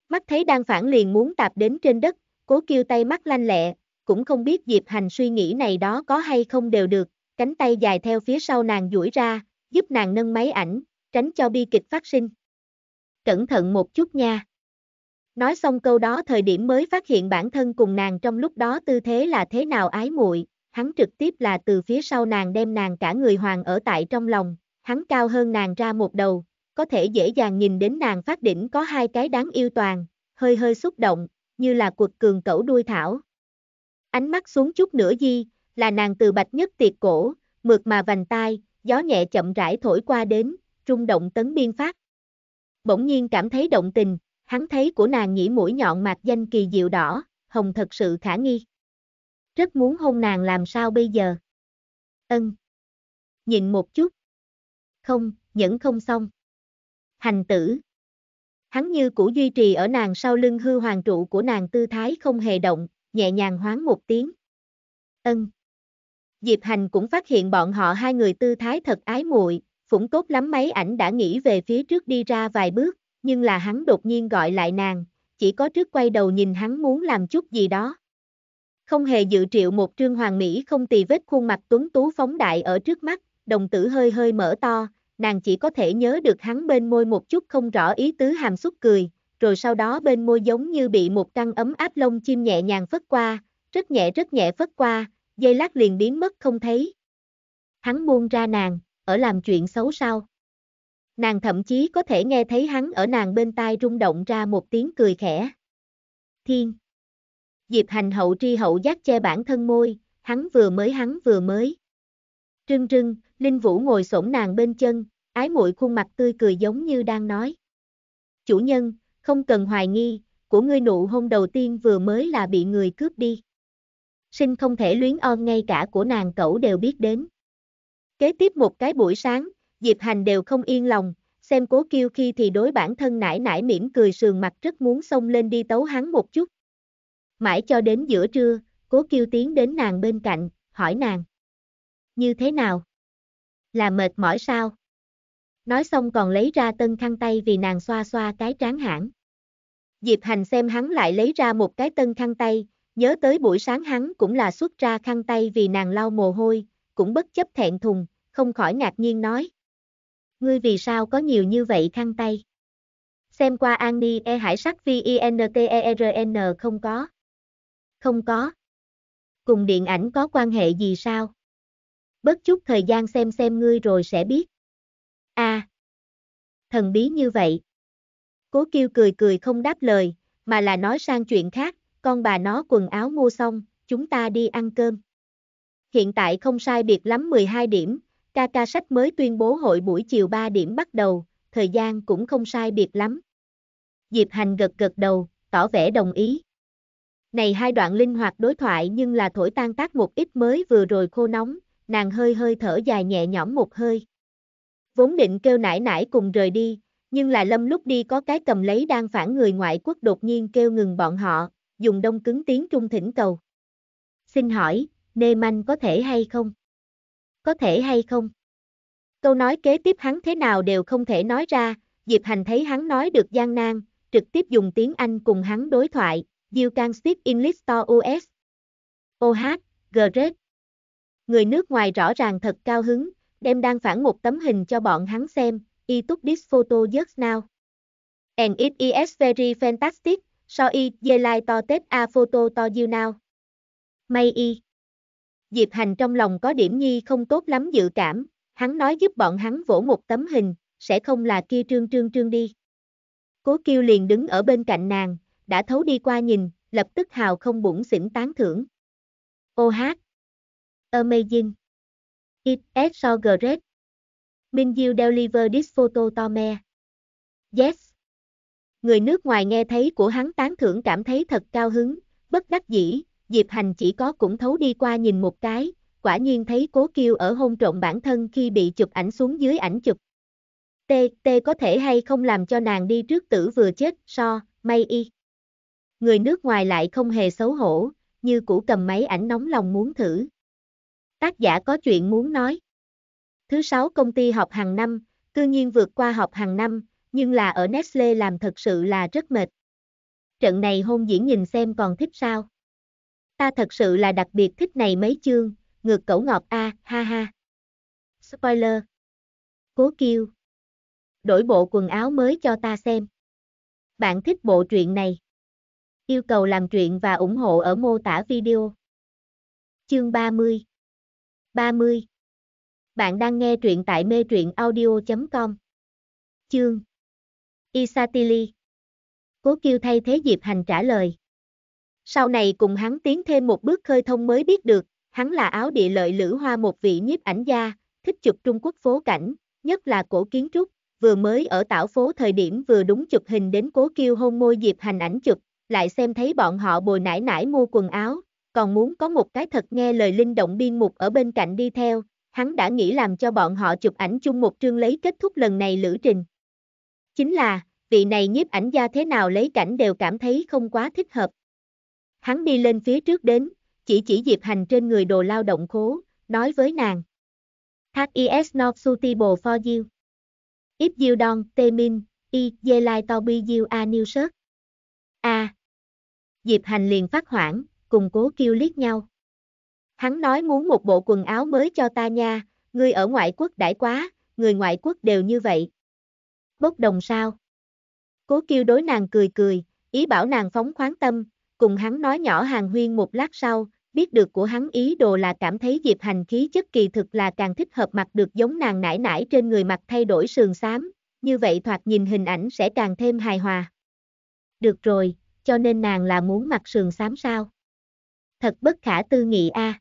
Mắt thấy đang phản liền muốn tạp đến trên đất, cố kêu tay mắt lanh lẹ, cũng không biết Diệp Hành suy nghĩ này đó có hay không đều được, cánh tay dài theo phía sau nàng duỗi ra, giúp nàng nâng máy ảnh, tránh cho bi kịch phát sinh. Cẩn thận một chút nha. Nói xong câu đó thời điểm mới phát hiện bản thân cùng nàng trong lúc đó tư thế là thế nào ái muội, hắn trực tiếp là từ phía sau nàng đem nàng cả người hoàng ở tại trong lòng, hắn cao hơn nàng ra một đầu, có thể dễ dàng nhìn đến nàng phát đỉnh có hai cái đáng yêu toàn, hơi hơi xúc động, như là cuộc cường cẩu đuôi thảo. Ánh mắt xuống chút nữa di, là nàng từ bạch nhất tiệt cổ, mượt mà vành tai, gió nhẹ chậm rãi thổi qua đến, rung động tấn biên phát. Bỗng nhiên cảm thấy động tình, hắn thấy của nàng nhĩ mũi nhọn mạc danh kỳ diệu đỏ, hồng thật sự khả nghi. Rất muốn hôn nàng làm sao bây giờ? Ân. Nhìn một chút. Không, nhẫn không xong hành tử. Hắn như cũ duy trì ở nàng sau lưng hư hoàng trụ của nàng tư thái không hề động, nhẹ nhàng hoáng một tiếng. Ân. Diệp Hành cũng phát hiện bọn họ hai người tư thái thật ái muội, phủng tốt lắm mấy ảnh đã nghĩ về phía trước đi ra vài bước, nhưng là hắn đột nhiên gọi lại nàng, chỉ có trước quay đầu nhìn hắn muốn làm chút gì đó. Không hề dự triệu một trương hoàng mỹ không tì vết khuôn mặt tuấn tú phóng đại ở trước mắt, đồng tử hơi hơi mở to, nàng chỉ có thể nhớ được hắn bên môi một chút không rõ ý tứ hàm xúc cười, rồi sau đó bên môi giống như bị một trăng ấm áp lông chim nhẹ nhàng phất qua, rất nhẹ rất nhẹ phất qua, dây lát liền biến mất không thấy. Hắn buông ra nàng, ở làm chuyện xấu sao. Nàng thậm chí có thể nghe thấy hắn ở nàng bên tai rung động ra một tiếng cười khẽ. Thiên. Diệp hành hậu tri hậu giác che bản thân môi, hắn vừa mới hắn vừa mới. Trưng trưng, Linh Vũ ngồi xổm nàng bên chân, ái muội khuôn mặt tươi cười giống như đang nói. Chủ nhân, không cần hoài nghi, của ngươi nụ hôn đầu tiên vừa mới là bị người cướp đi. Sinh không thể luyến on ngay cả của nàng cậu đều biết đến. Kế tiếp một cái buổi sáng, Diệp Hành đều không yên lòng, xem cố kiêu khi thì đối bản thân nải nải mỉm cười sườn mặt rất muốn xông lên đi tấu hắn một chút. Mãi cho đến giữa trưa, cố kiêu tiến đến nàng bên cạnh, hỏi nàng. Như thế nào? Là mệt mỏi sao? Nói xong còn lấy ra tân khăn tay vì nàng xoa xoa cái trán hãng. Diệp Hành xem hắn lại lấy ra một cái tân khăn tay, nhớ tới buổi sáng hắn cũng là xuất ra khăn tay vì nàng lau mồ hôi, cũng bất chấp thẹn thùng, không khỏi ngạc nhiên nói. Ngươi vì sao có nhiều như vậy khăn tay? Xem qua An Ni E Hải Sắc V-I-N-T-E-R-N e e không có. Không có. Cùng điện ảnh có quan hệ gì sao? bớt chút thời gian xem xem ngươi rồi sẽ biết. A. thần bí như vậy. Cố kêu cười cười không đáp lời, mà là nói sang chuyện khác, con bà nó quần áo mua xong, chúng ta đi ăn cơm. Hiện tại không sai biệt lắm 12 điểm, ca ca sách mới tuyên bố hội buổi chiều 3 điểm bắt đầu, thời gian cũng không sai biệt lắm. Diệp Hành gật gật đầu, tỏ vẻ đồng ý. Này hai đoạn linh hoạt đối thoại nhưng là thổi tan tác một ít mới vừa rồi khô nóng, nàng hơi hơi thở dài nhẹ nhõm một hơi. Vốn định kêu nải nải cùng rời đi, nhưng là lâm lúc đi có cái cầm lấy đang phản người ngoại quốc đột nhiên kêu ngừng bọn họ, dùng đông cứng tiếng trung thỉnh cầu. Xin hỏi, nê manh có thể hay không? Có thể hay không? Câu nói kế tiếp hắn thế nào đều không thể nói ra, Diệp Hành thấy hắn nói được gian nan, trực tiếp dùng tiếng Anh cùng hắn đối thoại, You can speak English to US. Oh, great, Người nước ngoài rõ ràng thật cao hứng, đem đang phản một tấm hình cho bọn hắn xem, y took this photo just now. And it is very fantastic, so y dê lai to tết a photo to you now. May y. Diệp Hành trong lòng có điểm nhi không tốt lắm dự cảm, hắn nói giúp bọn hắn vỗ một tấm hình, sẽ không là kia trương trương trương đi. Cố kêu liền đứng ở bên cạnh nàng, đã thấu đi qua nhìn, lập tức hào không bụng xỉn tán thưởng. Ô hát, Amazing. It's so great. Min you deliver this photo to me. Yes. Người nước ngoài nghe thấy của hắn tán thưởng cảm thấy thật cao hứng, bất đắc dĩ, Diệp Hành chỉ có cũng thấu đi qua nhìn một cái, quả nhiên thấy cố kiêu ở hôn trộn bản thân khi bị chụp ảnh xuống dưới ảnh chụp. T, T có thể hay không làm cho nàng đi trước tử vừa chết, so, may y. Người nước ngoài lại không hề xấu hổ, như cũ cầm máy ảnh nóng lòng muốn thử, Tác giả có chuyện muốn nói. Thứ sáu công ty học hàng năm, cư nhiên vượt qua học hàng năm, nhưng là ở Nestle làm thật sự là rất mệt. Trận này hôn diễn nhìn xem còn thích sao. Ta thật sự là đặc biệt thích này mấy chương, ngược cẩu ngọt a, à, ha ha. Spoiler. Cố kêu. Đổi bộ quần áo mới cho ta xem. Bạn thích bộ truyện này. Yêu cầu làm truyện và ủng hộ ở mô tả video. Chương 30 30. Bạn đang nghe truyện tại mê truyện audio.com. Chương. Isatili. Cố Kiêu thay thế Diệp Hành trả lời. Sau này cùng hắn tiến thêm một bước khơi thông mới biết được, hắn là áo địa lợi lữ hoa một vị nhiếp ảnh gia, thích chụp Trung Quốc phố cảnh, nhất là cổ kiến trúc, vừa mới ở tảo phố thời điểm vừa đúng chụp hình đến Cố Kiêu hôn môi Diệp Hành ảnh chụp, lại xem thấy bọn họ bồi nải nải mua quần áo, còn muốn có một cái thật nghe lời linh động biên mục ở bên cạnh đi theo, hắn đã nghĩ làm cho bọn họ chụp ảnh chung một trương lấy kết thúc lần này lữ trình. Chính là, vị này nhiếp ảnh gia thế nào lấy cảnh đều cảm thấy không quá thích hợp. Hắn đi lên phía trước đến, chỉ chỉ Diệp Hành trên người đồ lao động khố, nói với nàng. That is not suitable for you. If you don't, te i, ye lai to be you a new shirt. A. Diệp Hành liền phát hoảng, cùng cố kêu liếc nhau. Hắn nói muốn một bộ quần áo mới cho ta nha, người ở ngoại quốc đãi quá, người ngoại quốc đều như vậy. Bốc đồng sao? Cố kêu đối nàng cười cười, ý bảo nàng phóng khoáng tâm, cùng hắn nói nhỏ hàng huyên một lát sau, biết được của hắn ý đồ là cảm thấy Diệp Hành khí chất kỳ thực là càng thích hợp mặc được giống nàng nải nải trên người mặt thay đổi sườn xám, như vậy thoạt nhìn hình ảnh sẽ càng thêm hài hòa. Được rồi, cho nên nàng là muốn mặc sườn xám sao? thật bất khả tư nghị a. À.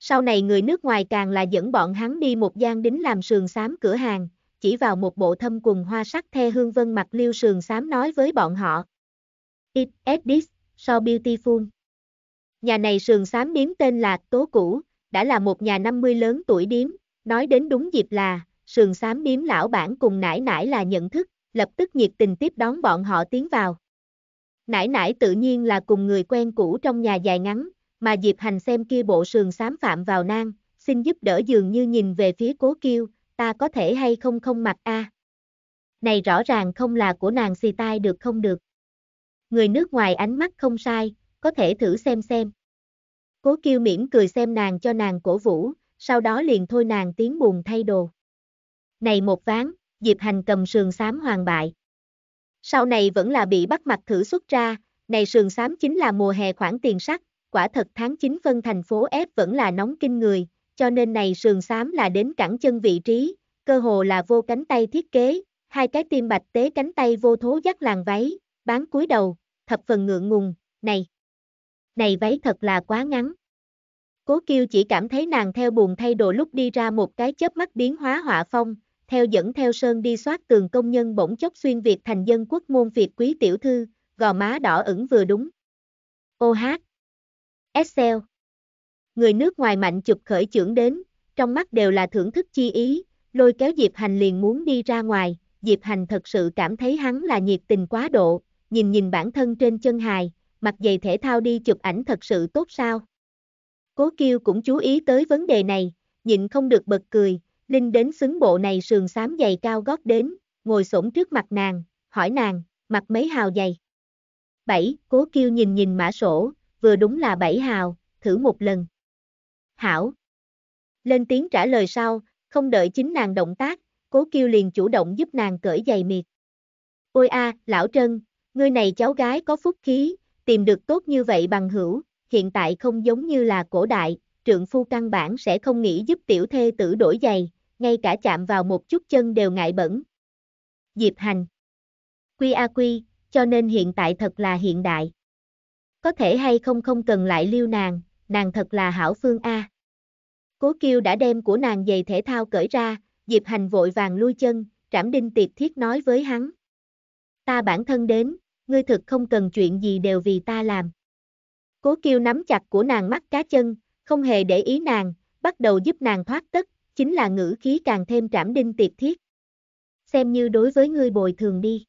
Sau này người nước ngoài càng là dẫn bọn hắn đi một gian đính làm sườn xám cửa hàng, chỉ vào một bộ thâm quần hoa sắc the hương vân mặt liêu sườn xám nói với bọn họ. It edits, so beautiful. Nhà này sườn xám điếm tên là Tố Cũ, đã là một nhà 50 lớn tuổi điếm, nói đến đúng dịp là, sườn xám điếm lão bản cùng nải nải là nhận thức, lập tức nhiệt tình tiếp đón bọn họ tiến vào. Nãi nãi tự nhiên là cùng người quen cũ trong nhà dài ngắn, mà Diệp Hành xem kia bộ sườn xám phạm vào nang, xin giúp đỡ dường như nhìn về phía cố kiêu, ta có thể hay không không mặc a à. Này rõ ràng không là của nàng xì tai được không được. Người nước ngoài ánh mắt không sai, có thể thử xem xem. Cố kiêu mỉm cười xem nàng cho nàng cổ vũ, sau đó liền thôi nàng tiến buồn thay đồ. Này một ván, Diệp Hành cầm sườn xám hoàng bại sau này vẫn là bị bắt mặt thử xuất ra, này sườn xám chính là mùa hè khoản tiền sắc, quả thật tháng 9 phân thành phố F vẫn là nóng kinh người, cho nên này sườn xám là đến cẳng chân vị trí, cơ hồ là vô cánh tay thiết kế, hai cái tim bạch tế cánh tay vô thố dắt làng váy, bán cúi đầu, thập phần ngượng ngùng, này, này váy thật là quá ngắn. Cố Kiêu chỉ cảm thấy nàng theo buồn thay đồ lúc đi ra một cái chớp mắt biến hóa họa phong, theo dẫn theo sơn đi soát tường công nhân bỗng chốc xuyên Việt thành dân quốc môn Việt quý tiểu thư, gò má đỏ ửng vừa đúng. Ô hát. Excel. Người nước ngoài mạnh chụp khởi trưởng đến, trong mắt đều là thưởng thức chi ý, lôi kéo Diệp Hành liền muốn đi ra ngoài, Diệp Hành thật sự cảm thấy hắn là nhiệt tình quá độ, nhìn nhìn bản thân trên chân hài, mặc giày thể thao đi chụp ảnh thật sự tốt sao. Cố Kiêu cũng chú ý tới vấn đề này, nhịn không được bật cười, Linh đến xứng bộ này sườn xám dày cao gót đến, ngồi xổm trước mặt nàng, hỏi nàng, mặc mấy hào dày. 7. Cố kêu nhìn nhìn mã sổ, vừa đúng là 7 hào, thử một lần. Hảo. Lên tiếng trả lời sau, không đợi chính nàng động tác, Cố kêu liền chủ động giúp nàng cởi giày miệt. Ôi a, lão Trân, ngươi này cháu gái có phúc khí, tìm được tốt như vậy bằng hữu, hiện tại không giống như là cổ đại, trượng phu căn bản sẽ không nghĩ giúp tiểu thê tử đổi giày, ngay cả chạm vào một chút chân đều ngại bẩn. Diệp Hành Quy A Quy, cho nên hiện tại thật là hiện đại. Có thể hay không không cần lại lưu nàng, nàng thật là hảo phương A. Cố Kiêu đã đem của nàng giày thể thao cởi ra, Diệp Hành vội vàng lui chân, trảm đinh Tiệt thiết nói với hắn. Ta bản thân đến, ngươi thực không cần chuyện gì đều vì ta làm. Cố Kiêu nắm chặt của nàng mắt cá chân, không hề để ý nàng, bắt đầu giúp nàng thoát tất chính là ngữ khí càng thêm trảm đinh tiệp thiết. Xem như đối với ngươi bồi thường đi.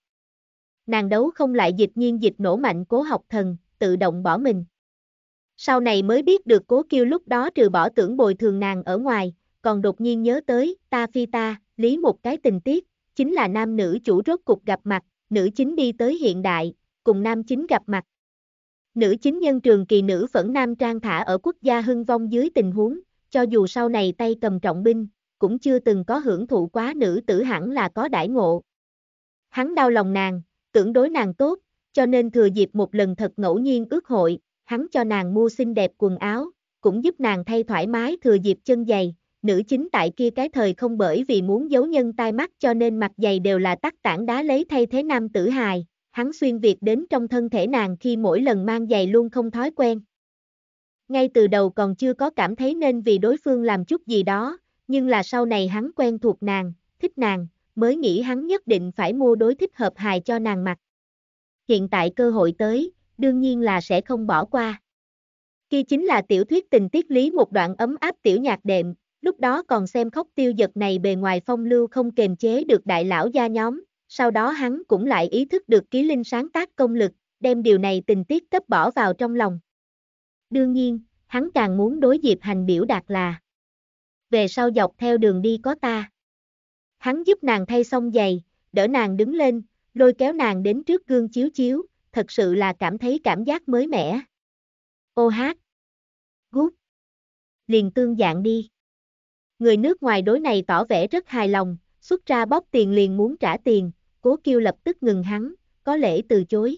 Nàng đấu không lại dịch nhiên dịch nổ mạnh cố học thần, tự động bỏ mình. Sau này mới biết được cố kêu lúc đó trừ bỏ tưởng bồi thường nàng ở ngoài, còn đột nhiên nhớ tới, ta phi ta, lý một cái tình tiết, chính là nam nữ chủ rốt cục gặp mặt, nữ chính đi tới hiện đại, cùng nam chính gặp mặt. Nữ chính nhân trường kỳ nữ phẫn nam trang thả ở quốc gia hưng vong dưới tình huống, cho dù sau này tay cầm trọng binh, cũng chưa từng có hưởng thụ quá nữ tử hẳn là có đãi ngộ. Hắn đau lòng nàng, tưởng đối nàng tốt, cho nên thừa dịp một lần thật ngẫu nhiên ước hội, hắn cho nàng mua xinh đẹp quần áo, cũng giúp nàng thay thoải mái thừa dịp chân giày, nữ chính tại kia cái thời không bởi vì muốn giấu nhân tai mắt cho nên mặt giày đều là tắc tảng đá lấy thay thế nam tử hài, hắn xuyên việt đến trong thân thể nàng khi mỗi lần mang giày luôn không thói quen ngay từ đầu còn chưa có cảm thấy nên vì đối phương làm chút gì đó, nhưng là sau này hắn quen thuộc nàng, thích nàng, mới nghĩ hắn nhất định phải mua đối thích hợp hài cho nàng mặc. Hiện tại cơ hội tới, đương nhiên là sẽ không bỏ qua. Khi chính là tiểu thuyết tình tiết lý một đoạn ấm áp tiểu nhạc đệm, lúc đó còn xem khóc tiêu giật này bề ngoài phong lưu không kềm chế được đại lão gia nhóm, sau đó hắn cũng lại ý thức được ký linh sáng tác công lực, đem điều này tình tiết cấp bỏ vào trong lòng. Đương nhiên, hắn càng muốn đối Diệp Hành biểu đạt là Về sau dọc theo đường đi có ta. Hắn giúp nàng thay xong giày, đỡ nàng đứng lên, lôi kéo nàng đến trước gương chiếu chiếu, thật sự là cảm thấy cảm giác mới mẻ. Ô hát. Gút. Liền tương dạng đi. Người nước ngoài đối này tỏ vẻ rất hài lòng, xuất ra bóc tiền liền muốn trả tiền, cố kêu lập tức ngừng hắn, có lẽ từ chối.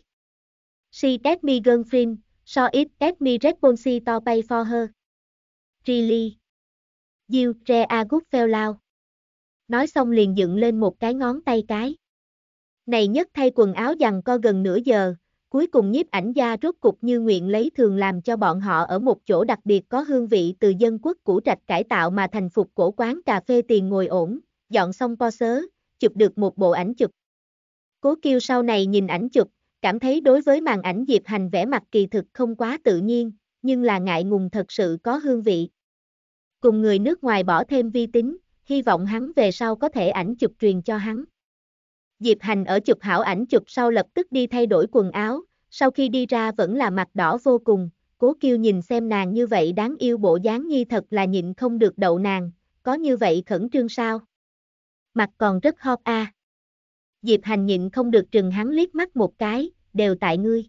She Get Me Girlfriend, So it at me responsi to pay for her. Really. You re a good fellow. Nói xong liền dựng lên một cái ngón tay cái. Này nhất thay quần áo dằn co gần nửa giờ, cuối cùng nhiếp ảnh gia rốt cục như nguyện lấy thường làm cho bọn họ ở một chỗ đặc biệt có hương vị từ dân quốc cũ trạch cải tạo mà thành phục cổ quán cà phê tiền ngồi ổn, dọn xong po sớ, chụp được một bộ ảnh chụp. Cố kêu sau này nhìn ảnh chụp, cảm thấy đối với màn ảnh Diệp Hành vẽ mặt kỳ thực không quá tự nhiên, nhưng là ngại ngùng thật sự có hương vị. Cùng người nước ngoài bỏ thêm vi tính, hy vọng hắn về sau có thể ảnh chụp truyền cho hắn. Diệp Hành ở chụp hảo ảnh chụp sau lập tức đi thay đổi quần áo, sau khi đi ra vẫn là mặt đỏ vô cùng, cố kiêu nhìn xem nàng như vậy đáng yêu bộ dáng nhi thật là nhịn không được đậu nàng, có như vậy khẩn trương sao? Mặt còn rất hot a. À. Diệp Hành nhịn không được trừng hắn liếc mắt một cái, đều tại ngươi.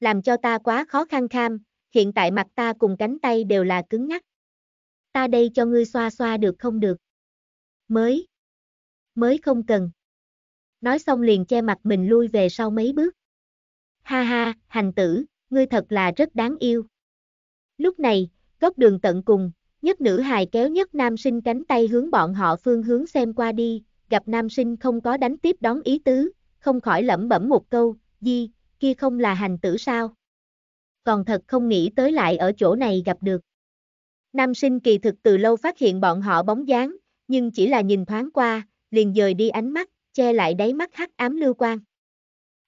Làm cho ta quá khó khăn kham, hiện tại mặt ta cùng cánh tay đều là cứng nhắc. Ta đây cho ngươi xoa xoa được không được? Mới. Mới không cần. Nói xong liền che mặt mình lui về sau mấy bước. Ha ha, hành tử, ngươi thật là rất đáng yêu. Lúc này, góc đường tận cùng, nhất nữ hài kéo nhất nam sinh cánh tay hướng bọn họ phương hướng xem qua đi, gặp nam sinh không có đánh tiếp đón ý tứ, không khỏi lẩm bẩm một câu, di, kia không là hành tử sao? Còn thật không nghĩ tới lại ở chỗ này gặp được. Nam sinh kỳ thực từ lâu phát hiện bọn họ bóng dáng, nhưng chỉ là nhìn thoáng qua, liền dời đi ánh mắt, che lại đáy mắt hắc ám lưu quan.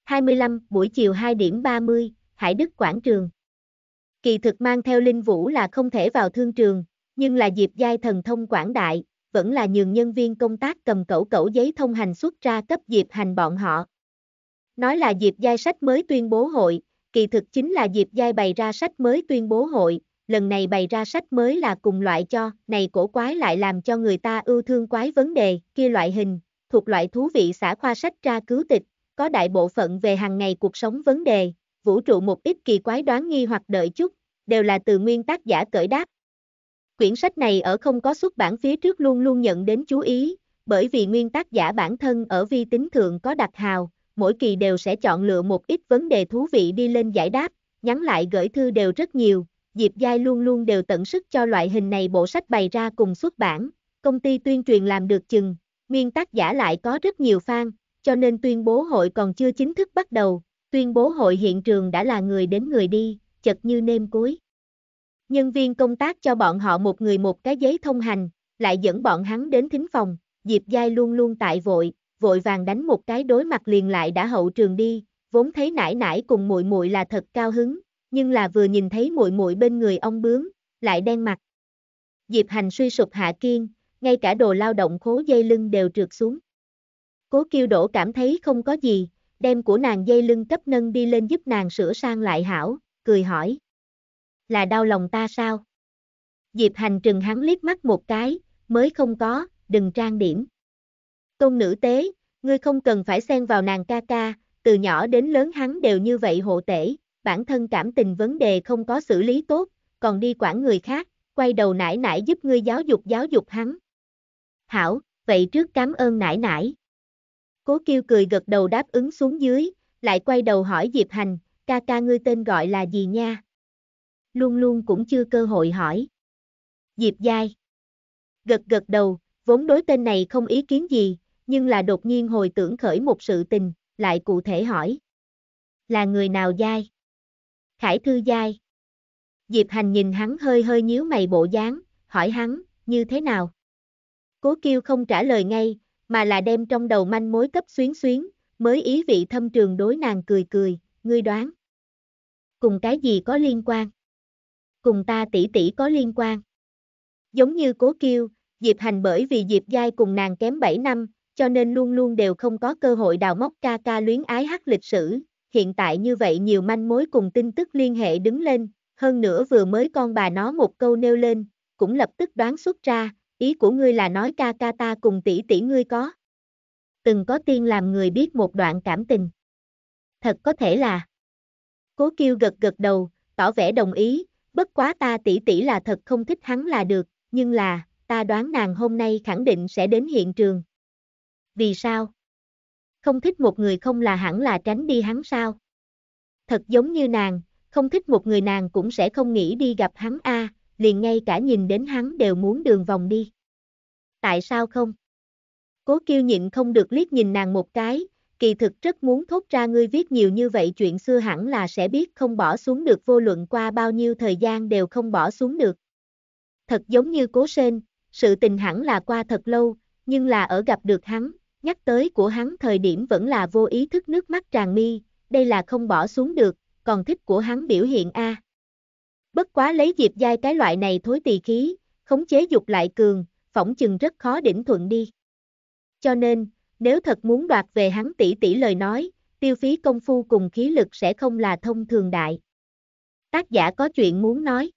25, buổi chiều 2 điểm 30, Hải Đức Quảng Trường. Kỳ thực mang theo Linh Vũ là không thể vào thương trường, nhưng là dịp giai thần thông quảng đại, vẫn là nhường nhân viên công tác cầm cẩu cẩu giấy thông hành xuất ra cấp dịp Hành bọn họ. Nói là dịp Giai sách mới tuyên bố hội, kỳ thực chính là dịp Giai bày ra sách mới tuyên bố hội, lần này bày ra sách mới là cùng loại cho, này cổ quái lại làm cho người ta ưu thương quái vấn đề, kia loại hình, thuộc loại thú vị xã khoa sách ra cứu tịch, có đại bộ phận về hàng ngày cuộc sống vấn đề, vũ trụ một ít kỳ quái đoán nghi hoặc đợi chút, đều là từ nguyên tác giả cởi đáp, Quyển sách này ở không có xuất bản phía trước luôn luôn nhận đến chú ý, bởi vì nguyên tác giả bản thân ở vi tính thượng có đặc hào, mỗi kỳ đều sẽ chọn lựa một ít vấn đề thú vị đi lên giải đáp, nhắn lại gửi thư đều rất nhiều, Diệp Giai luôn luôn đều tận sức cho loại hình này bộ sách bày ra cùng xuất bản, công ty tuyên truyền làm được chừng, nguyên tác giả lại có rất nhiều fan, cho nên tuyên bố hội còn chưa chính thức bắt đầu, tuyên bố hội hiện trường đã là người đến người đi, chật như nêm cuối nhân viên công tác cho bọn họ một người một cái giấy thông hành, lại dẫn bọn hắn đến thính phòng, Diệp Giai luôn luôn tại vội, vội vàng đánh một cái đối mặt liền lại đã hậu trường đi, vốn thấy nãi nãi cùng muội muội là thật cao hứng, nhưng là vừa nhìn thấy muội muội bên người ông bướm, lại đen mặt. Diệp Hành suy sụp hạ kiên, ngay cả đồ lao động khố dây lưng đều trượt xuống. Cố kiêu đổ cảm thấy không có gì, đem của nàng dây lưng cấp nâng đi lên giúp nàng sửa sang lại hảo, cười hỏi, là đau lòng ta sao? Diệp hành trừng hắn liếc mắt một cái, mới không có, đừng trang điểm. Tôn nữ tế, ngươi không cần phải xen vào nàng ca ca, từ nhỏ đến lớn hắn đều như vậy hộ tể, bản thân cảm tình vấn đề không có xử lý tốt, còn đi quản người khác, quay đầu nải nải giúp ngươi giáo dục giáo dục hắn. Hảo, vậy trước cảm ơn nải nải. Cố kiêu cười gật đầu đáp ứng xuống dưới, lại quay đầu hỏi Diệp Hành, ca ca ngươi tên gọi là gì nha? luôn luôn cũng chưa cơ hội hỏi. Diệp Giai Gật gật đầu, vốn đối tên này không ý kiến gì, nhưng là đột nhiên hồi tưởng khởi một sự tình, lại cụ thể hỏi. Là người nào Giai? Khải Thư Giai Diệp Hành nhìn hắn hơi hơi nhíu mày bộ dáng, hỏi hắn, như thế nào? Cố kêu không trả lời ngay, mà là đem trong đầu manh mối cấp xuyến xuyến, mới ý vị thâm trường đối nàng cười cười, ngươi đoán. Cùng cái gì có liên quan? cùng ta tỷ tỷ có liên quan. Giống như cố kiêu, Diệp Hành bởi vì Diệp Giai cùng nàng kém 7 năm, cho nên luôn luôn đều không có cơ hội đào móc ca ca luyến ái hát lịch sử, hiện tại như vậy nhiều manh mối cùng tin tức liên hệ đứng lên, hơn nữa vừa mới con bà nó một câu nêu lên, cũng lập tức đoán xuất ra, ý của ngươi là nói ca ca ta cùng tỷ tỷ ngươi có. Từng có tiên làm người biết một đoạn cảm tình. Thật có thể là. Cố kiêu gật gật đầu, tỏ vẻ đồng ý, bất quá ta tỷ tỷ là thật không thích hắn là được, nhưng là, ta đoán nàng hôm nay khẳng định sẽ đến hiện trường. Vì sao? Không thích một người không là hẳn là tránh đi hắn sao? Thật giống như nàng, không thích một người nàng cũng sẽ không nghĩ đi gặp hắn a, liền ngay cả nhìn đến hắn đều muốn đường vòng đi. Tại sao không? Cố kêu nhịn không được liếc nhìn nàng một cái, kỳ thực rất muốn thốt ra ngươi viết nhiều như vậy chuyện xưa hẳn là sẽ biết không bỏ xuống được vô luận qua bao nhiêu thời gian đều không bỏ xuống được. Thật giống như cố sên, sự tình hẳn là qua thật lâu, nhưng là ở gặp được hắn, nhắc tới của hắn thời điểm vẫn là vô ý thức nước mắt tràn mi, đây là không bỏ xuống được, còn thích của hắn biểu hiện a. Bất quá lấy dịp dai cái loại này thối tỳ khí, khống chế dục lại cường, phỏng chừng rất khó đỉnh thuận đi. Cho nên, nếu thật muốn đoạt về hắn tỷ tỷ lời nói, tiêu phí công phu cùng khí lực sẽ không là thông thường đại. Tác giả có chuyện muốn nói.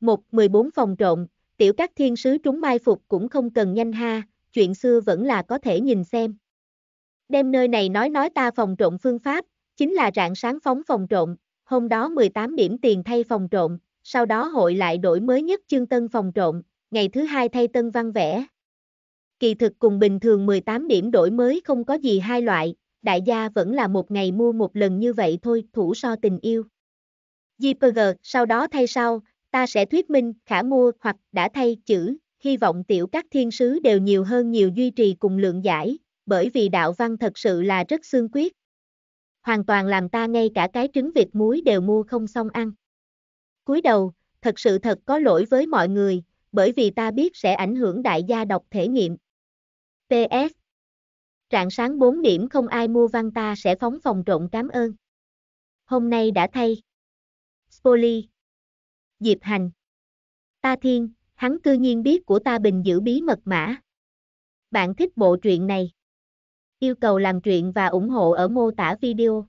1.14 phòng trộn, tiểu các thiên sứ trúng mai phục cũng không cần nhanh ha, chuyện xưa vẫn là có thể nhìn xem. Đem nơi này nói nói ta phòng trộn phương pháp, chính là rạng sáng phóng phòng trộn, hôm đó 18 điểm tiền thay phòng trộn, sau đó hội lại đổi mới nhất chương tân phòng trộn, ngày thứ hai thay tân văn vẽ, kỳ thực cùng bình thường 18 điểm đổi mới không có gì hai loại, đại gia vẫn là một ngày mua một lần như vậy thôi, thủ so tình yêu. JPG, sau đó thay sau, ta sẽ thuyết minh, khả mua hoặc đã thay chữ, hy vọng tiểu các thiên sứ đều nhiều hơn nhiều duy trì cùng lượng giải, bởi vì đạo văn thật sự là rất xương quyết. Hoàn toàn làm ta ngay cả cái trứng vịt muối đều mua không xong ăn. Cuối đầu, thật sự thật có lỗi với mọi người, bởi vì ta biết sẽ ảnh hưởng đại gia đọc thể nghiệm. PS. Trạng sáng 4 điểm không ai mua văn ta sẽ phóng phòng trộn cảm ơn. Hôm nay đã thay. Spoli. Diệp Hành. Ta Thiên, hắn cư nhiên biết của ta bình giữ bí mật mã. Bạn thích bộ truyện này? Yêu cầu làm truyện và ủng hộ ở mô tả video.